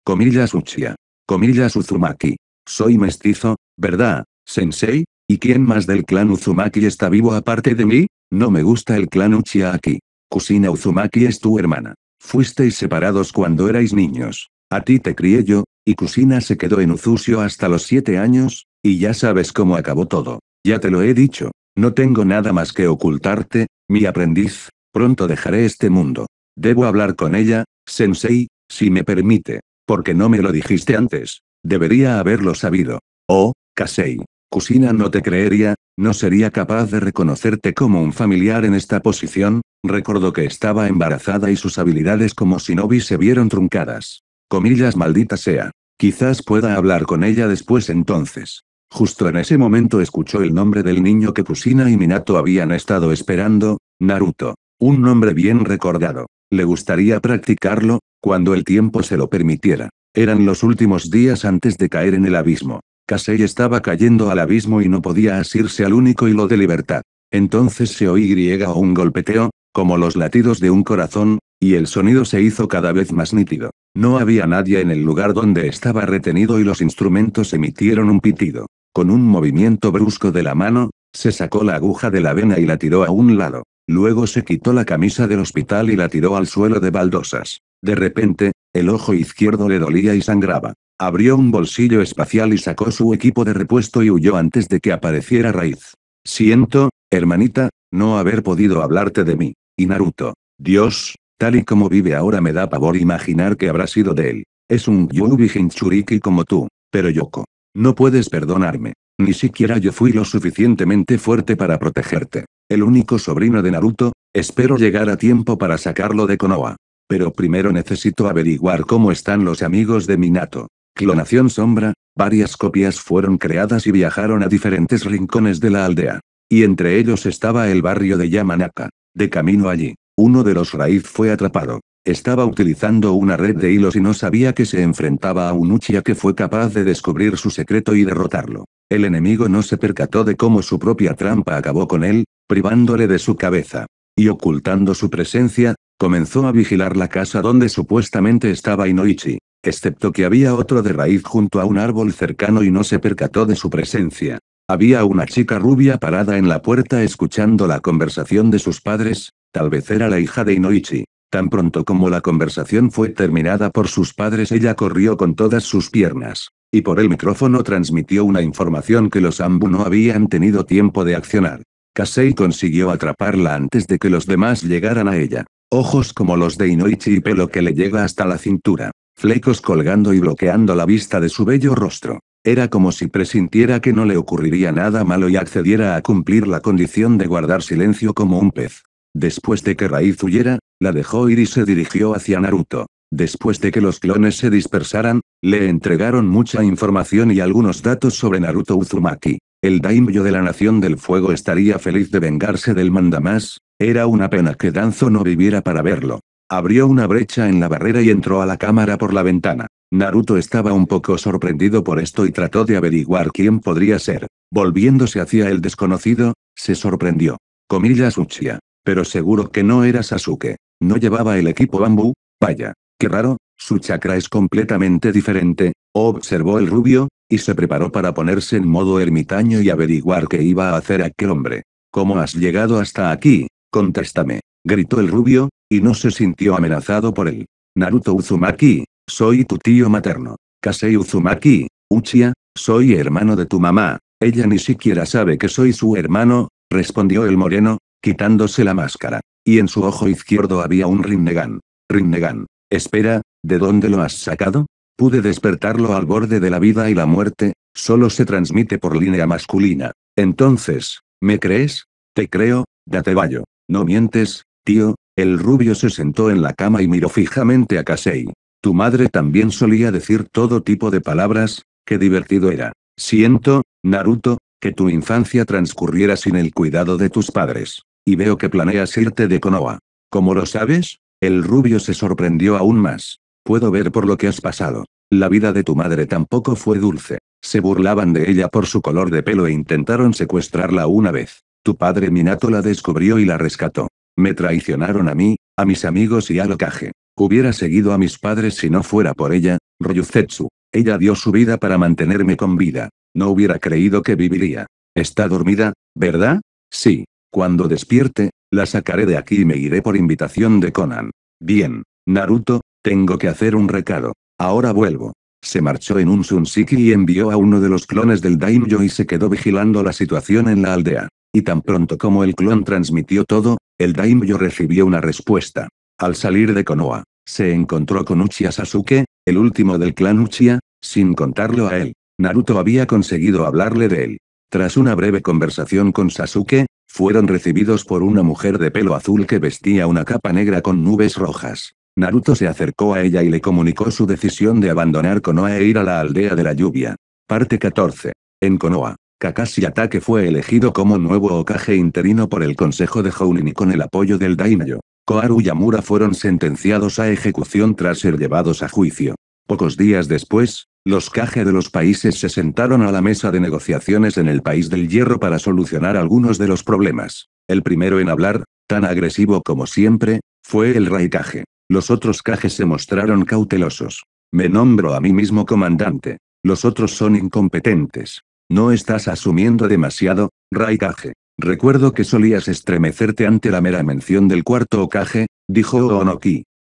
Comillas Uchia. Comillas Uzumaki. Soy mestizo, ¿verdad, sensei? ¿Y quién más del clan Uzumaki está vivo aparte de mí? No me gusta el clan uchiha aquí. Kusina Uzumaki es tu hermana. Fuisteis separados cuando erais niños. A ti te crié yo, y Kusina se quedó en Uzusio hasta los siete años, y ya sabes cómo acabó todo. Ya te lo he dicho. No tengo nada más que ocultarte, mi aprendiz, pronto dejaré este mundo. Debo hablar con ella, Sensei, si me permite, porque no me lo dijiste antes. Debería haberlo sabido. Oh, Kasei. Kusina no te creería, no sería capaz de reconocerte como un familiar en esta posición, recordó que estaba embarazada y sus habilidades como shinobi se vieron truncadas. Comillas maldita sea. Quizás pueda hablar con ella después entonces. Justo en ese momento escuchó el nombre del niño que Kusina y Minato habían estado esperando, Naruto. Un nombre bien recordado. Le gustaría practicarlo, cuando el tiempo se lo permitiera. Eran los últimos días antes de caer en el abismo. Casey estaba cayendo al abismo y no podía asirse al único hilo de libertad. Entonces se oí o un golpeteo, como los latidos de un corazón, y el sonido se hizo cada vez más nítido. No había nadie en el lugar donde estaba retenido y los instrumentos emitieron un pitido. Con un movimiento brusco de la mano, se sacó la aguja de la vena y la tiró a un lado. Luego se quitó la camisa del hospital y la tiró al suelo de baldosas. De repente, el ojo izquierdo le dolía y sangraba. Abrió un bolsillo espacial y sacó su equipo de repuesto y huyó antes de que apareciera Raiz. Siento, hermanita, no haber podido hablarte de mí. Y Naruto. Dios, tal y como vive ahora me da pavor imaginar que habrá sido de él. Es un Yubi Hinchuriki como tú. Pero Yoko. No puedes perdonarme. Ni siquiera yo fui lo suficientemente fuerte para protegerte. El único sobrino de Naruto, espero llegar a tiempo para sacarlo de Konoha. Pero primero necesito averiguar cómo están los amigos de Minato. Clonación Sombra, varias copias fueron creadas y viajaron a diferentes rincones de la aldea. Y entre ellos estaba el barrio de Yamanaka. De camino allí, uno de los raíz fue atrapado. Estaba utilizando una red de hilos y no sabía que se enfrentaba a un Uchiha que fue capaz de descubrir su secreto y derrotarlo. El enemigo no se percató de cómo su propia trampa acabó con él, privándole de su cabeza. Y ocultando su presencia, comenzó a vigilar la casa donde supuestamente estaba Inoichi excepto que había otro de raíz junto a un árbol cercano y no se percató de su presencia. Había una chica rubia parada en la puerta escuchando la conversación de sus padres, tal vez era la hija de Inoichi. Tan pronto como la conversación fue terminada por sus padres ella corrió con todas sus piernas, y por el micrófono transmitió una información que los Ambu no habían tenido tiempo de accionar. Kasei consiguió atraparla antes de que los demás llegaran a ella. Ojos como los de Inoichi y pelo que le llega hasta la cintura flecos colgando y bloqueando la vista de su bello rostro. Era como si presintiera que no le ocurriría nada malo y accediera a cumplir la condición de guardar silencio como un pez. Después de que Raíz huyera, la dejó ir y se dirigió hacia Naruto. Después de que los clones se dispersaran, le entregaron mucha información y algunos datos sobre Naruto Uzumaki. El daimyo de la Nación del Fuego estaría feliz de vengarse del mandamás, era una pena que Danzo no viviera para verlo. Abrió una brecha en la barrera y entró a la cámara por la ventana. Naruto estaba un poco sorprendido por esto y trató de averiguar quién podría ser. Volviéndose hacia el desconocido, se sorprendió. Comillas Suchia. Pero seguro que no era Sasuke. No llevaba el equipo bambú. Vaya. Qué raro, su chakra es completamente diferente, observó el rubio, y se preparó para ponerse en modo ermitaño y averiguar qué iba a hacer aquel hombre. ¿Cómo has llegado hasta aquí? Contéstame gritó el rubio, y no se sintió amenazado por él. Naruto Uzumaki, soy tu tío materno. Kasei Uzumaki, Uchiha, soy hermano de tu mamá, ella ni siquiera sabe que soy su hermano, respondió el moreno, quitándose la máscara. Y en su ojo izquierdo había un Rinnegan. Rinnegan, espera, ¿de dónde lo has sacado? Pude despertarlo al borde de la vida y la muerte, solo se transmite por línea masculina. Entonces, ¿me crees? Te creo, date vallo. No mientes, Tío, el rubio se sentó en la cama y miró fijamente a Kasei. Tu madre también solía decir todo tipo de palabras, qué divertido era. Siento, Naruto, que tu infancia transcurriera sin el cuidado de tus padres. Y veo que planeas irte de Konoha. ¿Cómo lo sabes? El rubio se sorprendió aún más. Puedo ver por lo que has pasado. La vida de tu madre tampoco fue dulce. Se burlaban de ella por su color de pelo e intentaron secuestrarla una vez. Tu padre Minato la descubrió y la rescató. Me traicionaron a mí, a mis amigos y a Lokage. Hubiera seguido a mis padres si no fuera por ella, Ryuzetsu. Ella dio su vida para mantenerme con vida. No hubiera creído que viviría. Está dormida, ¿verdad? Sí. Cuando despierte, la sacaré de aquí y me iré por invitación de Conan. Bien. Naruto, tengo que hacer un recado. Ahora vuelvo. Se marchó en un Sunsiki y envió a uno de los clones del Daimyo y se quedó vigilando la situación en la aldea. Y tan pronto como el clon transmitió todo, el daimyo recibió una respuesta. Al salir de Konoha, se encontró con Uchiha Sasuke, el último del clan Uchiha, sin contarlo a él. Naruto había conseguido hablarle de él. Tras una breve conversación con Sasuke, fueron recibidos por una mujer de pelo azul que vestía una capa negra con nubes rojas. Naruto se acercó a ella y le comunicó su decisión de abandonar Konoha e ir a la aldea de la lluvia. Parte 14. En Konoha, Kakashi Atake fue elegido como nuevo ocaje interino por el Consejo de Jounin y con el apoyo del Daimyo. Koaru y Amura fueron sentenciados a ejecución tras ser llevados a juicio. Pocos días después, los Kage de los países se sentaron a la mesa de negociaciones en el País del Hierro para solucionar algunos de los problemas. El primero en hablar, tan agresivo como siempre, fue el Raikage. Los otros Kage se mostraron cautelosos. Me nombro a mí mismo comandante. Los otros son incompetentes. No estás asumiendo demasiado, Raikage. Recuerdo que solías estremecerte ante la mera mención del cuarto Okage, dijo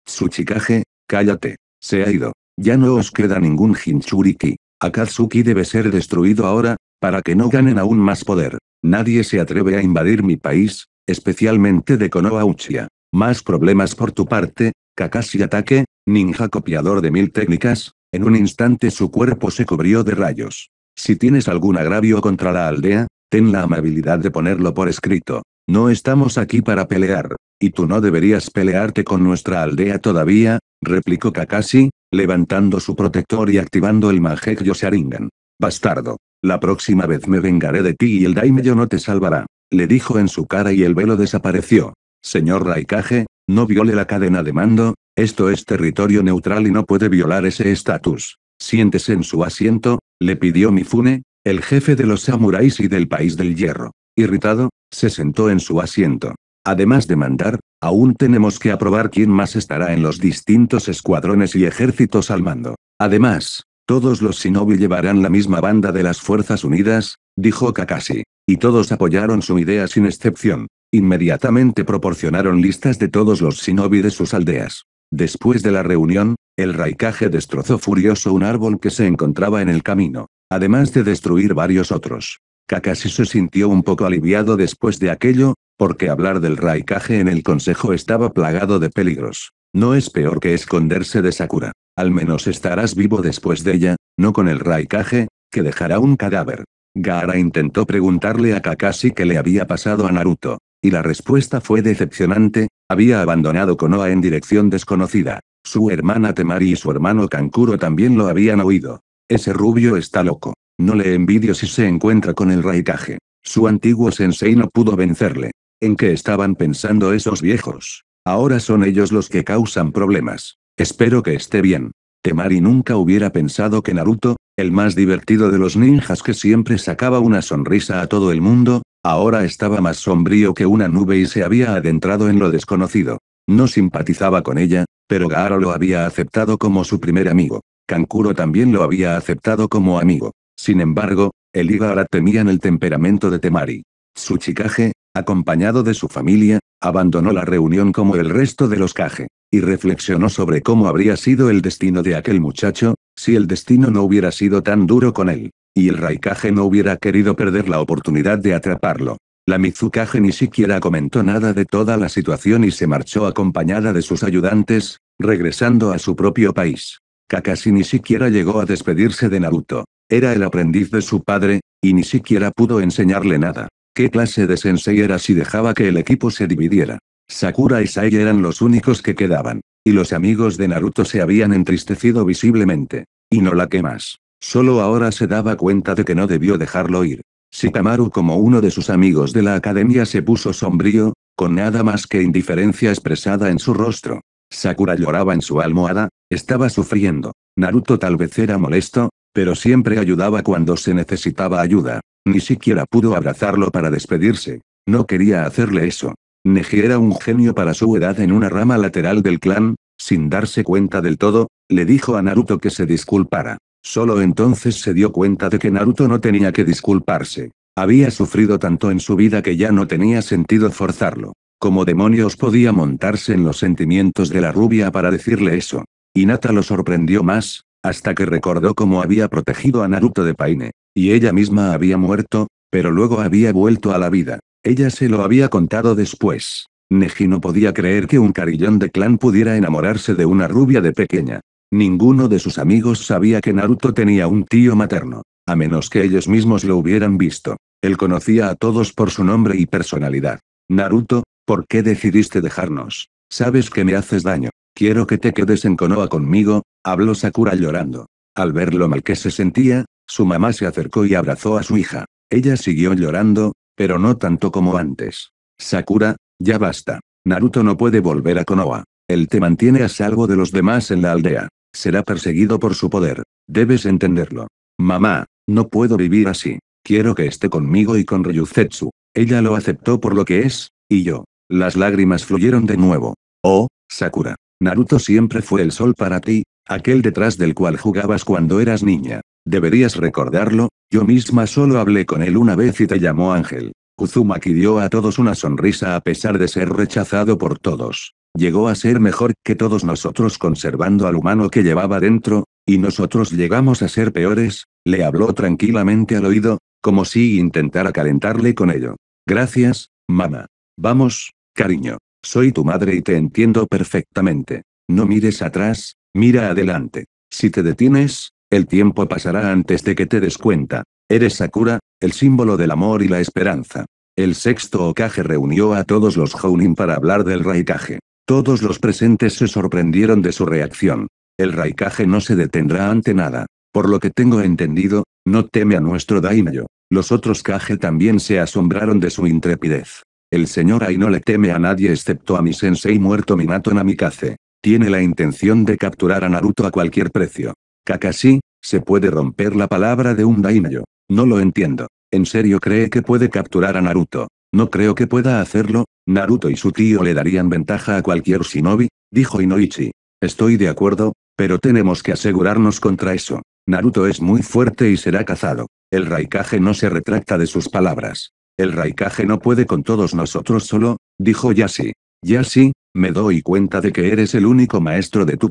su Tsuchikage, cállate. Se ha ido. Ya no os queda ningún Hinchuriki. Akatsuki debe ser destruido ahora, para que no ganen aún más poder. Nadie se atreve a invadir mi país, especialmente de Konoha Uchiha. Más problemas por tu parte, Kakashi Ataque, ninja copiador de mil técnicas, en un instante su cuerpo se cubrió de rayos. Si tienes algún agravio contra la aldea, ten la amabilidad de ponerlo por escrito. No estamos aquí para pelear. Y tú no deberías pelearte con nuestra aldea todavía, replicó Kakashi, levantando su protector y activando el Majek Yosharingan. Bastardo. La próxima vez me vengaré de ti y el Daimyo no te salvará. Le dijo en su cara y el velo desapareció. Señor Raikage, no viole la cadena de mando, esto es territorio neutral y no puede violar ese estatus. Siéntese en su asiento, le pidió Mifune, el jefe de los samuráis y del país del hierro. Irritado, se sentó en su asiento. Además de mandar, aún tenemos que aprobar quién más estará en los distintos escuadrones y ejércitos al mando. Además, todos los shinobi llevarán la misma banda de las Fuerzas Unidas, dijo Kakashi. Y todos apoyaron su idea sin excepción. Inmediatamente proporcionaron listas de todos los shinobi de sus aldeas. Después de la reunión, el raikage destrozó furioso un árbol que se encontraba en el camino, además de destruir varios otros. Kakashi se sintió un poco aliviado después de aquello, porque hablar del raikage en el consejo estaba plagado de peligros. No es peor que esconderse de Sakura. Al menos estarás vivo después de ella, no con el raikage, que dejará un cadáver. Gaara intentó preguntarle a Kakashi qué le había pasado a Naruto. Y la respuesta fue decepcionante, había abandonado Konoha en dirección desconocida. Su hermana Temari y su hermano Kankuro también lo habían oído. Ese rubio está loco. No le envidio si se encuentra con el raikage. Su antiguo sensei no pudo vencerle. ¿En qué estaban pensando esos viejos? Ahora son ellos los que causan problemas. Espero que esté bien. Temari nunca hubiera pensado que Naruto, el más divertido de los ninjas que siempre sacaba una sonrisa a todo el mundo, ahora estaba más sombrío que una nube y se había adentrado en lo desconocido. No simpatizaba con ella, pero Gaara lo había aceptado como su primer amigo. Kankuro también lo había aceptado como amigo. Sin embargo, el Igara temía en el temperamento de Temari. Su Suchikaje, acompañado de su familia, abandonó la reunión como el resto de los Kage, y reflexionó sobre cómo habría sido el destino de aquel muchacho, si el destino no hubiera sido tan duro con él, y el Raikage no hubiera querido perder la oportunidad de atraparlo. La Mizukage ni siquiera comentó nada de toda la situación y se marchó acompañada de sus ayudantes, regresando a su propio país. Kakashi ni siquiera llegó a despedirse de Naruto. Era el aprendiz de su padre, y ni siquiera pudo enseñarle nada. ¿Qué clase de sensei era si dejaba que el equipo se dividiera? Sakura y Sai eran los únicos que quedaban, y los amigos de Naruto se habían entristecido visiblemente. Y no la que más. Solo ahora se daba cuenta de que no debió dejarlo ir. Shikamaru como uno de sus amigos de la academia se puso sombrío, con nada más que indiferencia expresada en su rostro. Sakura lloraba en su almohada, estaba sufriendo. Naruto tal vez era molesto, pero siempre ayudaba cuando se necesitaba ayuda. Ni siquiera pudo abrazarlo para despedirse. No quería hacerle eso. Neji era un genio para su edad en una rama lateral del clan, sin darse cuenta del todo, le dijo a Naruto que se disculpara. Solo entonces se dio cuenta de que Naruto no tenía que disculparse. Había sufrido tanto en su vida que ya no tenía sentido forzarlo. Como demonios podía montarse en los sentimientos de la rubia para decirle eso. Hinata lo sorprendió más, hasta que recordó cómo había protegido a Naruto de Paine. Y ella misma había muerto, pero luego había vuelto a la vida. Ella se lo había contado después. Neji no podía creer que un carillón de clan pudiera enamorarse de una rubia de pequeña. Ninguno de sus amigos sabía que Naruto tenía un tío materno, a menos que ellos mismos lo hubieran visto. Él conocía a todos por su nombre y personalidad. Naruto, ¿por qué decidiste dejarnos? Sabes que me haces daño. Quiero que te quedes en Konoha conmigo, habló Sakura llorando. Al ver lo mal que se sentía, su mamá se acercó y abrazó a su hija. Ella siguió llorando, pero no tanto como antes. Sakura, ya basta. Naruto no puede volver a Konoha. Él te mantiene a salvo de los demás en la aldea. Será perseguido por su poder. Debes entenderlo. Mamá, no puedo vivir así. Quiero que esté conmigo y con Ryuzetsu. Ella lo aceptó por lo que es, y yo. Las lágrimas fluyeron de nuevo. Oh, Sakura. Naruto siempre fue el sol para ti, aquel detrás del cual jugabas cuando eras niña. Deberías recordarlo, yo misma solo hablé con él una vez y te llamó Ángel. Uzumaki dio a todos una sonrisa a pesar de ser rechazado por todos. Llegó a ser mejor que todos nosotros conservando al humano que llevaba dentro, y nosotros llegamos a ser peores, le habló tranquilamente al oído, como si intentara calentarle con ello. Gracias, mamá. Vamos, cariño. Soy tu madre y te entiendo perfectamente. No mires atrás, mira adelante. Si te detienes, el tiempo pasará antes de que te des cuenta. Eres Sakura, el símbolo del amor y la esperanza. El sexto Okage reunió a todos los Jounin para hablar del Raikage. Todos los presentes se sorprendieron de su reacción. El Raikage no se detendrá ante nada. Por lo que tengo entendido, no teme a nuestro daimyo. Los otros Kage también se asombraron de su intrepidez. El señor Ai no le teme a nadie excepto a mi sensei muerto Minato Namikaze. Tiene la intención de capturar a Naruto a cualquier precio. Kakashi, se puede romper la palabra de un daimyo. No lo entiendo. ¿En serio cree que puede capturar a Naruto? No creo que pueda hacerlo, Naruto y su tío le darían ventaja a cualquier shinobi, dijo Inoichi. Estoy de acuerdo, pero tenemos que asegurarnos contra eso. Naruto es muy fuerte y será cazado. El Raikage no se retracta de sus palabras. El Raikage no puede con todos nosotros solo, dijo Yashi. Yashi, me doy cuenta de que eres el único maestro de tu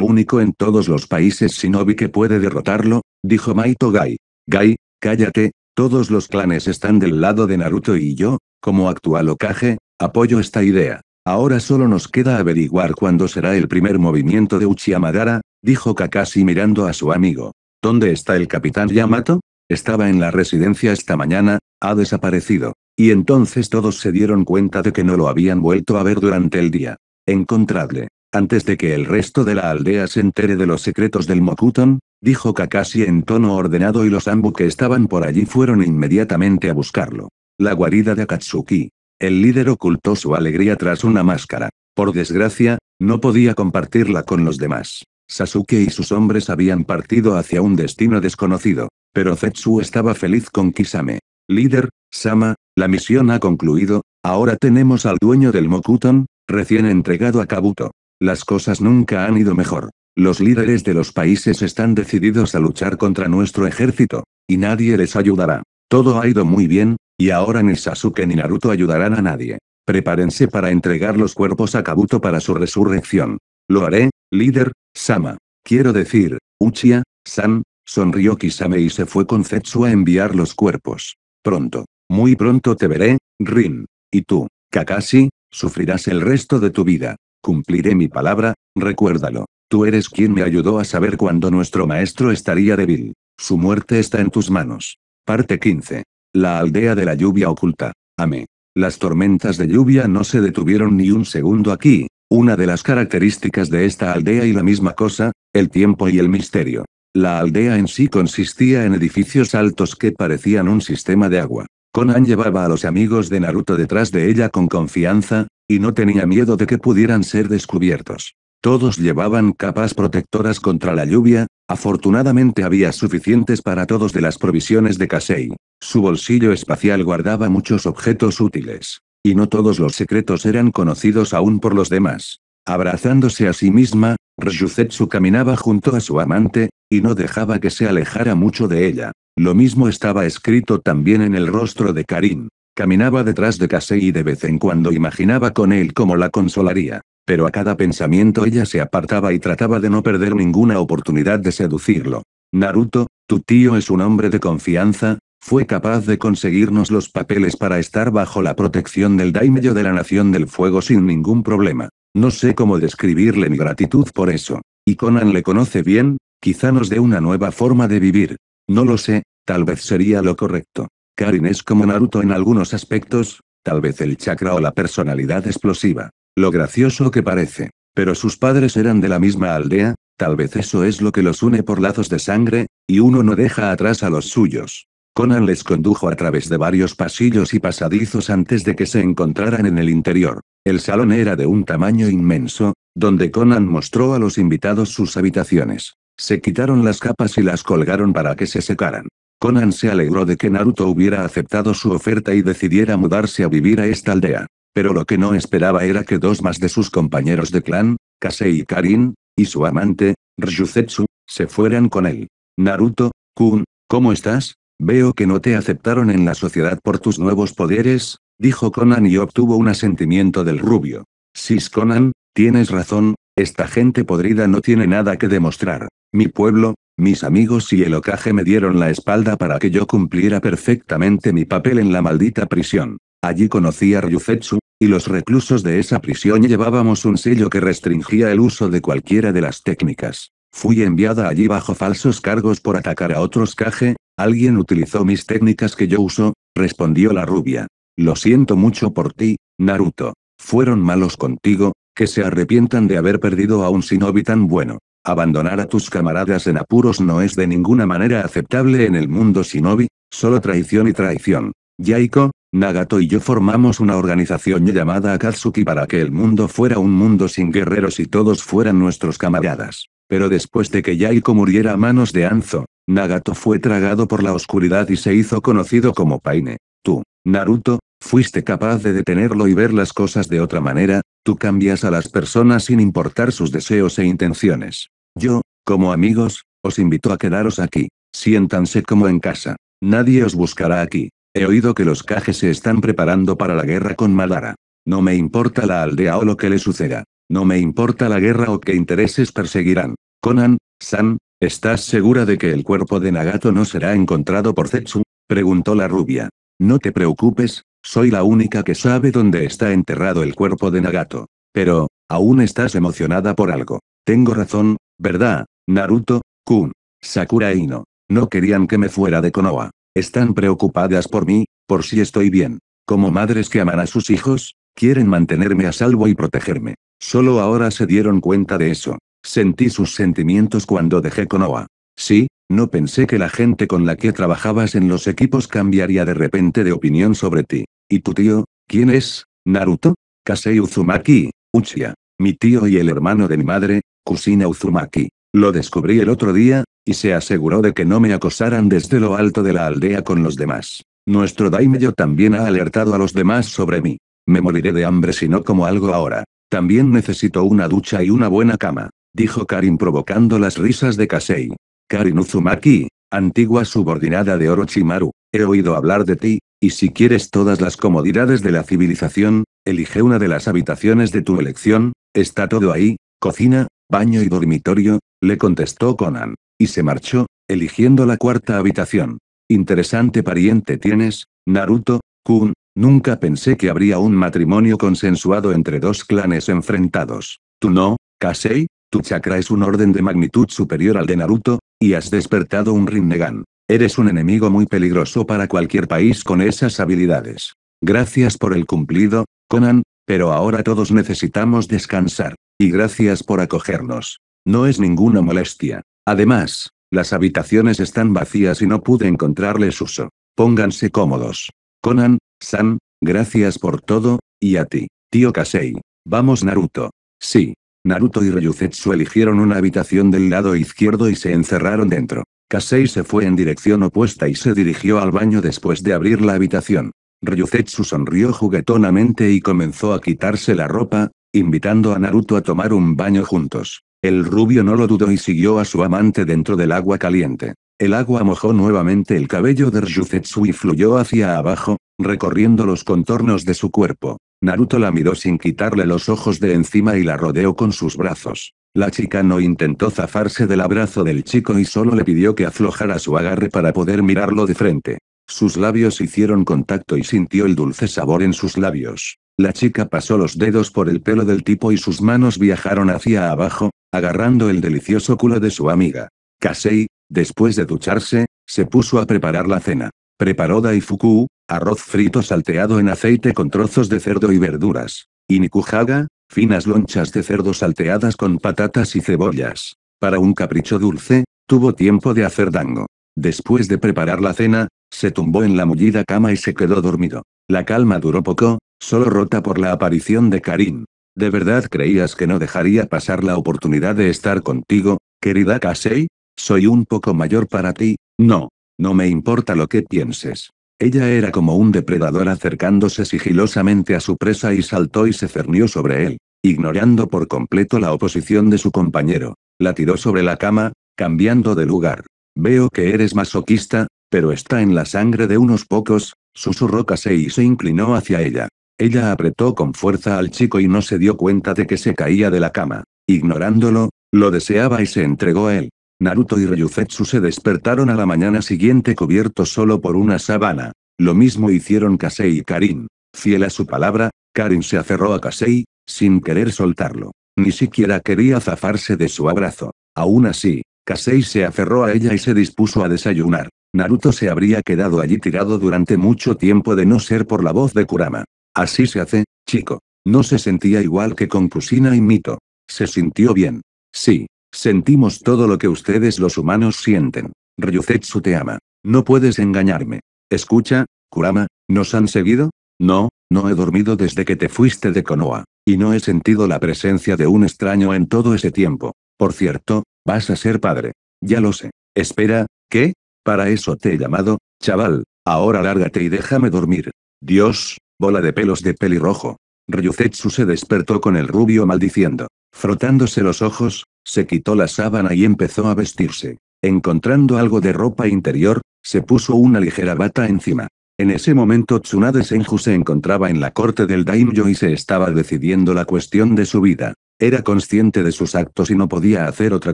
único en todos los países shinobi que puede derrotarlo, dijo Maito Gai. Gai, cállate, todos los clanes están del lado de Naruto y yo, como actual ocaje, apoyo esta idea. Ahora solo nos queda averiguar cuándo será el primer movimiento de Uchiyamagara dijo Kakashi mirando a su amigo. ¿Dónde está el capitán Yamato? Estaba en la residencia esta mañana, ha desaparecido. Y entonces todos se dieron cuenta de que no lo habían vuelto a ver durante el día. Encontradle. Antes de que el resto de la aldea se entere de los secretos del Mokuton, dijo Kakashi en tono ordenado y los Ambu que estaban por allí fueron inmediatamente a buscarlo. La guarida de Akatsuki. El líder ocultó su alegría tras una máscara. Por desgracia, no podía compartirla con los demás. Sasuke y sus hombres habían partido hacia un destino desconocido, pero Zetsu estaba feliz con Kisame. Líder, Sama, la misión ha concluido, ahora tenemos al dueño del Mokuton, recién entregado a Kabuto. Las cosas nunca han ido mejor. Los líderes de los países están decididos a luchar contra nuestro ejército, y nadie les ayudará. Todo ha ido muy bien, y ahora ni Sasuke ni Naruto ayudarán a nadie. Prepárense para entregar los cuerpos a Kabuto para su resurrección. Lo haré, líder, Sama. Quiero decir, Uchiha, San, sonrió Kisame y se fue con Zetsu a enviar los cuerpos. Pronto. Muy pronto te veré, Rin. Y tú, Kakashi, sufrirás el resto de tu vida. Cumpliré mi palabra, recuérdalo. Tú eres quien me ayudó a saber cuándo nuestro maestro estaría débil. Su muerte está en tus manos. Parte 15. La aldea de la lluvia oculta. Ame. Las tormentas de lluvia no se detuvieron ni un segundo aquí, una de las características de esta aldea y la misma cosa, el tiempo y el misterio. La aldea en sí consistía en edificios altos que parecían un sistema de agua. Conan llevaba a los amigos de Naruto detrás de ella con confianza, y no tenía miedo de que pudieran ser descubiertos. Todos llevaban capas protectoras contra la lluvia, afortunadamente había suficientes para todos de las provisiones de Kasei. Su bolsillo espacial guardaba muchos objetos útiles. Y no todos los secretos eran conocidos aún por los demás. Abrazándose a sí misma, Ryuzetsu caminaba junto a su amante, y no dejaba que se alejara mucho de ella. Lo mismo estaba escrito también en el rostro de Karin. Caminaba detrás de Kasei y de vez en cuando imaginaba con él cómo la consolaría. Pero a cada pensamiento ella se apartaba y trataba de no perder ninguna oportunidad de seducirlo. Naruto, tu tío es un hombre de confianza, fue capaz de conseguirnos los papeles para estar bajo la protección del daimyo de la Nación del Fuego sin ningún problema. No sé cómo describirle mi gratitud por eso. Y Conan le conoce bien, quizá nos dé una nueva forma de vivir. No lo sé, tal vez sería lo correcto. Karin es como Naruto en algunos aspectos, tal vez el chakra o la personalidad explosiva. Lo gracioso que parece. Pero sus padres eran de la misma aldea, tal vez eso es lo que los une por lazos de sangre, y uno no deja atrás a los suyos. Conan les condujo a través de varios pasillos y pasadizos antes de que se encontraran en el interior. El salón era de un tamaño inmenso, donde Conan mostró a los invitados sus habitaciones. Se quitaron las capas y las colgaron para que se secaran. Conan se alegró de que Naruto hubiera aceptado su oferta y decidiera mudarse a vivir a esta aldea. Pero lo que no esperaba era que dos más de sus compañeros de clan, Kasei y Karin, y su amante, Ryuzetsu, se fueran con él. Naruto, Kun, ¿cómo estás? Veo que no te aceptaron en la sociedad por tus nuevos poderes, dijo Conan y obtuvo un asentimiento del rubio. Sis Conan, tienes razón, esta gente podrida no tiene nada que demostrar. Mi pueblo, mis amigos y el ocaje me dieron la espalda para que yo cumpliera perfectamente mi papel en la maldita prisión. Allí conocí a Ryuzetsu, y los reclusos de esa prisión llevábamos un sello que restringía el uso de cualquiera de las técnicas. Fui enviada allí bajo falsos cargos por atacar a otros Kage, Alguien utilizó mis técnicas que yo uso, respondió la rubia. Lo siento mucho por ti, Naruto. Fueron malos contigo, que se arrepientan de haber perdido a un shinobi tan bueno. Abandonar a tus camaradas en apuros no es de ninguna manera aceptable en el mundo shinobi, solo traición y traición. Yaiko, Nagato y yo formamos una organización llamada Akatsuki para que el mundo fuera un mundo sin guerreros y todos fueran nuestros camaradas. Pero después de que Yaiko muriera a manos de Anzo, Nagato fue tragado por la oscuridad y se hizo conocido como Paine. Tú, Naruto, fuiste capaz de detenerlo y ver las cosas de otra manera, tú cambias a las personas sin importar sus deseos e intenciones. Yo, como amigos, os invito a quedaros aquí. Siéntanse como en casa. Nadie os buscará aquí. He oído que los cajes se están preparando para la guerra con Madara. No me importa la aldea o lo que le suceda. No me importa la guerra o qué intereses perseguirán. Conan, San, ¿estás segura de que el cuerpo de Nagato no será encontrado por Zetsu? preguntó la rubia. No te preocupes, soy la única que sabe dónde está enterrado el cuerpo de Nagato. Pero, aún estás emocionada por algo. Tengo razón, ¿verdad? Naruto, Kun, Sakura e Ino. No querían que me fuera de Konoha. Están preocupadas por mí, por si estoy bien. Como madres que aman a sus hijos, quieren mantenerme a salvo y protegerme. Solo ahora se dieron cuenta de eso. Sentí sus sentimientos cuando dejé Konoha. Sí, no pensé que la gente con la que trabajabas en los equipos cambiaría de repente de opinión sobre ti. ¿Y tu tío? ¿Quién es? ¿Naruto? Kasei Uzumaki, Uchiha. Mi tío y el hermano de mi madre, Kusina Uzumaki. Lo descubrí el otro día, y se aseguró de que no me acosaran desde lo alto de la aldea con los demás. Nuestro daimyo también ha alertado a los demás sobre mí. Me moriré de hambre si no como algo ahora. También necesito una ducha y una buena cama, dijo Karin provocando las risas de Kasei. Karin Uzumaki, antigua subordinada de Orochimaru, he oído hablar de ti, y si quieres todas las comodidades de la civilización, elige una de las habitaciones de tu elección, está todo ahí, cocina, baño y dormitorio, le contestó Conan, y se marchó, eligiendo la cuarta habitación. Interesante pariente tienes, Naruto, Kun, Nunca pensé que habría un matrimonio consensuado entre dos clanes enfrentados. Tú no, Kasei, tu chakra es un orden de magnitud superior al de Naruto, y has despertado un Rinnegan. Eres un enemigo muy peligroso para cualquier país con esas habilidades. Gracias por el cumplido, Conan, pero ahora todos necesitamos descansar. Y gracias por acogernos. No es ninguna molestia. Además, las habitaciones están vacías y no pude encontrarles uso. Pónganse cómodos. Conan, San, gracias por todo, y a ti, tío Kasei. Vamos Naruto. Sí. Naruto y Ryuzetsu eligieron una habitación del lado izquierdo y se encerraron dentro. Kasei se fue en dirección opuesta y se dirigió al baño después de abrir la habitación. Ryuzetsu sonrió juguetonamente y comenzó a quitarse la ropa, invitando a Naruto a tomar un baño juntos. El rubio no lo dudó y siguió a su amante dentro del agua caliente. El agua mojó nuevamente el cabello de Ryuzetsu y fluyó hacia abajo, recorriendo los contornos de su cuerpo. Naruto la miró sin quitarle los ojos de encima y la rodeó con sus brazos. La chica no intentó zafarse del abrazo del chico y solo le pidió que aflojara su agarre para poder mirarlo de frente. Sus labios hicieron contacto y sintió el dulce sabor en sus labios. La chica pasó los dedos por el pelo del tipo y sus manos viajaron hacia abajo, agarrando el delicioso culo de su amiga. Kasei, Después de ducharse, se puso a preparar la cena. Preparó daifuku, arroz frito salteado en aceite con trozos de cerdo y verduras. Y nikujaga, finas lonchas de cerdo salteadas con patatas y cebollas. Para un capricho dulce, tuvo tiempo de hacer dango. Después de preparar la cena, se tumbó en la mullida cama y se quedó dormido. La calma duró poco, solo rota por la aparición de Karin. ¿De verdad creías que no dejaría pasar la oportunidad de estar contigo, querida Kasei? Soy un poco mayor para ti, no. No me importa lo que pienses. Ella era como un depredador acercándose sigilosamente a su presa y saltó y se cernió sobre él, ignorando por completo la oposición de su compañero. La tiró sobre la cama, cambiando de lugar. Veo que eres masoquista, pero está en la sangre de unos pocos, susurró Casey y se inclinó hacia ella. Ella apretó con fuerza al chico y no se dio cuenta de que se caía de la cama. Ignorándolo, lo deseaba y se entregó a él. Naruto y Ryuzetsu se despertaron a la mañana siguiente cubiertos solo por una sábana. Lo mismo hicieron Kasei y Karin. Fiel a su palabra, Karin se aferró a Kasei, sin querer soltarlo. Ni siquiera quería zafarse de su abrazo. Aún así, Kasei se aferró a ella y se dispuso a desayunar. Naruto se habría quedado allí tirado durante mucho tiempo de no ser por la voz de Kurama. Así se hace, chico. No se sentía igual que con Kusina y Mito. Se sintió bien. Sí, Sentimos todo lo que ustedes los humanos sienten. Ryuzetsu te ama. No puedes engañarme. Escucha, Kurama, ¿nos han seguido? No, no he dormido desde que te fuiste de Konoha. Y no he sentido la presencia de un extraño en todo ese tiempo. Por cierto, vas a ser padre. Ya lo sé. Espera, ¿qué? Para eso te he llamado, chaval. Ahora lárgate y déjame dormir. Dios, bola de pelos de pelirrojo. Ryuzetsu se despertó con el rubio maldiciendo. Frotándose los ojos, se quitó la sábana y empezó a vestirse. Encontrando algo de ropa interior, se puso una ligera bata encima. En ese momento Tsunade Senju se encontraba en la corte del daimyo y se estaba decidiendo la cuestión de su vida. Era consciente de sus actos y no podía hacer otra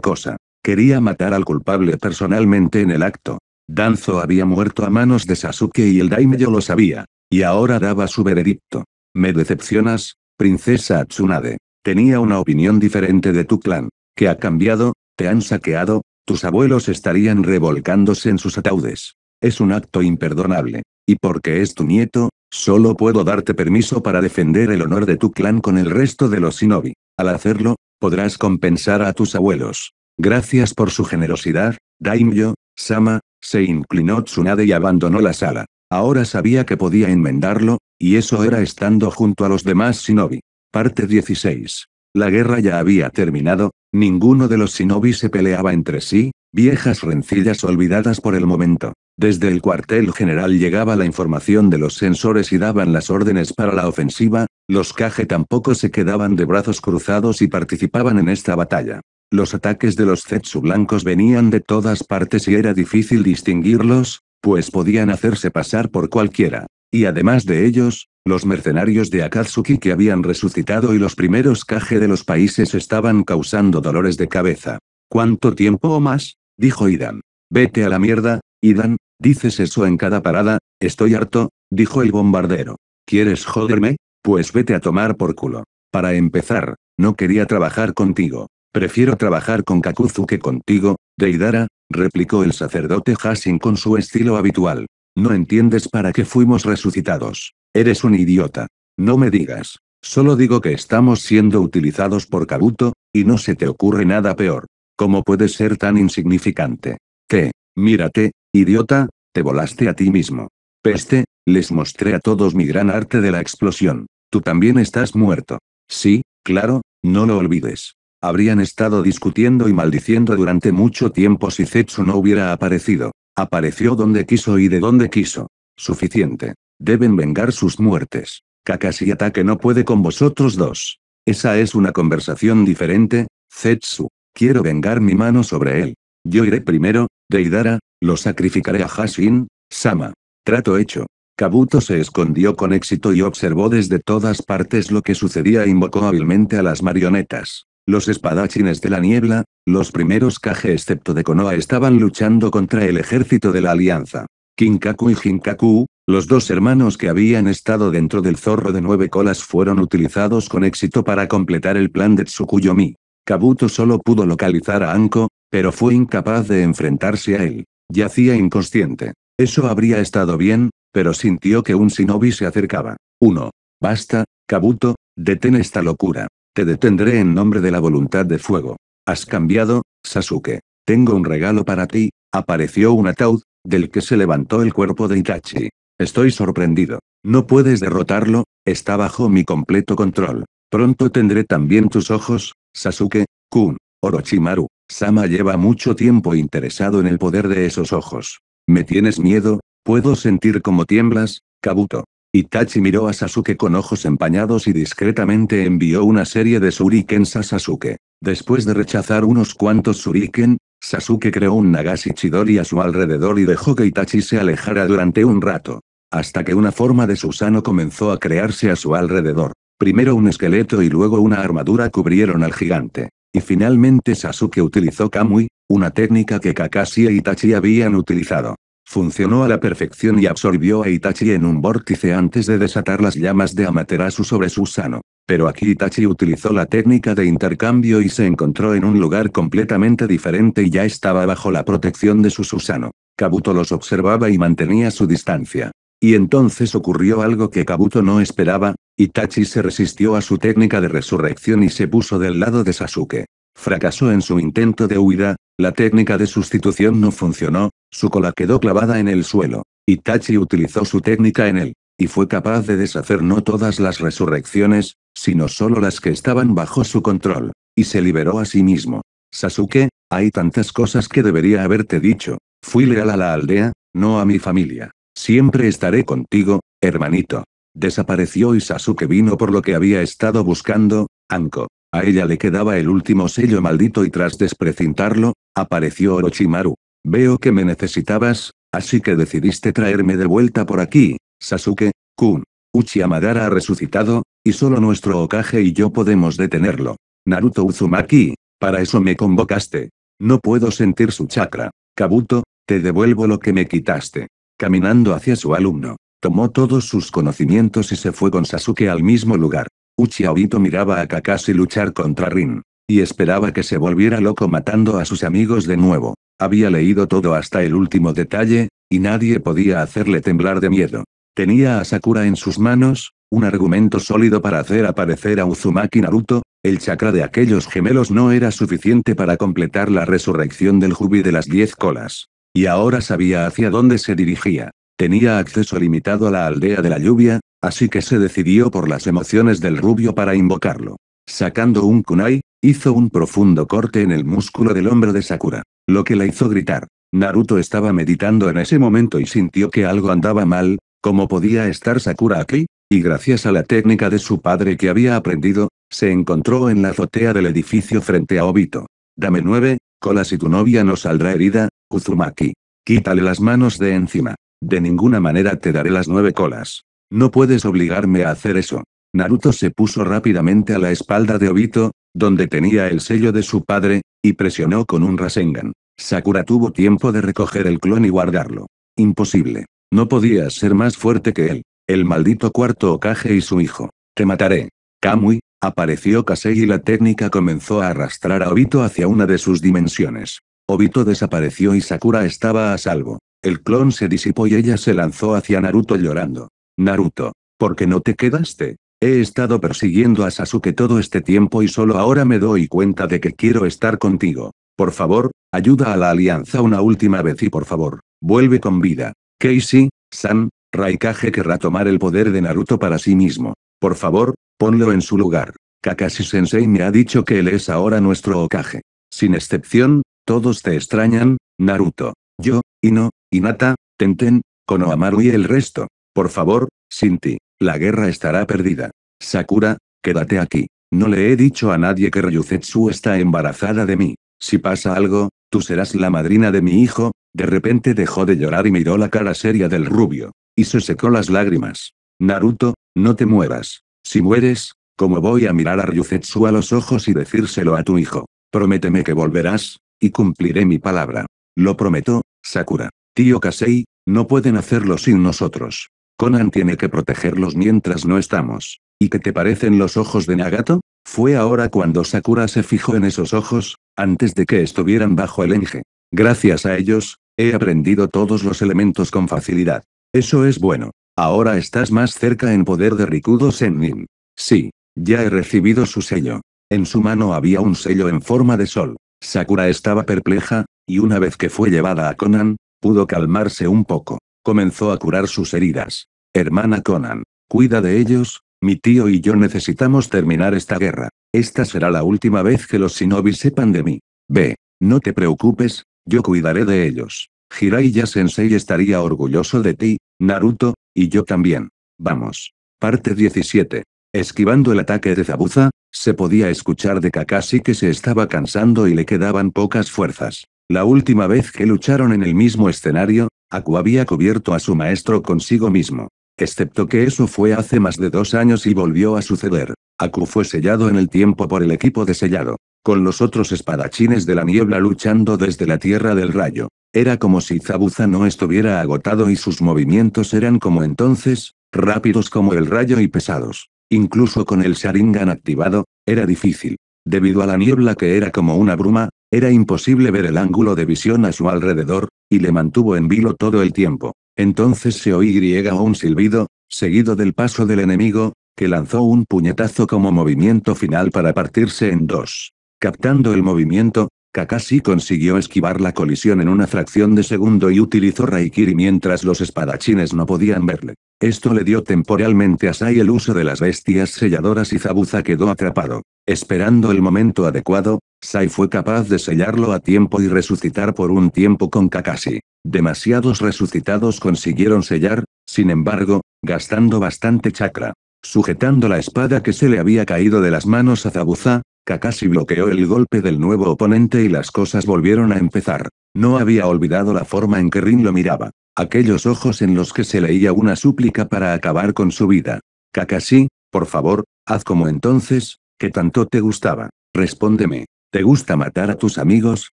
cosa. Quería matar al culpable personalmente en el acto. Danzo había muerto a manos de Sasuke y el daimyo lo sabía. Y ahora daba su veredicto. Me decepcionas, princesa Tsunade. Tenía una opinión diferente de tu clan que ha cambiado? Te han saqueado, tus abuelos estarían revolcándose en sus ataúdes. Es un acto imperdonable. Y porque es tu nieto, solo puedo darte permiso para defender el honor de tu clan con el resto de los shinobi. Al hacerlo, podrás compensar a tus abuelos. Gracias por su generosidad, Daimyo, Sama, se inclinó Tsunade y abandonó la sala. Ahora sabía que podía enmendarlo, y eso era estando junto a los demás shinobi. Parte 16. La guerra ya había terminado, ninguno de los sinobis se peleaba entre sí, viejas rencillas olvidadas por el momento. Desde el cuartel general llegaba la información de los sensores y daban las órdenes para la ofensiva, los Kage tampoco se quedaban de brazos cruzados y participaban en esta batalla. Los ataques de los Zetsu blancos venían de todas partes y era difícil distinguirlos, pues podían hacerse pasar por cualquiera. Y además de ellos, los mercenarios de Akatsuki que habían resucitado y los primeros Kage de los países estaban causando dolores de cabeza. ¿Cuánto tiempo o más? dijo Idan. Vete a la mierda, Idan, dices eso en cada parada, estoy harto, dijo el bombardero. ¿Quieres joderme? Pues vete a tomar por culo. Para empezar, no quería trabajar contigo. Prefiero trabajar con Kakuzu que contigo, Deidara, replicó el sacerdote Hashin con su estilo habitual. No entiendes para qué fuimos resucitados. Eres un idiota. No me digas. Solo digo que estamos siendo utilizados por Kabuto, y no se te ocurre nada peor. ¿Cómo puedes ser tan insignificante? ¿Qué? mírate, idiota, te volaste a ti mismo. Peste, les mostré a todos mi gran arte de la explosión. Tú también estás muerto. Sí, claro, no lo olvides. Habrían estado discutiendo y maldiciendo durante mucho tiempo si Zetsu no hubiera aparecido. Apareció donde quiso y de donde quiso. Suficiente. Deben vengar sus muertes. Kakashi ataque no puede con vosotros dos. Esa es una conversación diferente, Zetsu. Quiero vengar mi mano sobre él. Yo iré primero, Deidara, lo sacrificaré a Hashin, Sama. Trato hecho. Kabuto se escondió con éxito y observó desde todas partes lo que sucedía e invocó hábilmente a las marionetas. Los espadachines de la niebla, los primeros Kage excepto de Konoha estaban luchando contra el ejército de la Alianza. Kinkaku y Jinkaku, los dos hermanos que habían estado dentro del zorro de nueve colas fueron utilizados con éxito para completar el plan de Tsukuyomi. Kabuto solo pudo localizar a Anko, pero fue incapaz de enfrentarse a él. Yacía inconsciente. Eso habría estado bien, pero sintió que un shinobi se acercaba. 1. Basta, Kabuto, detén esta locura. Te detendré en nombre de la voluntad de fuego. Has cambiado, Sasuke. Tengo un regalo para ti. Apareció un ataúd, del que se levantó el cuerpo de Itachi. Estoy sorprendido. No puedes derrotarlo, está bajo mi completo control. Pronto tendré también tus ojos, Sasuke, Kun, Orochimaru. Sama lleva mucho tiempo interesado en el poder de esos ojos. ¿Me tienes miedo? Puedo sentir cómo tiemblas, Kabuto. Itachi miró a Sasuke con ojos empañados y discretamente envió una serie de surikens a Sasuke. Después de rechazar unos cuantos shuriken, Sasuke creó un Nagashi Chidori a su alrededor y dejó que Itachi se alejara durante un rato. Hasta que una forma de Susano comenzó a crearse a su alrededor. Primero un esqueleto y luego una armadura cubrieron al gigante. Y finalmente Sasuke utilizó Kamui, una técnica que Kakashi e Itachi habían utilizado. Funcionó a la perfección y absorbió a Itachi en un vórtice antes de desatar las llamas de Amaterasu sobre Susano. Pero aquí Itachi utilizó la técnica de intercambio y se encontró en un lugar completamente diferente y ya estaba bajo la protección de su Susano. Kabuto los observaba y mantenía su distancia. Y entonces ocurrió algo que Kabuto no esperaba, Itachi se resistió a su técnica de resurrección y se puso del lado de Sasuke. Fracasó en su intento de huida, la técnica de sustitución no funcionó, su cola quedó clavada en el suelo. Itachi utilizó su técnica en él, y fue capaz de deshacer no todas las resurrecciones, sino solo las que estaban bajo su control, y se liberó a sí mismo. Sasuke, hay tantas cosas que debería haberte dicho. Fui leal a la aldea, no a mi familia. Siempre estaré contigo, hermanito. Desapareció y Sasuke vino por lo que había estado buscando, Anko. A ella le quedaba el último sello maldito y tras desprecintarlo, apareció Orochimaru. Veo que me necesitabas, así que decidiste traerme de vuelta por aquí, Sasuke, Kun. Uchi Madara ha resucitado, y solo nuestro Okage y yo podemos detenerlo. Naruto Uzumaki, para eso me convocaste. No puedo sentir su chakra. Kabuto, te devuelvo lo que me quitaste. Caminando hacia su alumno, tomó todos sus conocimientos y se fue con Sasuke al mismo lugar. Uchiha miraba a Kakashi luchar contra Rin, y esperaba que se volviera loco matando a sus amigos de nuevo. Había leído todo hasta el último detalle, y nadie podía hacerle temblar de miedo. Tenía a Sakura en sus manos, un argumento sólido para hacer aparecer a Uzumaki Naruto, el chakra de aquellos gemelos no era suficiente para completar la resurrección del Jubi de las diez colas. Y ahora sabía hacia dónde se dirigía. Tenía acceso limitado a la aldea de la lluvia, así que se decidió por las emociones del rubio para invocarlo. Sacando un kunai, Hizo un profundo corte en el músculo del hombro de Sakura, lo que la hizo gritar. Naruto estaba meditando en ese momento y sintió que algo andaba mal, ¿cómo podía estar Sakura aquí? Y gracias a la técnica de su padre que había aprendido, se encontró en la azotea del edificio frente a Obito. Dame nueve, colas y tu novia no saldrá herida, Uzumaki. Quítale las manos de encima. De ninguna manera te daré las nueve colas. No puedes obligarme a hacer eso. Naruto se puso rápidamente a la espalda de Obito, donde tenía el sello de su padre, y presionó con un Rasengan. Sakura tuvo tiempo de recoger el clon y guardarlo. Imposible. No podía ser más fuerte que él. El maldito cuarto Okage y su hijo. Te mataré. Kamui, apareció Kasei y la técnica comenzó a arrastrar a Obito hacia una de sus dimensiones. Obito desapareció y Sakura estaba a salvo. El clon se disipó y ella se lanzó hacia Naruto llorando. Naruto, ¿por qué no te quedaste? He estado persiguiendo a Sasuke todo este tiempo y solo ahora me doy cuenta de que quiero estar contigo. Por favor, ayuda a la alianza una última vez y por favor, vuelve con vida. Casey, San, Raikage querrá tomar el poder de Naruto para sí mismo. Por favor, ponlo en su lugar. Kakashi-sensei me ha dicho que él es ahora nuestro Okage. Sin excepción, todos te extrañan, Naruto. Yo, Ino, Hinata, Tenten, Konohamaru y el resto. Por favor, sin ti, la guerra estará perdida. Sakura, quédate aquí. No le he dicho a nadie que Ryuzetsu está embarazada de mí. Si pasa algo, tú serás la madrina de mi hijo. De repente dejó de llorar y miró la cara seria del rubio. Y se secó las lágrimas. Naruto, no te muevas. Si mueres, ¿cómo voy a mirar a Ryuzetsu a los ojos y decírselo a tu hijo? Prométeme que volverás, y cumpliré mi palabra. Lo prometo, Sakura. Tío Kasei, no pueden hacerlo sin nosotros. Conan tiene que protegerlos mientras no estamos. ¿Y qué te parecen los ojos de Nagato? Fue ahora cuando Sakura se fijó en esos ojos, antes de que estuvieran bajo el enje. Gracias a ellos, he aprendido todos los elementos con facilidad. Eso es bueno. Ahora estás más cerca en poder de Rikudo Sennin. Sí, ya he recibido su sello. En su mano había un sello en forma de sol. Sakura estaba perpleja, y una vez que fue llevada a Conan, pudo calmarse un poco. Comenzó a curar sus heridas. Hermana Conan. Cuida de ellos, mi tío y yo necesitamos terminar esta guerra. Esta será la última vez que los shinobi sepan de mí. Ve, no te preocupes, yo cuidaré de ellos. Jiraiya Sensei estaría orgulloso de ti, Naruto, y yo también. Vamos. Parte 17. Esquivando el ataque de Zabuza, se podía escuchar de Kakashi que se estaba cansando y le quedaban pocas fuerzas. La última vez que lucharon en el mismo escenario, Aku había cubierto a su maestro consigo mismo. Excepto que eso fue hace más de dos años y volvió a suceder. Aku fue sellado en el tiempo por el equipo de sellado. Con los otros espadachines de la niebla luchando desde la Tierra del Rayo. Era como si Zabuza no estuviera agotado y sus movimientos eran como entonces, rápidos como el rayo y pesados. Incluso con el Sharingan activado, era difícil. Debido a la niebla que era como una bruma, era imposible ver el ángulo de visión a su alrededor, y le mantuvo en vilo todo el tiempo. Entonces se oí o un silbido, seguido del paso del enemigo, que lanzó un puñetazo como movimiento final para partirse en dos. Captando el movimiento, Kakashi consiguió esquivar la colisión en una fracción de segundo y utilizó Raikiri mientras los espadachines no podían verle. Esto le dio temporalmente a Sai el uso de las bestias selladoras y Zabuza quedó atrapado. Esperando el momento adecuado, Sai fue capaz de sellarlo a tiempo y resucitar por un tiempo con Kakashi. Demasiados resucitados consiguieron sellar, sin embargo, gastando bastante chakra. Sujetando la espada que se le había caído de las manos a Zabuza, Kakashi bloqueó el golpe del nuevo oponente y las cosas volvieron a empezar. No había olvidado la forma en que Rin lo miraba. Aquellos ojos en los que se leía una súplica para acabar con su vida. Kakashi, por favor, haz como entonces, que tanto te gustaba. Respóndeme. ¿Te gusta matar a tus amigos,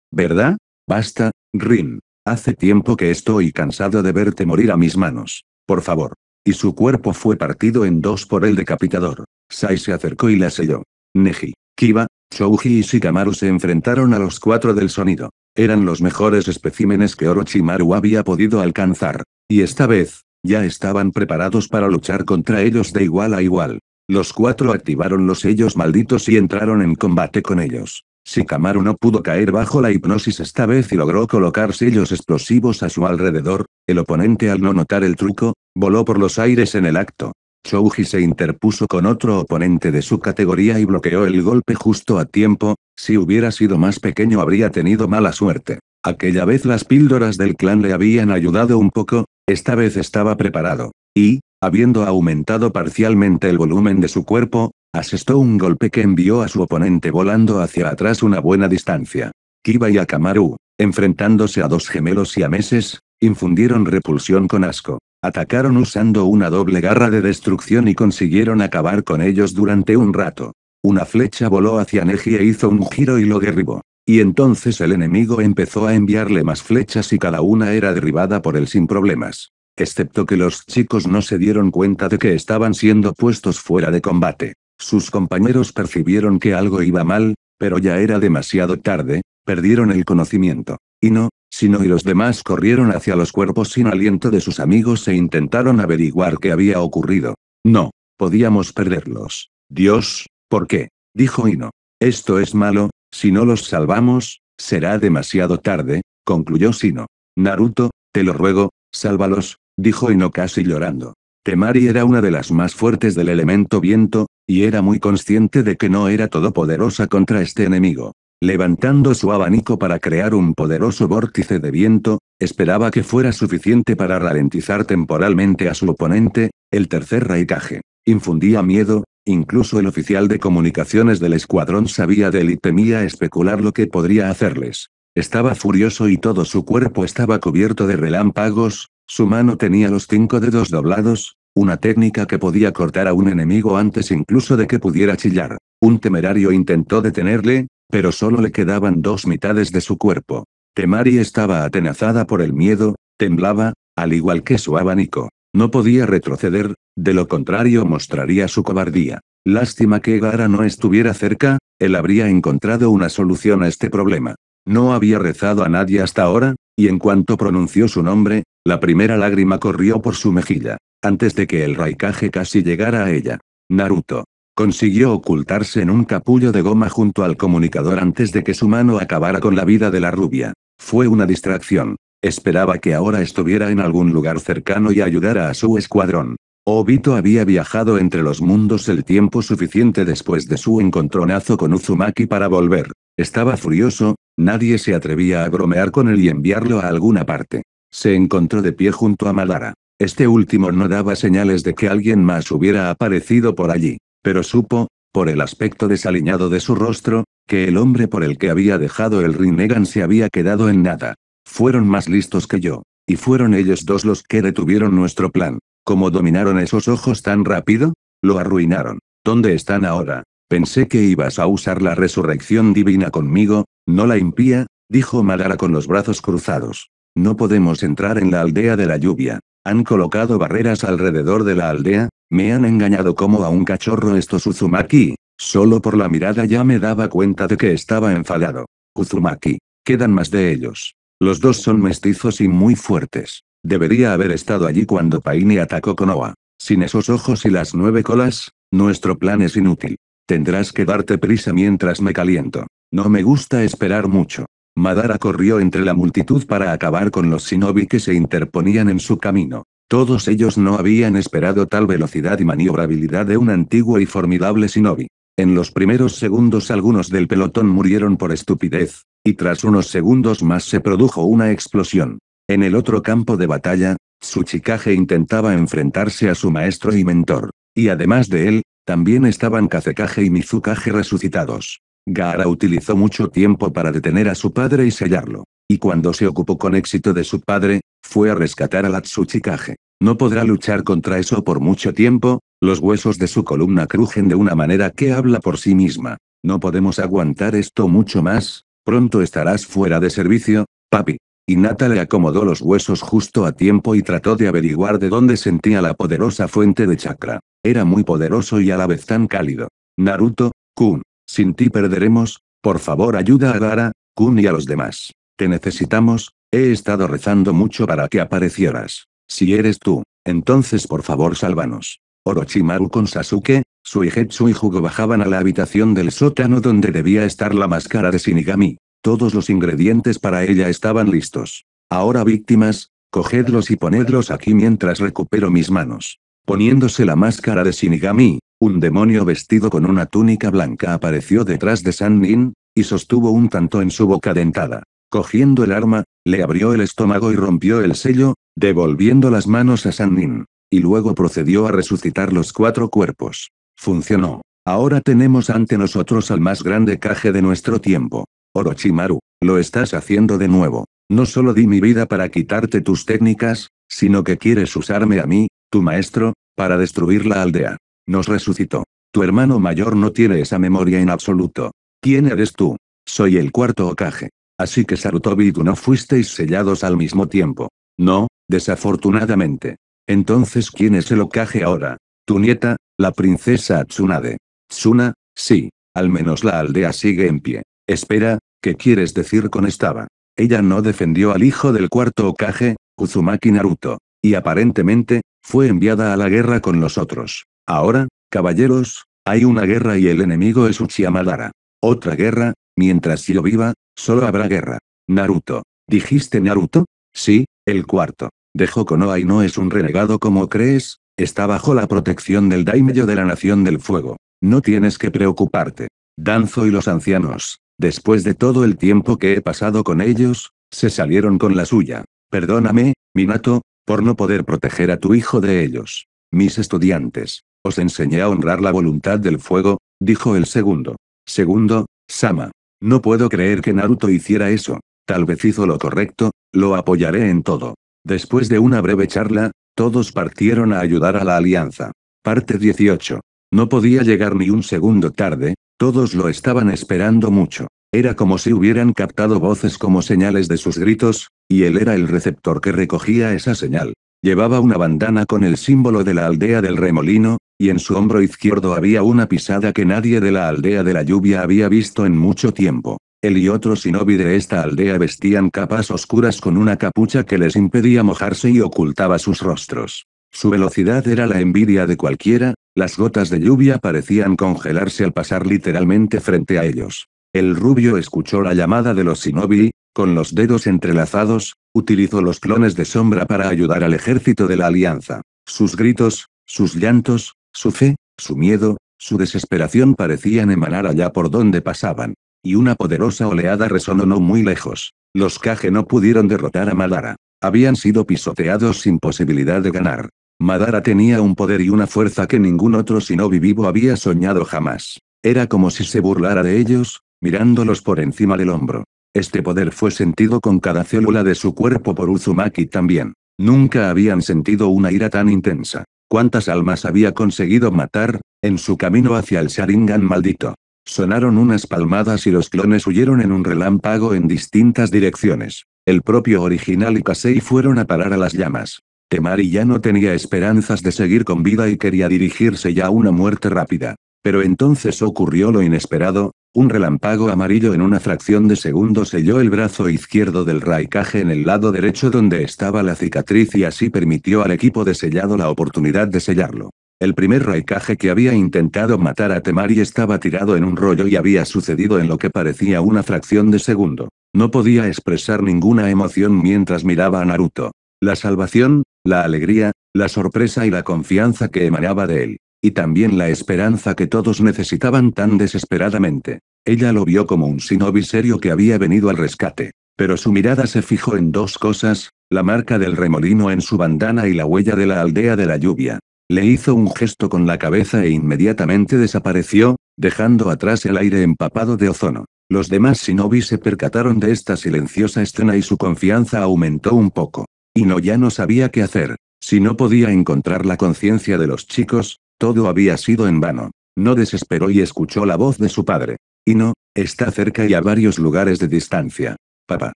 verdad? Basta, Rin. Hace tiempo que estoy cansado de verte morir a mis manos. Por favor. Y su cuerpo fue partido en dos por el decapitador. Sai se acercó y la selló. Neji, Kiba, Shouji y Shikamaru se enfrentaron a los cuatro del sonido. Eran los mejores especímenes que Orochimaru había podido alcanzar. Y esta vez, ya estaban preparados para luchar contra ellos de igual a igual. Los cuatro activaron los sellos malditos y entraron en combate con ellos. Shikamaru no pudo caer bajo la hipnosis esta vez y logró colocar sellos explosivos a su alrededor, el oponente al no notar el truco, voló por los aires en el acto. Chouji se interpuso con otro oponente de su categoría y bloqueó el golpe justo a tiempo, si hubiera sido más pequeño habría tenido mala suerte. Aquella vez las píldoras del clan le habían ayudado un poco, esta vez estaba preparado. Y, Habiendo aumentado parcialmente el volumen de su cuerpo, asestó un golpe que envió a su oponente volando hacia atrás una buena distancia. Kiba y Akamaru, enfrentándose a dos gemelos y a meses, infundieron repulsión con asco. Atacaron usando una doble garra de destrucción y consiguieron acabar con ellos durante un rato. Una flecha voló hacia Neji e hizo un giro y lo derribó. Y entonces el enemigo empezó a enviarle más flechas y cada una era derribada por él sin problemas excepto que los chicos no se dieron cuenta de que estaban siendo puestos fuera de combate. Sus compañeros percibieron que algo iba mal, pero ya era demasiado tarde, perdieron el conocimiento. Y no, sino y los demás corrieron hacia los cuerpos sin aliento de sus amigos e intentaron averiguar qué había ocurrido. No, podíamos perderlos. Dios, ¿por qué? dijo Ino. Esto es malo, si no los salvamos, será demasiado tarde, concluyó Sino. Naruto, te lo ruego, sálvalos, dijo Ino casi llorando. Temari era una de las más fuertes del elemento viento, y era muy consciente de que no era todopoderosa contra este enemigo. Levantando su abanico para crear un poderoso vórtice de viento, esperaba que fuera suficiente para ralentizar temporalmente a su oponente, el tercer raikage Infundía miedo, incluso el oficial de comunicaciones del escuadrón sabía de él y temía especular lo que podría hacerles. Estaba furioso y todo su cuerpo estaba cubierto de relámpagos, su mano tenía los cinco dedos doblados, una técnica que podía cortar a un enemigo antes incluso de que pudiera chillar. Un temerario intentó detenerle, pero solo le quedaban dos mitades de su cuerpo. Temari estaba atenazada por el miedo, temblaba, al igual que su abanico. No podía retroceder, de lo contrario mostraría su cobardía. Lástima que Gara no estuviera cerca, él habría encontrado una solución a este problema. No había rezado a nadie hasta ahora, y en cuanto pronunció su nombre, la primera lágrima corrió por su mejilla. Antes de que el Raikage casi llegara a ella. Naruto. Consiguió ocultarse en un capullo de goma junto al comunicador antes de que su mano acabara con la vida de la rubia. Fue una distracción. Esperaba que ahora estuviera en algún lugar cercano y ayudara a su escuadrón. Obito había viajado entre los mundos el tiempo suficiente después de su encontronazo con Uzumaki para volver. Estaba furioso, nadie se atrevía a bromear con él y enviarlo a alguna parte. Se encontró de pie junto a Madara. Este último no daba señales de que alguien más hubiera aparecido por allí, pero supo, por el aspecto desaliñado de su rostro, que el hombre por el que había dejado el Rinnegan se había quedado en nada. Fueron más listos que yo, y fueron ellos dos los que detuvieron nuestro plan. ¿Cómo dominaron esos ojos tan rápido? Lo arruinaron. ¿Dónde están ahora? Pensé que ibas a usar la resurrección divina conmigo, no la impía, dijo Madara con los brazos cruzados. No podemos entrar en la aldea de la lluvia. Han colocado barreras alrededor de la aldea, me han engañado como a un cachorro estos Uzumaki. Solo por la mirada ya me daba cuenta de que estaba enfadado. Uzumaki. Quedan más de ellos. Los dos son mestizos y muy fuertes. Debería haber estado allí cuando Paini atacó Konoha. Sin esos ojos y las nueve colas, nuestro plan es inútil. Tendrás que darte prisa mientras me caliento. No me gusta esperar mucho. Madara corrió entre la multitud para acabar con los shinobi que se interponían en su camino. Todos ellos no habían esperado tal velocidad y maniobrabilidad de un antiguo y formidable shinobi. En los primeros segundos algunos del pelotón murieron por estupidez, y tras unos segundos más se produjo una explosión. En el otro campo de batalla, Tsuchikage intentaba enfrentarse a su maestro y mentor. Y además de él, también estaban Kazekage y Mizukage resucitados. Gaara utilizó mucho tiempo para detener a su padre y sellarlo. Y cuando se ocupó con éxito de su padre, fue a rescatar a la Tsuchikage. No podrá luchar contra eso por mucho tiempo, los huesos de su columna crujen de una manera que habla por sí misma. No podemos aguantar esto mucho más, pronto estarás fuera de servicio, papi. Nata le acomodó los huesos justo a tiempo y trató de averiguar de dónde sentía la poderosa fuente de chakra. Era muy poderoso y a la vez tan cálido. Naruto, Kun. Sin ti perderemos, por favor ayuda a Gara, Kun y a los demás. Te necesitamos, he estado rezando mucho para que aparecieras. Si eres tú, entonces por favor sálvanos. Orochimaru con Sasuke, Suigetsu y Jugo bajaban a la habitación del sótano donde debía estar la máscara de Shinigami. Todos los ingredientes para ella estaban listos. Ahora víctimas, cogedlos y ponedlos aquí mientras recupero mis manos. Poniéndose la máscara de Shinigami, un demonio vestido con una túnica blanca apareció detrás de San Nin, y sostuvo un tanto en su boca dentada. Cogiendo el arma, le abrió el estómago y rompió el sello, devolviendo las manos a San Nin. Y luego procedió a resucitar los cuatro cuerpos. Funcionó. Ahora tenemos ante nosotros al más grande caje de nuestro tiempo. Orochimaru, lo estás haciendo de nuevo. No solo di mi vida para quitarte tus técnicas, sino que quieres usarme a mí, tu maestro, para destruir la aldea. Nos resucitó. Tu hermano mayor no tiene esa memoria en absoluto. ¿Quién eres tú? Soy el cuarto Okage. Así que Sarutobi y tú no fuisteis sellados al mismo tiempo. No, desafortunadamente. Entonces, ¿quién es el Okage ahora? Tu nieta, la princesa Tsunade. Tsuna, sí, al menos la aldea sigue en pie. Espera, ¿qué quieres decir con estaba? Ella no defendió al hijo del cuarto Okage, Uzumaki Naruto. Y aparentemente, fue enviada a la guerra con los otros. Ahora, caballeros, hay una guerra y el enemigo es Madara. Otra guerra, mientras yo viva, solo habrá guerra. Naruto. ¿Dijiste Naruto? Sí, el cuarto. De Konoha y no es un renegado como crees, está bajo la protección del daimyo de la Nación del Fuego. No tienes que preocuparte. Danzo y los ancianos, después de todo el tiempo que he pasado con ellos, se salieron con la suya. Perdóname, Minato, por no poder proteger a tu hijo de ellos. Mis estudiantes. Os enseñé a honrar la voluntad del fuego, dijo el segundo. Segundo, Sama. No puedo creer que Naruto hiciera eso. Tal vez hizo lo correcto, lo apoyaré en todo. Después de una breve charla, todos partieron a ayudar a la alianza. Parte 18. No podía llegar ni un segundo tarde, todos lo estaban esperando mucho. Era como si hubieran captado voces como señales de sus gritos, y él era el receptor que recogía esa señal. Llevaba una bandana con el símbolo de la aldea del remolino, y en su hombro izquierdo había una pisada que nadie de la aldea de la lluvia había visto en mucho tiempo. Él y otro shinobi de esta aldea vestían capas oscuras con una capucha que les impedía mojarse y ocultaba sus rostros. Su velocidad era la envidia de cualquiera, las gotas de lluvia parecían congelarse al pasar literalmente frente a ellos. El rubio escuchó la llamada de los shinobi, con los dedos entrelazados, utilizó los clones de sombra para ayudar al ejército de la alianza. Sus gritos, sus llantos, su fe, su miedo, su desesperación parecían emanar allá por donde pasaban. Y una poderosa oleada resonó no muy lejos. Los Kage no pudieron derrotar a Madara. Habían sido pisoteados sin posibilidad de ganar. Madara tenía un poder y una fuerza que ningún otro shinobi vivo había soñado jamás. Era como si se burlara de ellos, mirándolos por encima del hombro. Este poder fue sentido con cada célula de su cuerpo por Uzumaki también. Nunca habían sentido una ira tan intensa. ¿Cuántas almas había conseguido matar, en su camino hacia el Sharingan maldito? Sonaron unas palmadas y los clones huyeron en un relámpago en distintas direcciones. El propio original y Kasei fueron a parar a las llamas. Temari ya no tenía esperanzas de seguir con vida y quería dirigirse ya a una muerte rápida. Pero entonces ocurrió lo inesperado, un relámpago amarillo en una fracción de segundo selló el brazo izquierdo del Raikage en el lado derecho donde estaba la cicatriz y así permitió al equipo de sellado la oportunidad de sellarlo. El primer Raikage que había intentado matar a Temari estaba tirado en un rollo y había sucedido en lo que parecía una fracción de segundo. No podía expresar ninguna emoción mientras miraba a Naruto. La salvación, la alegría, la sorpresa y la confianza que emanaba de él. Y también la esperanza que todos necesitaban tan desesperadamente. Ella lo vio como un sinobi serio que había venido al rescate. Pero su mirada se fijó en dos cosas, la marca del remolino en su bandana y la huella de la aldea de la lluvia. Le hizo un gesto con la cabeza e inmediatamente desapareció, dejando atrás el aire empapado de ozono. Los demás shinobi se percataron de esta silenciosa escena y su confianza aumentó un poco. Y no ya no sabía qué hacer. Si no podía encontrar la conciencia de los chicos, todo había sido en vano. No desesperó y escuchó la voz de su padre. Y no, está cerca y a varios lugares de distancia. Papá.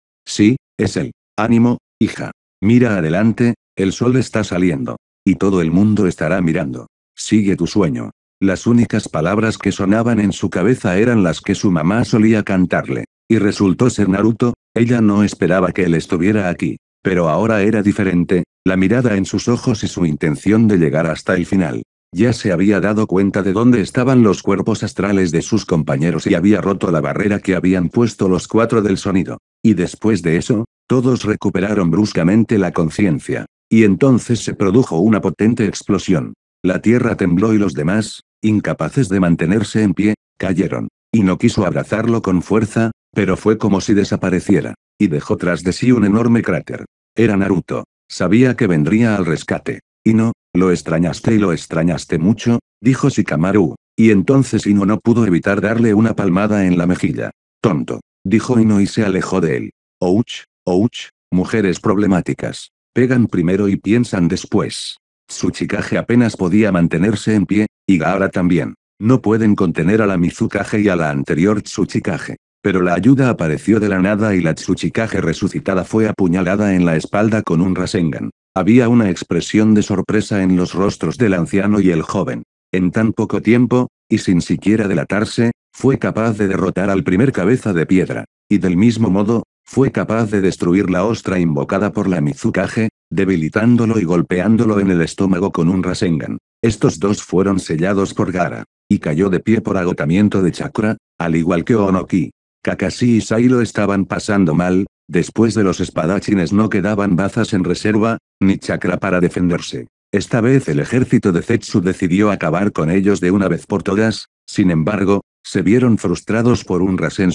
Sí, es él. Ánimo, hija. Mira adelante, el sol está saliendo. Y todo el mundo estará mirando. Sigue tu sueño. Las únicas palabras que sonaban en su cabeza eran las que su mamá solía cantarle. Y resultó ser Naruto, ella no esperaba que él estuviera aquí. Pero ahora era diferente, la mirada en sus ojos y su intención de llegar hasta el final. Ya se había dado cuenta de dónde estaban los cuerpos astrales de sus compañeros y había roto la barrera que habían puesto los cuatro del sonido. Y después de eso, todos recuperaron bruscamente la conciencia. Y entonces se produjo una potente explosión. La tierra tembló y los demás, incapaces de mantenerse en pie, cayeron. Y no quiso abrazarlo con fuerza, pero fue como si desapareciera. Y dejó tras de sí un enorme cráter. Era Naruto. Sabía que vendría al rescate. Y no, lo extrañaste y lo extrañaste mucho, dijo Shikamaru. Y entonces Ino no pudo evitar darle una palmada en la mejilla. Tonto, dijo Ino y se alejó de él. Ouch, ouch, mujeres problemáticas. Pegan primero y piensan después. Tsuchikage apenas podía mantenerse en pie, y Gaara también. No pueden contener a la Mizukage y a la anterior Tsuchikage. Pero la ayuda apareció de la nada y la Tsuchikage resucitada fue apuñalada en la espalda con un Rasengan. Había una expresión de sorpresa en los rostros del anciano y el joven. En tan poco tiempo, y sin siquiera delatarse, fue capaz de derrotar al primer cabeza de piedra. Y del mismo modo, fue capaz de destruir la ostra invocada por la Mizukage, debilitándolo y golpeándolo en el estómago con un Rasengan. Estos dos fueron sellados por Gara. Y cayó de pie por agotamiento de chakra, al igual que Onoki. Kakashi y Sailo estaban pasando mal, Después de los espadachines no quedaban bazas en reserva, ni chakra para defenderse. Esta vez el ejército de Zetsu decidió acabar con ellos de una vez por todas, sin embargo, se vieron frustrados por un Rasen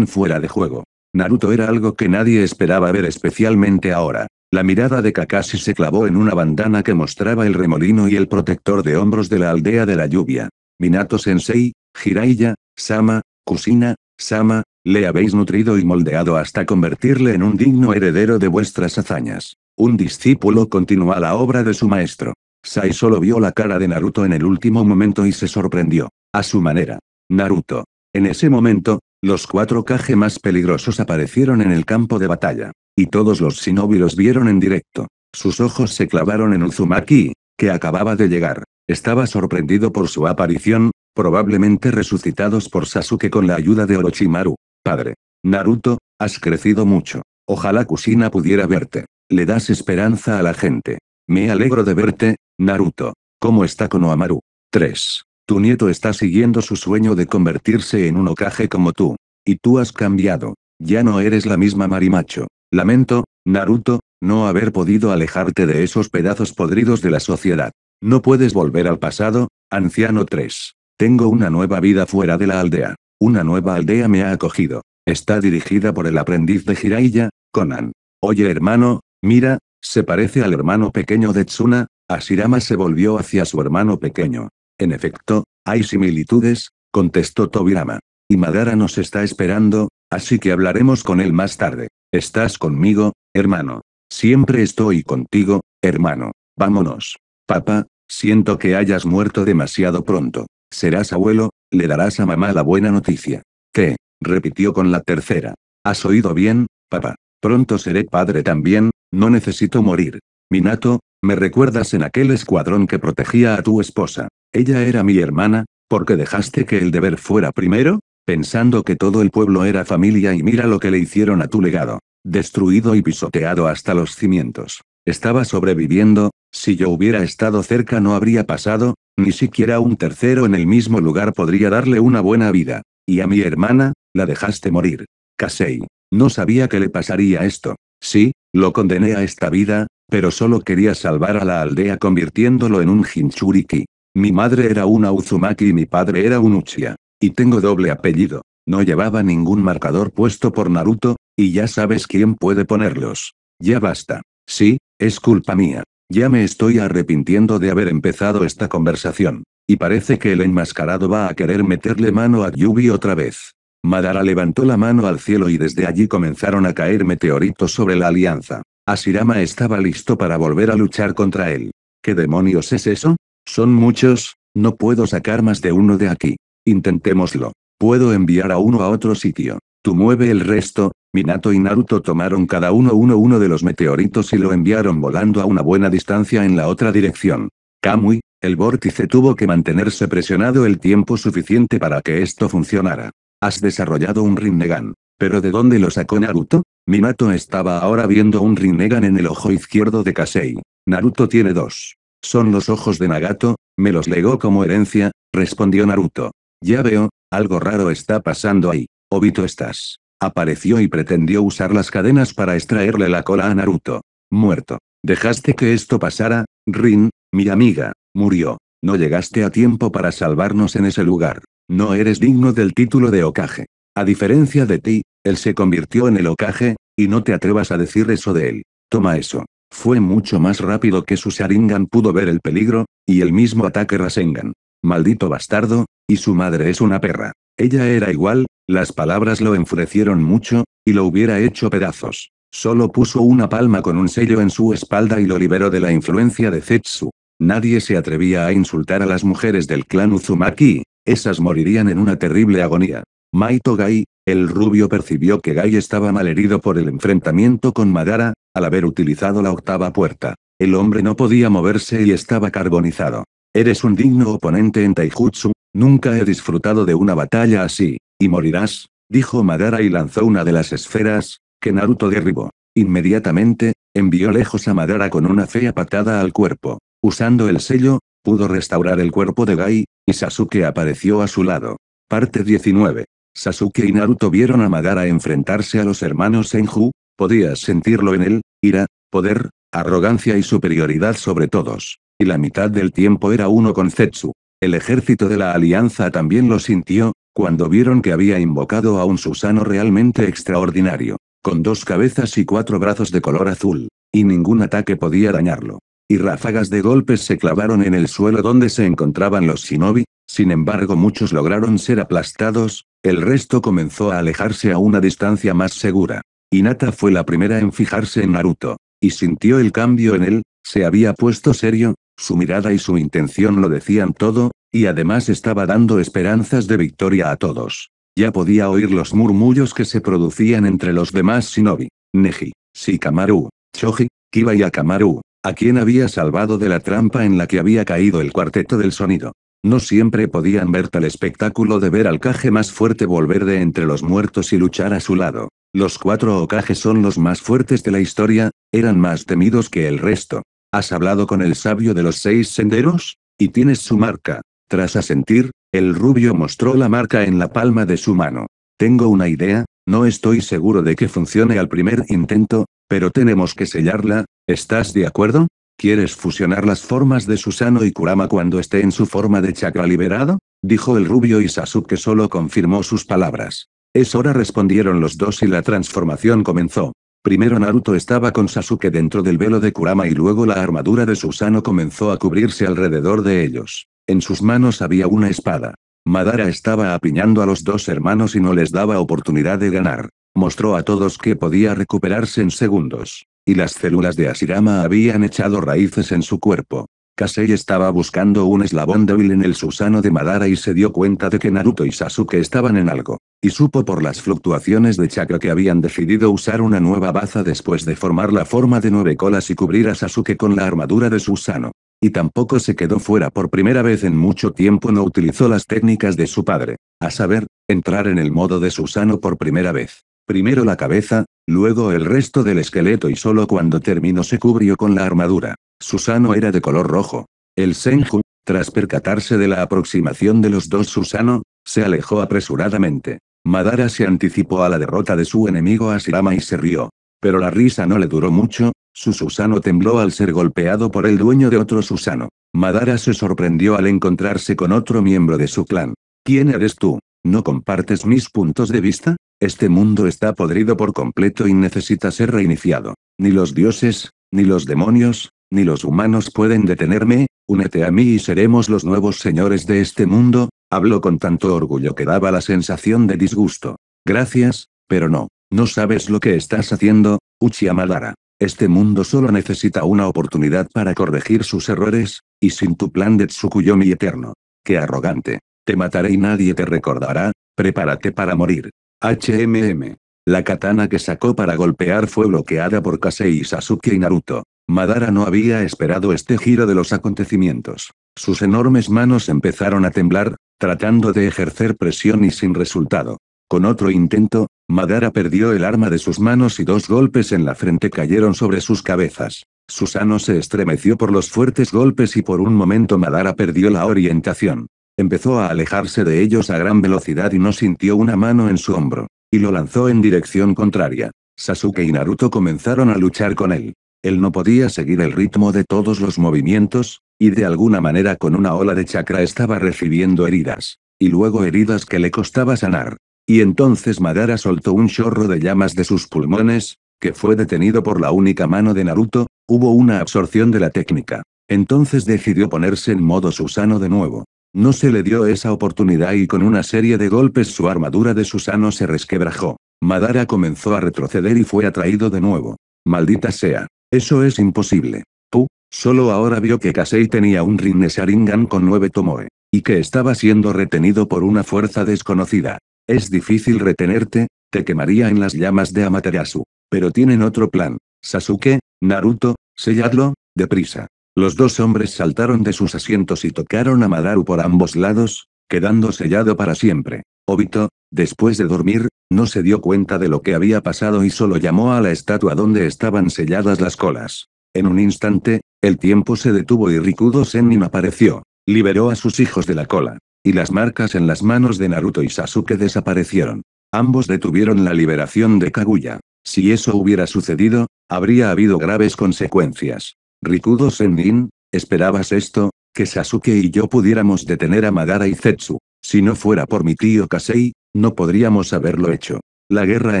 fuera de juego. Naruto era algo que nadie esperaba ver especialmente ahora. La mirada de Kakashi se clavó en una bandana que mostraba el remolino y el protector de hombros de la aldea de la lluvia. Minato Sensei, Jiraiya, Sama, Kusina, Sama, le habéis nutrido y moldeado hasta convertirle en un digno heredero de vuestras hazañas. Un discípulo continúa la obra de su maestro. Sai solo vio la cara de Naruto en el último momento y se sorprendió. A su manera. Naruto. En ese momento, los cuatro Kage más peligrosos aparecieron en el campo de batalla. Y todos los shinobi los vieron en directo. Sus ojos se clavaron en Uzumaki, que acababa de llegar. Estaba sorprendido por su aparición, probablemente resucitados por Sasuke con la ayuda de Orochimaru. Padre. Naruto, has crecido mucho. Ojalá Kusina pudiera verte. Le das esperanza a la gente. Me alegro de verte, Naruto. ¿Cómo está Konohamaru? 3. Tu nieto está siguiendo su sueño de convertirse en un ocaje como tú. Y tú has cambiado. Ya no eres la misma Marimacho. Lamento, Naruto, no haber podido alejarte de esos pedazos podridos de la sociedad. No puedes volver al pasado, anciano 3. Tengo una nueva vida fuera de la aldea. Una nueva aldea me ha acogido. Está dirigida por el aprendiz de Jiraiya, Conan. Oye hermano, mira, se parece al hermano pequeño de Tsuna, Asirama se volvió hacia su hermano pequeño. En efecto, hay similitudes, contestó Tobirama. Y Madara nos está esperando, así que hablaremos con él más tarde. ¿Estás conmigo, hermano? Siempre estoy contigo, hermano. Vámonos. Papá, siento que hayas muerto demasiado pronto. Serás abuelo, le darás a mamá la buena noticia. ¿Qué? repitió con la tercera. ¿Has oído bien, papá? Pronto seré padre también, no necesito morir. Minato, me recuerdas en aquel escuadrón que protegía a tu esposa. Ella era mi hermana, porque dejaste que el deber fuera primero, pensando que todo el pueblo era familia y mira lo que le hicieron a tu legado. Destruido y pisoteado hasta los cimientos. Estaba sobreviviendo, si yo hubiera estado cerca no habría pasado, ni siquiera un tercero en el mismo lugar podría darle una buena vida. Y a mi hermana, la dejaste morir. Kasei, No sabía que le pasaría esto. Sí, lo condené a esta vida, pero solo quería salvar a la aldea convirtiéndolo en un Jinchuriki. Mi madre era una Uzumaki y mi padre era un Uchiha. Y tengo doble apellido. No llevaba ningún marcador puesto por Naruto, y ya sabes quién puede ponerlos. Ya basta. Sí, es culpa mía. Ya me estoy arrepintiendo de haber empezado esta conversación. Y parece que el enmascarado va a querer meterle mano a Yubi otra vez. Madara levantó la mano al cielo y desde allí comenzaron a caer meteoritos sobre la alianza. Asirama estaba listo para volver a luchar contra él. ¿Qué demonios es eso? Son muchos, no puedo sacar más de uno de aquí. Intentémoslo. Puedo enviar a uno a otro sitio mueve el resto, Minato y Naruto tomaron cada uno uno uno de los meteoritos y lo enviaron volando a una buena distancia en la otra dirección. Kamui, el vórtice tuvo que mantenerse presionado el tiempo suficiente para que esto funcionara. Has desarrollado un Rinnegan. ¿Pero de dónde lo sacó Naruto? Minato estaba ahora viendo un Rinnegan en el ojo izquierdo de Kasei. Naruto tiene dos. Son los ojos de Nagato, me los legó como herencia, respondió Naruto. Ya veo, algo raro está pasando ahí. Obito estás. Apareció y pretendió usar las cadenas para extraerle la cola a Naruto. Muerto. Dejaste que esto pasara, Rin, mi amiga, murió. No llegaste a tiempo para salvarnos en ese lugar. No eres digno del título de Okage. A diferencia de ti, él se convirtió en el Okage, y no te atrevas a decir eso de él. Toma eso. Fue mucho más rápido que su Sharingan pudo ver el peligro, y el mismo ataque Rasengan. Maldito bastardo, y su madre es una perra. Ella era igual, las palabras lo enfurecieron mucho, y lo hubiera hecho pedazos. Solo puso una palma con un sello en su espalda y lo liberó de la influencia de Zetsu. Nadie se atrevía a insultar a las mujeres del clan Uzumaki, esas morirían en una terrible agonía. Maito Gai, el rubio percibió que Gai estaba malherido por el enfrentamiento con Madara, al haber utilizado la octava puerta. El hombre no podía moverse y estaba carbonizado. Eres un digno oponente en Taijutsu, nunca he disfrutado de una batalla así. Y morirás, dijo Madara y lanzó una de las esferas, que Naruto derribó. Inmediatamente, envió lejos a Madara con una fea patada al cuerpo. Usando el sello, pudo restaurar el cuerpo de Gai, y Sasuke apareció a su lado. Parte 19. Sasuke y Naruto vieron a Madara enfrentarse a los hermanos Senju, podías sentirlo en él, ira, poder, arrogancia y superioridad sobre todos. Y la mitad del tiempo era uno con Zetsu. El ejército de la alianza también lo sintió, cuando vieron que había invocado a un Susano realmente extraordinario, con dos cabezas y cuatro brazos de color azul, y ningún ataque podía dañarlo. Y ráfagas de golpes se clavaron en el suelo donde se encontraban los shinobi, sin embargo muchos lograron ser aplastados, el resto comenzó a alejarse a una distancia más segura. Inata fue la primera en fijarse en Naruto, y sintió el cambio en él, se había puesto serio, su mirada y su intención lo decían todo, y además estaba dando esperanzas de victoria a todos. Ya podía oír los murmullos que se producían entre los demás shinobi. Neji, Shikamaru, Choji, Kiba y Akamaru, a quien había salvado de la trampa en la que había caído el cuarteto del sonido. No siempre podían ver tal espectáculo de ver al Kage más fuerte volver de entre los muertos y luchar a su lado. Los cuatro ocajes son los más fuertes de la historia, eran más temidos que el resto. ¿Has hablado con el sabio de los seis senderos? Y tienes su marca. Tras asentir, el rubio mostró la marca en la palma de su mano. Tengo una idea, no estoy seguro de que funcione al primer intento, pero tenemos que sellarla, ¿estás de acuerdo? ¿Quieres fusionar las formas de Susano y Kurama cuando esté en su forma de chakra liberado? dijo el rubio y Sasuke solo confirmó sus palabras. Es hora respondieron los dos y la transformación comenzó. Primero Naruto estaba con Sasuke dentro del velo de Kurama y luego la armadura de Susano comenzó a cubrirse alrededor de ellos. En sus manos había una espada. Madara estaba apiñando a los dos hermanos y no les daba oportunidad de ganar. Mostró a todos que podía recuperarse en segundos. Y las células de Asirama habían echado raíces en su cuerpo. Kasei estaba buscando un eslabón débil en el Susano de Madara y se dio cuenta de que Naruto y Sasuke estaban en algo, y supo por las fluctuaciones de chakra que habían decidido usar una nueva baza después de formar la forma de nueve colas y cubrir a Sasuke con la armadura de Susano. Y tampoco se quedó fuera por primera vez en mucho tiempo no utilizó las técnicas de su padre. A saber, entrar en el modo de Susano por primera vez. Primero la cabeza, luego el resto del esqueleto y solo cuando terminó se cubrió con la armadura. Susano era de color rojo. El Senju, tras percatarse de la aproximación de los dos Susano, se alejó apresuradamente. Madara se anticipó a la derrota de su enemigo Asirama y se rió. Pero la risa no le duró mucho, su Susano tembló al ser golpeado por el dueño de otro Susano. Madara se sorprendió al encontrarse con otro miembro de su clan. ¿Quién eres tú? ¿No compartes mis puntos de vista? Este mundo está podrido por completo y necesita ser reiniciado. Ni los dioses, ni los demonios, ni los humanos pueden detenerme, únete a mí y seremos los nuevos señores de este mundo, habló con tanto orgullo que daba la sensación de disgusto. Gracias, pero no, no sabes lo que estás haciendo, Uchiha Madara. Este mundo solo necesita una oportunidad para corregir sus errores, y sin tu plan de Tsukuyomi eterno. ¡Qué arrogante! Te mataré y nadie te recordará, prepárate para morir. HMM. La katana que sacó para golpear fue bloqueada por Kasei Sasuke y Naruto. Madara no había esperado este giro de los acontecimientos. Sus enormes manos empezaron a temblar, tratando de ejercer presión y sin resultado. Con otro intento, Madara perdió el arma de sus manos y dos golpes en la frente cayeron sobre sus cabezas. Susano se estremeció por los fuertes golpes y por un momento Madara perdió la orientación. Empezó a alejarse de ellos a gran velocidad y no sintió una mano en su hombro. Y lo lanzó en dirección contraria. Sasuke y Naruto comenzaron a luchar con él. Él no podía seguir el ritmo de todos los movimientos, y de alguna manera con una ola de chakra estaba recibiendo heridas. Y luego heridas que le costaba sanar. Y entonces Madara soltó un chorro de llamas de sus pulmones, que fue detenido por la única mano de Naruto, hubo una absorción de la técnica. Entonces decidió ponerse en modo Susano de nuevo. No se le dio esa oportunidad y con una serie de golpes su armadura de Susano se resquebrajó. Madara comenzó a retroceder y fue atraído de nuevo. Maldita sea. Eso es imposible. Pu, solo ahora vio que Kasei tenía un Rinne Sharingan con nueve Tomoe. Y que estaba siendo retenido por una fuerza desconocida. Es difícil retenerte, te quemaría en las llamas de Amaterasu. Pero tienen otro plan. Sasuke, Naruto, selladlo, deprisa. Los dos hombres saltaron de sus asientos y tocaron a Madaru por ambos lados, quedando sellado para siempre. Obito, después de dormir, no se dio cuenta de lo que había pasado y solo llamó a la estatua donde estaban selladas las colas. En un instante, el tiempo se detuvo y Rikudo senin apareció. Liberó a sus hijos de la cola y las marcas en las manos de Naruto y Sasuke desaparecieron. Ambos detuvieron la liberación de Kaguya. Si eso hubiera sucedido, habría habido graves consecuencias. Rikudo Sennin, ¿esperabas esto? Que Sasuke y yo pudiéramos detener a Magara y Zetsu. Si no fuera por mi tío Kasei, no podríamos haberlo hecho. La guerra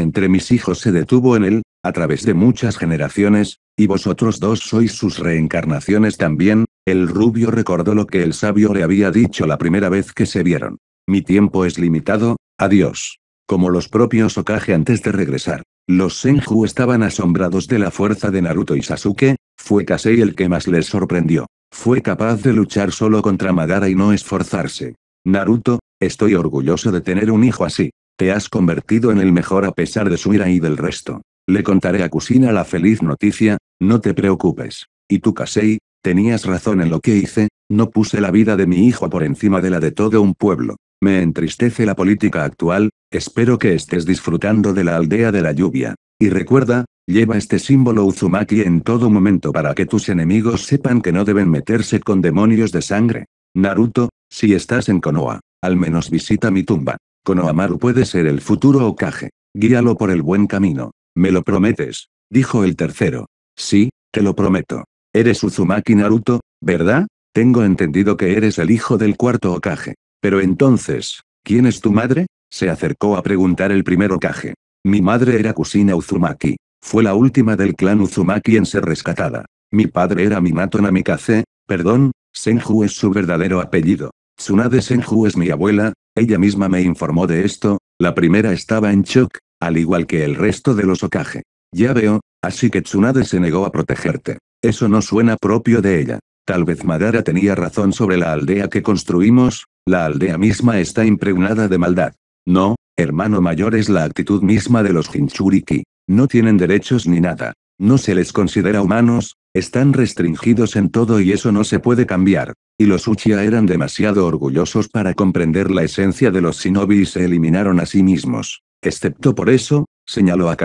entre mis hijos se detuvo en él, a través de muchas generaciones, y vosotros dos sois sus reencarnaciones también, el rubio recordó lo que el sabio le había dicho la primera vez que se vieron. Mi tiempo es limitado, adiós. Como los propios Okage antes de regresar. Los Senju estaban asombrados de la fuerza de Naruto y Sasuke, fue Kasei el que más les sorprendió. Fue capaz de luchar solo contra Magara y no esforzarse. Naruto, estoy orgulloso de tener un hijo así. Te has convertido en el mejor a pesar de su ira y del resto. Le contaré a Kusina la feliz noticia, no te preocupes. Y tú Kasei, Tenías razón en lo que hice, no puse la vida de mi hijo por encima de la de todo un pueblo. Me entristece la política actual, espero que estés disfrutando de la aldea de la lluvia. Y recuerda, lleva este símbolo Uzumaki en todo momento para que tus enemigos sepan que no deben meterse con demonios de sangre. Naruto, si estás en Konoha, al menos visita mi tumba. Konohamaru puede ser el futuro Okage. Guíalo por el buen camino. ¿Me lo prometes? Dijo el tercero. Sí, te lo prometo. Eres Uzumaki Naruto, ¿verdad? Tengo entendido que eres el hijo del cuarto Okage. Pero entonces, ¿quién es tu madre? Se acercó a preguntar el primer Okage. Mi madre era Kusina Uzumaki. Fue la última del clan Uzumaki en ser rescatada. Mi padre era Minato Namikaze, perdón, Senju es su verdadero apellido. Tsunade Senju es mi abuela, ella misma me informó de esto, la primera estaba en shock, al igual que el resto de los Okage. Ya veo, así que Tsunade se negó a protegerte. Eso no suena propio de ella. Tal vez Madara tenía razón sobre la aldea que construimos, la aldea misma está impregnada de maldad. No, hermano mayor es la actitud misma de los Hinchuriki. No tienen derechos ni nada. No se les considera humanos, están restringidos en todo y eso no se puede cambiar. Y los Uchiha eran demasiado orgullosos para comprender la esencia de los shinobi y se eliminaron a sí mismos. Excepto por eso, señaló a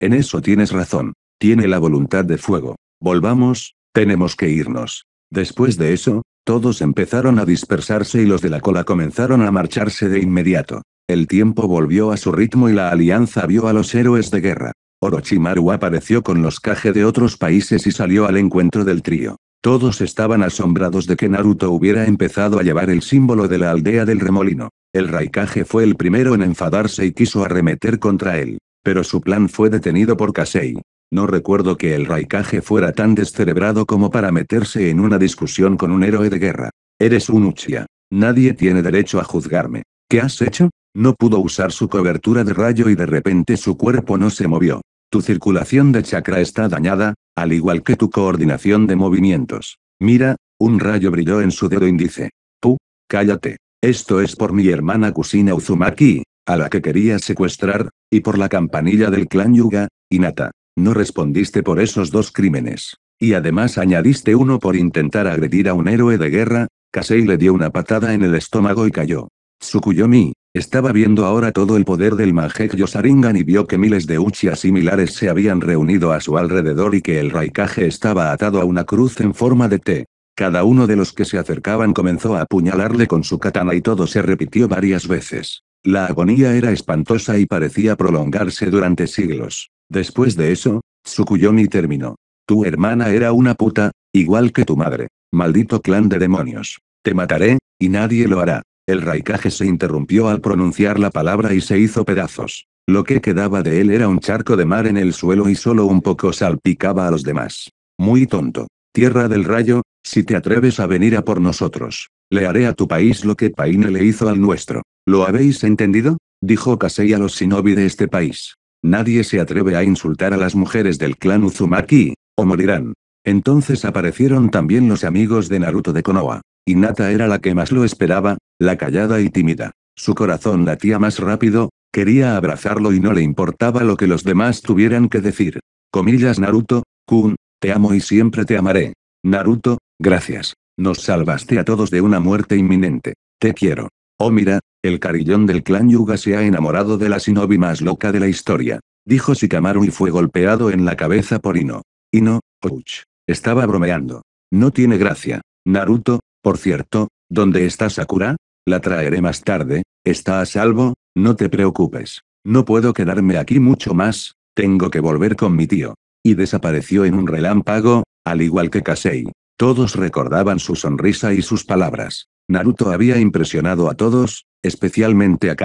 En eso tienes razón. Tiene la voluntad de fuego. Volvamos, tenemos que irnos. Después de eso, todos empezaron a dispersarse y los de la cola comenzaron a marcharse de inmediato. El tiempo volvió a su ritmo y la alianza vio a los héroes de guerra. Orochimaru apareció con los Kage de otros países y salió al encuentro del trío. Todos estaban asombrados de que Naruto hubiera empezado a llevar el símbolo de la aldea del remolino. El Raikage fue el primero en enfadarse y quiso arremeter contra él. Pero su plan fue detenido por Kasei. No recuerdo que el Raikage fuera tan descerebrado como para meterse en una discusión con un héroe de guerra. Eres un Uchiha. Nadie tiene derecho a juzgarme. ¿Qué has hecho? No pudo usar su cobertura de rayo y de repente su cuerpo no se movió. Tu circulación de chakra está dañada, al igual que tu coordinación de movimientos. Mira, un rayo brilló en su dedo índice. Pu, cállate. Esto es por mi hermana Kusina Uzumaki, a la que quería secuestrar, y por la campanilla del clan Yuga, Inata. No respondiste por esos dos crímenes. Y además añadiste uno por intentar agredir a un héroe de guerra, Kasei le dio una patada en el estómago y cayó. Tsukuyomi, estaba viendo ahora todo el poder del Manjek Yosaringan y vio que miles de Uchiha similares se habían reunido a su alrededor y que el Raikage estaba atado a una cruz en forma de T. Cada uno de los que se acercaban comenzó a apuñalarle con su katana y todo se repitió varias veces. La agonía era espantosa y parecía prolongarse durante siglos. Después de eso, Tsukuyomi terminó. Tu hermana era una puta, igual que tu madre. Maldito clan de demonios. Te mataré, y nadie lo hará. El raikage se interrumpió al pronunciar la palabra y se hizo pedazos. Lo que quedaba de él era un charco de mar en el suelo y solo un poco salpicaba a los demás. Muy tonto. Tierra del rayo, si te atreves a venir a por nosotros, le haré a tu país lo que Paine le hizo al nuestro. ¿Lo habéis entendido? Dijo Kasei a los shinobi de este país. Nadie se atreve a insultar a las mujeres del clan Uzumaki, o morirán. Entonces aparecieron también los amigos de Naruto de Konoha. Nata era la que más lo esperaba, la callada y tímida. Su corazón latía más rápido, quería abrazarlo y no le importaba lo que los demás tuvieran que decir. Comillas Naruto, Kun, te amo y siempre te amaré. Naruto, gracias. Nos salvaste a todos de una muerte inminente. Te quiero. Oh mira, el carillón del clan Yuga se ha enamorado de la shinobi más loca de la historia. Dijo Shikamaru y fue golpeado en la cabeza por Ino. Ino, ouch. Estaba bromeando. No tiene gracia. Naruto, por cierto, ¿dónde está Sakura? La traeré más tarde, está a salvo, no te preocupes. No puedo quedarme aquí mucho más, tengo que volver con mi tío. Y desapareció en un relámpago, al igual que Kasei. Todos recordaban su sonrisa y sus palabras. Naruto había impresionado a todos, especialmente a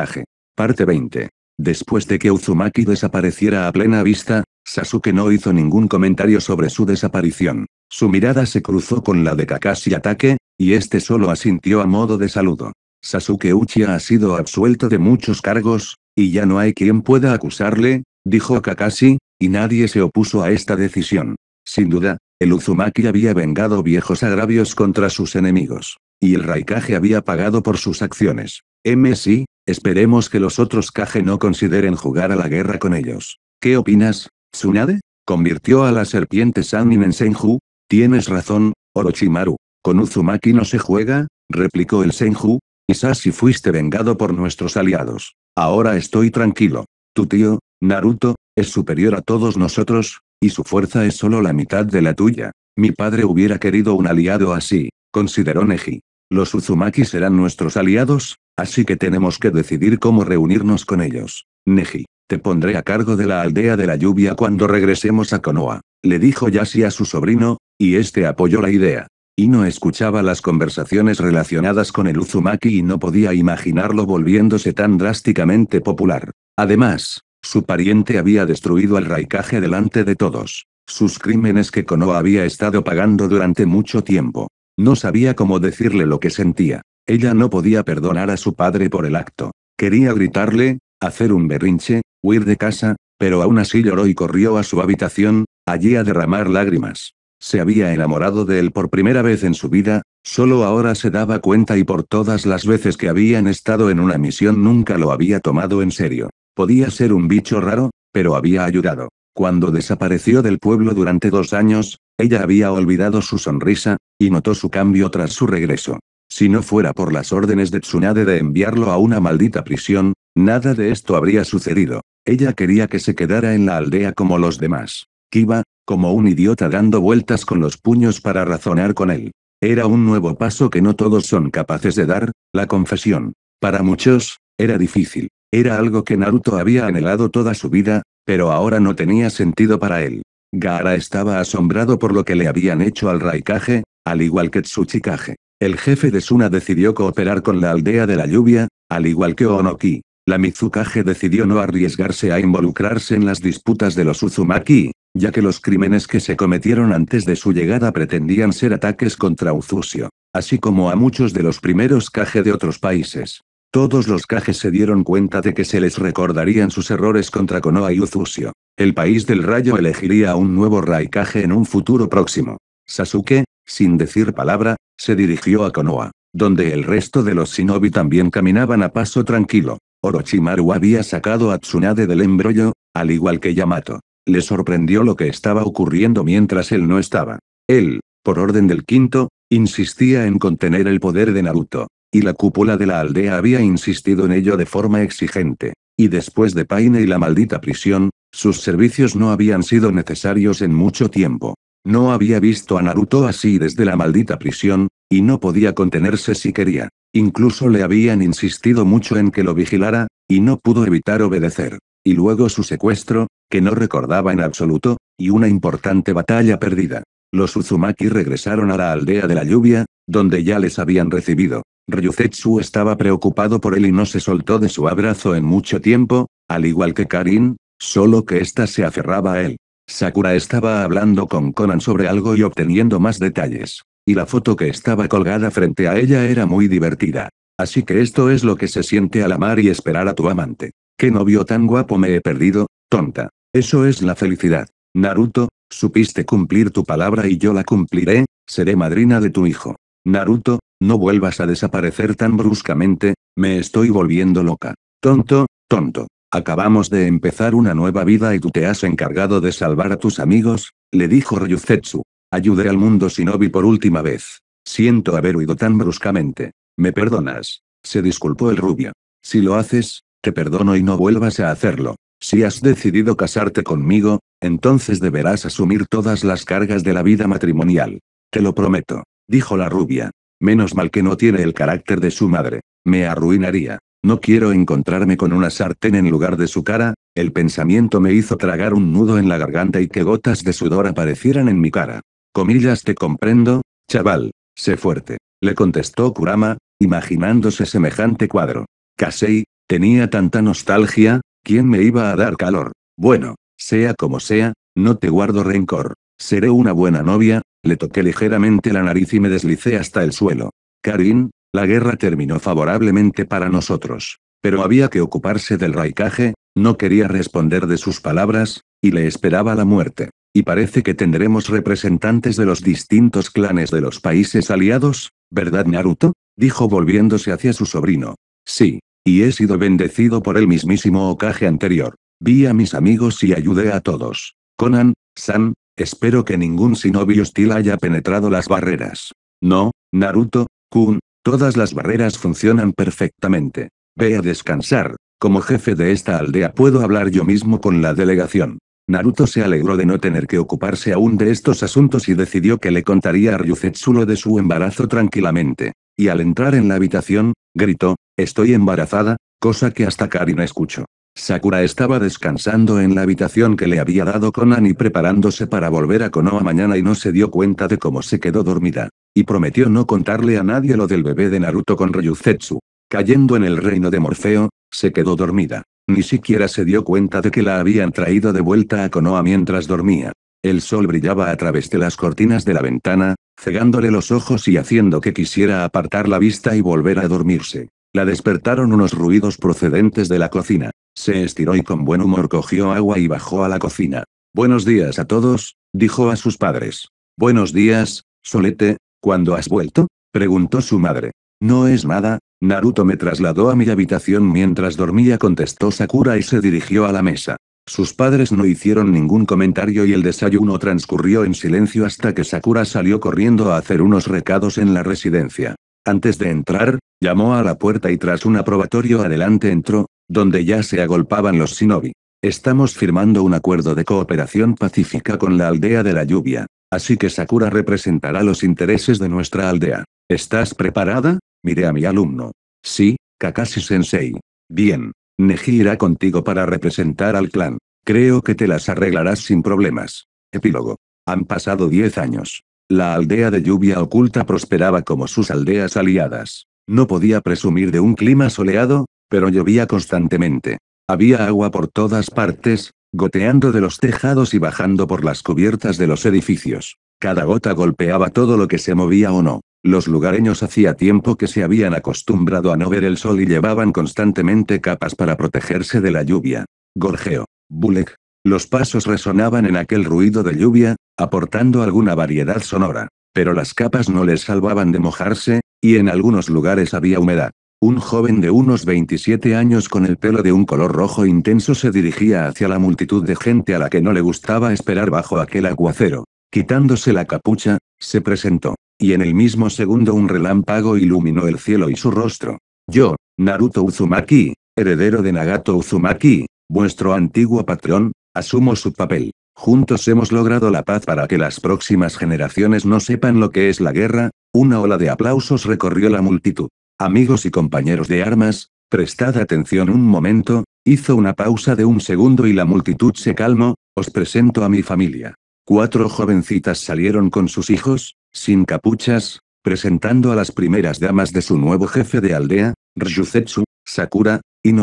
Parte 20. Después de que Uzumaki desapareciera a plena vista, Sasuke no hizo ningún comentario sobre su desaparición. Su mirada se cruzó con la de Kakashi Ataque, y este solo asintió a modo de saludo. Sasuke Uchiha ha sido absuelto de muchos cargos, y ya no hay quien pueda acusarle, dijo Kakashi, y nadie se opuso a esta decisión. Sin duda, el Uzumaki había vengado viejos agravios contra sus enemigos. Y el Raikage había pagado por sus acciones. MSI, esperemos que los otros Kage no consideren jugar a la guerra con ellos. ¿Qué opinas, Tsunade? Convirtió a la serpiente Sanin en Senju. Tienes razón, Orochimaru. Con Uzumaki no se juega, replicó el Senju. Quizás si fuiste vengado por nuestros aliados. Ahora estoy tranquilo. Tu tío, Naruto, es superior a todos nosotros, y su fuerza es solo la mitad de la tuya. Mi padre hubiera querido un aliado así, consideró Neji. Los Uzumaki serán nuestros aliados, así que tenemos que decidir cómo reunirnos con ellos. Neji, te pondré a cargo de la aldea de la lluvia cuando regresemos a Konoha, le dijo Yashi a su sobrino, y este apoyó la idea. Y no escuchaba las conversaciones relacionadas con el Uzumaki y no podía imaginarlo volviéndose tan drásticamente popular. Además, su pariente había destruido al raikaje delante de todos. Sus crímenes que Konoha había estado pagando durante mucho tiempo. No sabía cómo decirle lo que sentía. Ella no podía perdonar a su padre por el acto. Quería gritarle, hacer un berrinche, huir de casa, pero aún así lloró y corrió a su habitación, allí a derramar lágrimas. Se había enamorado de él por primera vez en su vida, solo ahora se daba cuenta y por todas las veces que habían estado en una misión nunca lo había tomado en serio. Podía ser un bicho raro, pero había ayudado. Cuando desapareció del pueblo durante dos años, ella había olvidado su sonrisa, y notó su cambio tras su regreso. Si no fuera por las órdenes de Tsunade de enviarlo a una maldita prisión, nada de esto habría sucedido. Ella quería que se quedara en la aldea como los demás. Kiba, como un idiota dando vueltas con los puños para razonar con él. Era un nuevo paso que no todos son capaces de dar, la confesión. Para muchos, era difícil. Era algo que Naruto había anhelado toda su vida, pero ahora no tenía sentido para él. Gaara estaba asombrado por lo que le habían hecho al Raikage, al igual que Tsuchikage. El jefe de Suna decidió cooperar con la aldea de la lluvia, al igual que Onoki. La Mizukage decidió no arriesgarse a involucrarse en las disputas de los Uzumaki, ya que los crímenes que se cometieron antes de su llegada pretendían ser ataques contra Uzusio, así como a muchos de los primeros Kage de otros países. Todos los Kages se dieron cuenta de que se les recordarían sus errores contra Konoha y Uzusio. El país del rayo elegiría a un nuevo Raikage en un futuro próximo. Sasuke, sin decir palabra, se dirigió a Konoha, donde el resto de los shinobi también caminaban a paso tranquilo. Orochimaru había sacado a Tsunade del embrollo, al igual que Yamato. Le sorprendió lo que estaba ocurriendo mientras él no estaba. Él, por orden del quinto, insistía en contener el poder de Naruto. Y la cúpula de la aldea había insistido en ello de forma exigente. Y después de Paine y la maldita prisión, sus servicios no habían sido necesarios en mucho tiempo. No había visto a Naruto así desde la maldita prisión, y no podía contenerse si quería. Incluso le habían insistido mucho en que lo vigilara, y no pudo evitar obedecer. Y luego su secuestro, que no recordaba en absoluto, y una importante batalla perdida. Los Uzumaki regresaron a la aldea de la lluvia, donde ya les habían recibido. Ryuzetsu estaba preocupado por él y no se soltó de su abrazo en mucho tiempo, al igual que Karin, solo que ésta se aferraba a él. Sakura estaba hablando con Conan sobre algo y obteniendo más detalles. Y la foto que estaba colgada frente a ella era muy divertida. Así que esto es lo que se siente al amar y esperar a tu amante. ¿Qué novio tan guapo me he perdido, tonta? Eso es la felicidad. Naruto, supiste cumplir tu palabra y yo la cumpliré, seré madrina de tu hijo. Naruto, no vuelvas a desaparecer tan bruscamente, me estoy volviendo loca. Tonto, tonto. Acabamos de empezar una nueva vida y tú te has encargado de salvar a tus amigos, le dijo Ryuzetsu. Ayudé al mundo shinobi por última vez. Siento haber huido tan bruscamente. ¿Me perdonas? Se disculpó el rubio. Si lo haces, te perdono y no vuelvas a hacerlo. Si has decidido casarte conmigo, entonces deberás asumir todas las cargas de la vida matrimonial. Te lo prometo, dijo la rubia. Menos mal que no tiene el carácter de su madre. Me arruinaría. No quiero encontrarme con una sartén en lugar de su cara, el pensamiento me hizo tragar un nudo en la garganta y que gotas de sudor aparecieran en mi cara. Comillas te comprendo, chaval, sé fuerte, le contestó Kurama, imaginándose semejante cuadro. Kasei, tenía tanta nostalgia, ¿quién me iba a dar calor? Bueno, sea como sea, no te guardo rencor. Seré una buena novia, le toqué ligeramente la nariz y me deslicé hasta el suelo. Karin, la guerra terminó favorablemente para nosotros. Pero había que ocuparse del raicaje, no quería responder de sus palabras, y le esperaba la muerte. Y parece que tendremos representantes de los distintos clanes de los países aliados, ¿verdad Naruto? dijo volviéndose hacia su sobrino. Sí, y he sido bendecido por el mismísimo Okage anterior. Vi a mis amigos y ayudé a todos. Conan, San, Espero que ningún shinobi hostil haya penetrado las barreras. No, Naruto, Kun, todas las barreras funcionan perfectamente. Ve a descansar. Como jefe de esta aldea puedo hablar yo mismo con la delegación. Naruto se alegró de no tener que ocuparse aún de estos asuntos y decidió que le contaría a Ryuzetsu lo de su embarazo tranquilamente. Y al entrar en la habitación, gritó, estoy embarazada, cosa que hasta Karin escuchó. Sakura estaba descansando en la habitación que le había dado Conan y preparándose para volver a Konoha mañana y no se dio cuenta de cómo se quedó dormida. Y prometió no contarle a nadie lo del bebé de Naruto con Ryuzetsu. Cayendo en el reino de Morfeo, se quedó dormida. Ni siquiera se dio cuenta de que la habían traído de vuelta a Konoha mientras dormía. El sol brillaba a través de las cortinas de la ventana, cegándole los ojos y haciendo que quisiera apartar la vista y volver a dormirse. La despertaron unos ruidos procedentes de la cocina. Se estiró y con buen humor cogió agua y bajó a la cocina. Buenos días a todos, dijo a sus padres. Buenos días, Solete, ¿cuándo has vuelto? preguntó su madre. No es nada, Naruto me trasladó a mi habitación mientras dormía, contestó Sakura y se dirigió a la mesa. Sus padres no hicieron ningún comentario y el desayuno transcurrió en silencio hasta que Sakura salió corriendo a hacer unos recados en la residencia. Antes de entrar, llamó a la puerta y tras un aprobatorio adelante entró, donde ya se agolpaban los shinobi. Estamos firmando un acuerdo de cooperación pacífica con la aldea de la lluvia. Así que Sakura representará los intereses de nuestra aldea. ¿Estás preparada? Miré a mi alumno. Sí, Kakashi-sensei. Bien. Neji irá contigo para representar al clan. Creo que te las arreglarás sin problemas. Epílogo. Han pasado 10 años. La aldea de lluvia oculta prosperaba como sus aldeas aliadas. No podía presumir de un clima soleado, pero llovía constantemente. Había agua por todas partes, goteando de los tejados y bajando por las cubiertas de los edificios. Cada gota golpeaba todo lo que se movía o no. Los lugareños hacía tiempo que se habían acostumbrado a no ver el sol y llevaban constantemente capas para protegerse de la lluvia. Gorjeo. Bulek, los pasos resonaban en aquel ruido de lluvia, aportando alguna variedad sonora. Pero las capas no les salvaban de mojarse, y en algunos lugares había humedad. Un joven de unos 27 años con el pelo de un color rojo intenso se dirigía hacia la multitud de gente a la que no le gustaba esperar bajo aquel aguacero. Quitándose la capucha, se presentó, y en el mismo segundo un relámpago iluminó el cielo y su rostro. Yo, Naruto Uzumaki, heredero de Nagato Uzumaki, vuestro antiguo patrón, Asumo su papel. Juntos hemos logrado la paz para que las próximas generaciones no sepan lo que es la guerra. Una ola de aplausos recorrió la multitud. Amigos y compañeros de armas, prestad atención un momento, hizo una pausa de un segundo y la multitud se calmó, os presento a mi familia. Cuatro jovencitas salieron con sus hijos, sin capuchas, presentando a las primeras damas de su nuevo jefe de aldea, Ryuzetsu, Sakura, y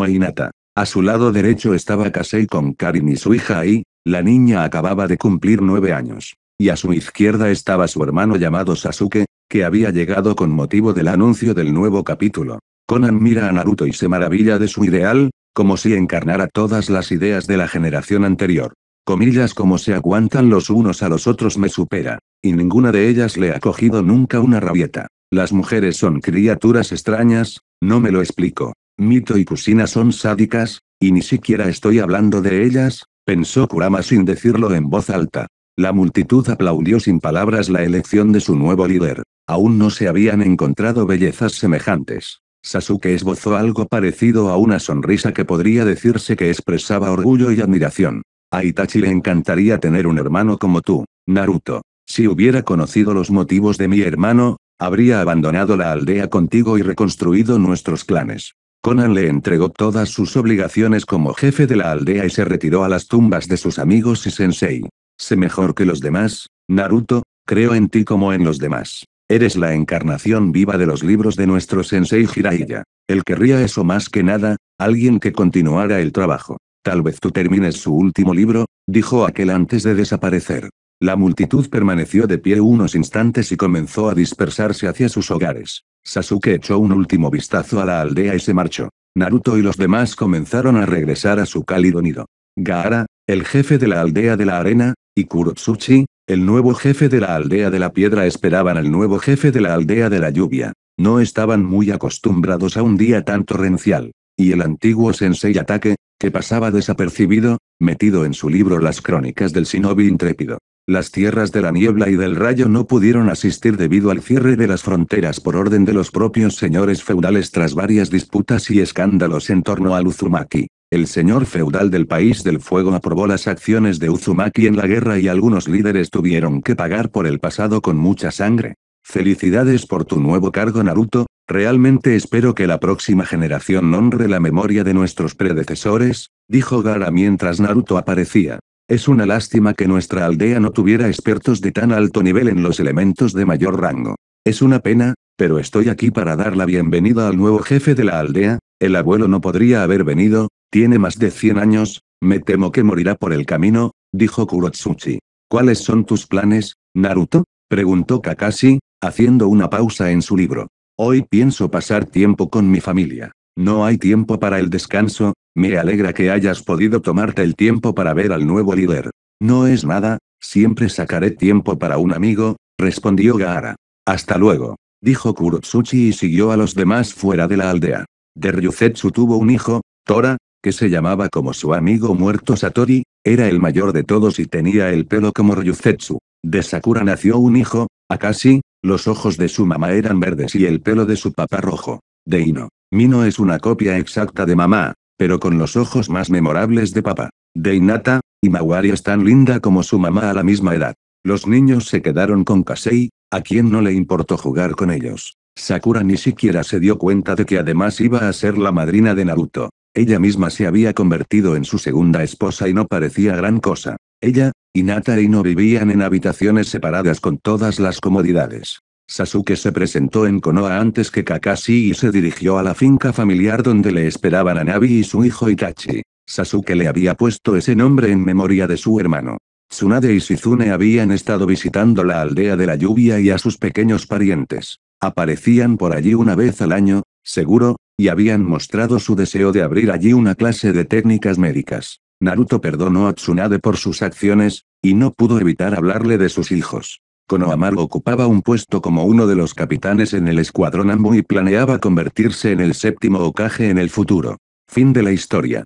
a su lado derecho estaba Kasei con Karin y su hija y, la niña acababa de cumplir nueve años. Y a su izquierda estaba su hermano llamado Sasuke, que había llegado con motivo del anuncio del nuevo capítulo. Conan mira a Naruto y se maravilla de su ideal, como si encarnara todas las ideas de la generación anterior. Comillas como se aguantan los unos a los otros me supera, y ninguna de ellas le ha cogido nunca una rabieta. Las mujeres son criaturas extrañas, no me lo explico. Mito y Kusina son sádicas, y ni siquiera estoy hablando de ellas, pensó Kurama sin decirlo en voz alta. La multitud aplaudió sin palabras la elección de su nuevo líder. Aún no se habían encontrado bellezas semejantes. Sasuke esbozó algo parecido a una sonrisa que podría decirse que expresaba orgullo y admiración. A Itachi le encantaría tener un hermano como tú, Naruto. Si hubiera conocido los motivos de mi hermano, habría abandonado la aldea contigo y reconstruido nuestros clanes. Conan le entregó todas sus obligaciones como jefe de la aldea y se retiró a las tumbas de sus amigos y sensei. Sé mejor que los demás, Naruto, creo en ti como en los demás. Eres la encarnación viva de los libros de nuestro sensei Jiraiya. Él querría eso más que nada, alguien que continuara el trabajo. Tal vez tú termines su último libro, dijo aquel antes de desaparecer. La multitud permaneció de pie unos instantes y comenzó a dispersarse hacia sus hogares. Sasuke echó un último vistazo a la aldea y se marchó. Naruto y los demás comenzaron a regresar a su cálido nido. Gaara, el jefe de la aldea de la arena, y Kurotsuchi, el nuevo jefe de la aldea de la piedra esperaban al nuevo jefe de la aldea de la lluvia. No estaban muy acostumbrados a un día tan torrencial. Y el antiguo sensei ataque, que pasaba desapercibido, metido en su libro Las Crónicas del Shinobi Intrépido. Las tierras de la niebla y del rayo no pudieron asistir debido al cierre de las fronteras por orden de los propios señores feudales tras varias disputas y escándalos en torno al Uzumaki. El señor feudal del país del fuego aprobó las acciones de Uzumaki en la guerra y algunos líderes tuvieron que pagar por el pasado con mucha sangre. Felicidades por tu nuevo cargo Naruto, realmente espero que la próxima generación honre la memoria de nuestros predecesores, dijo Gara mientras Naruto aparecía. Es una lástima que nuestra aldea no tuviera expertos de tan alto nivel en los elementos de mayor rango. Es una pena, pero estoy aquí para dar la bienvenida al nuevo jefe de la aldea, el abuelo no podría haber venido, tiene más de 100 años, me temo que morirá por el camino, dijo Kurotsuchi. ¿Cuáles son tus planes, Naruto? preguntó Kakashi, haciendo una pausa en su libro. Hoy pienso pasar tiempo con mi familia. No hay tiempo para el descanso, me alegra que hayas podido tomarte el tiempo para ver al nuevo líder. No es nada, siempre sacaré tiempo para un amigo, respondió Gaara. Hasta luego, dijo Kurutsuchi y siguió a los demás fuera de la aldea. De Ryuzetsu tuvo un hijo, Tora, que se llamaba como su amigo muerto Satori, era el mayor de todos y tenía el pelo como Ryuzetsu. De Sakura nació un hijo, Akashi, los ojos de su mamá eran verdes y el pelo de su papá rojo. De Ino, Mino es una copia exacta de mamá, pero con los ojos más memorables de papá. Inata, y Mawari es tan linda como su mamá a la misma edad. Los niños se quedaron con Kasei, a quien no le importó jugar con ellos. Sakura ni siquiera se dio cuenta de que además iba a ser la madrina de Naruto. Ella misma se había convertido en su segunda esposa y no parecía gran cosa. Ella, Inata y no vivían en habitaciones separadas con todas las comodidades. Sasuke se presentó en Konoha antes que Kakashi y se dirigió a la finca familiar donde le esperaban a Nabi y su hijo Itachi. Sasuke le había puesto ese nombre en memoria de su hermano. Tsunade y Shizune habían estado visitando la aldea de la lluvia y a sus pequeños parientes. Aparecían por allí una vez al año, seguro, y habían mostrado su deseo de abrir allí una clase de técnicas médicas. Naruto perdonó a Tsunade por sus acciones, y no pudo evitar hablarle de sus hijos. Konoamar ocupaba un puesto como uno de los capitanes en el escuadrón Ambu y planeaba convertirse en el séptimo ocaje en el futuro. Fin de la historia.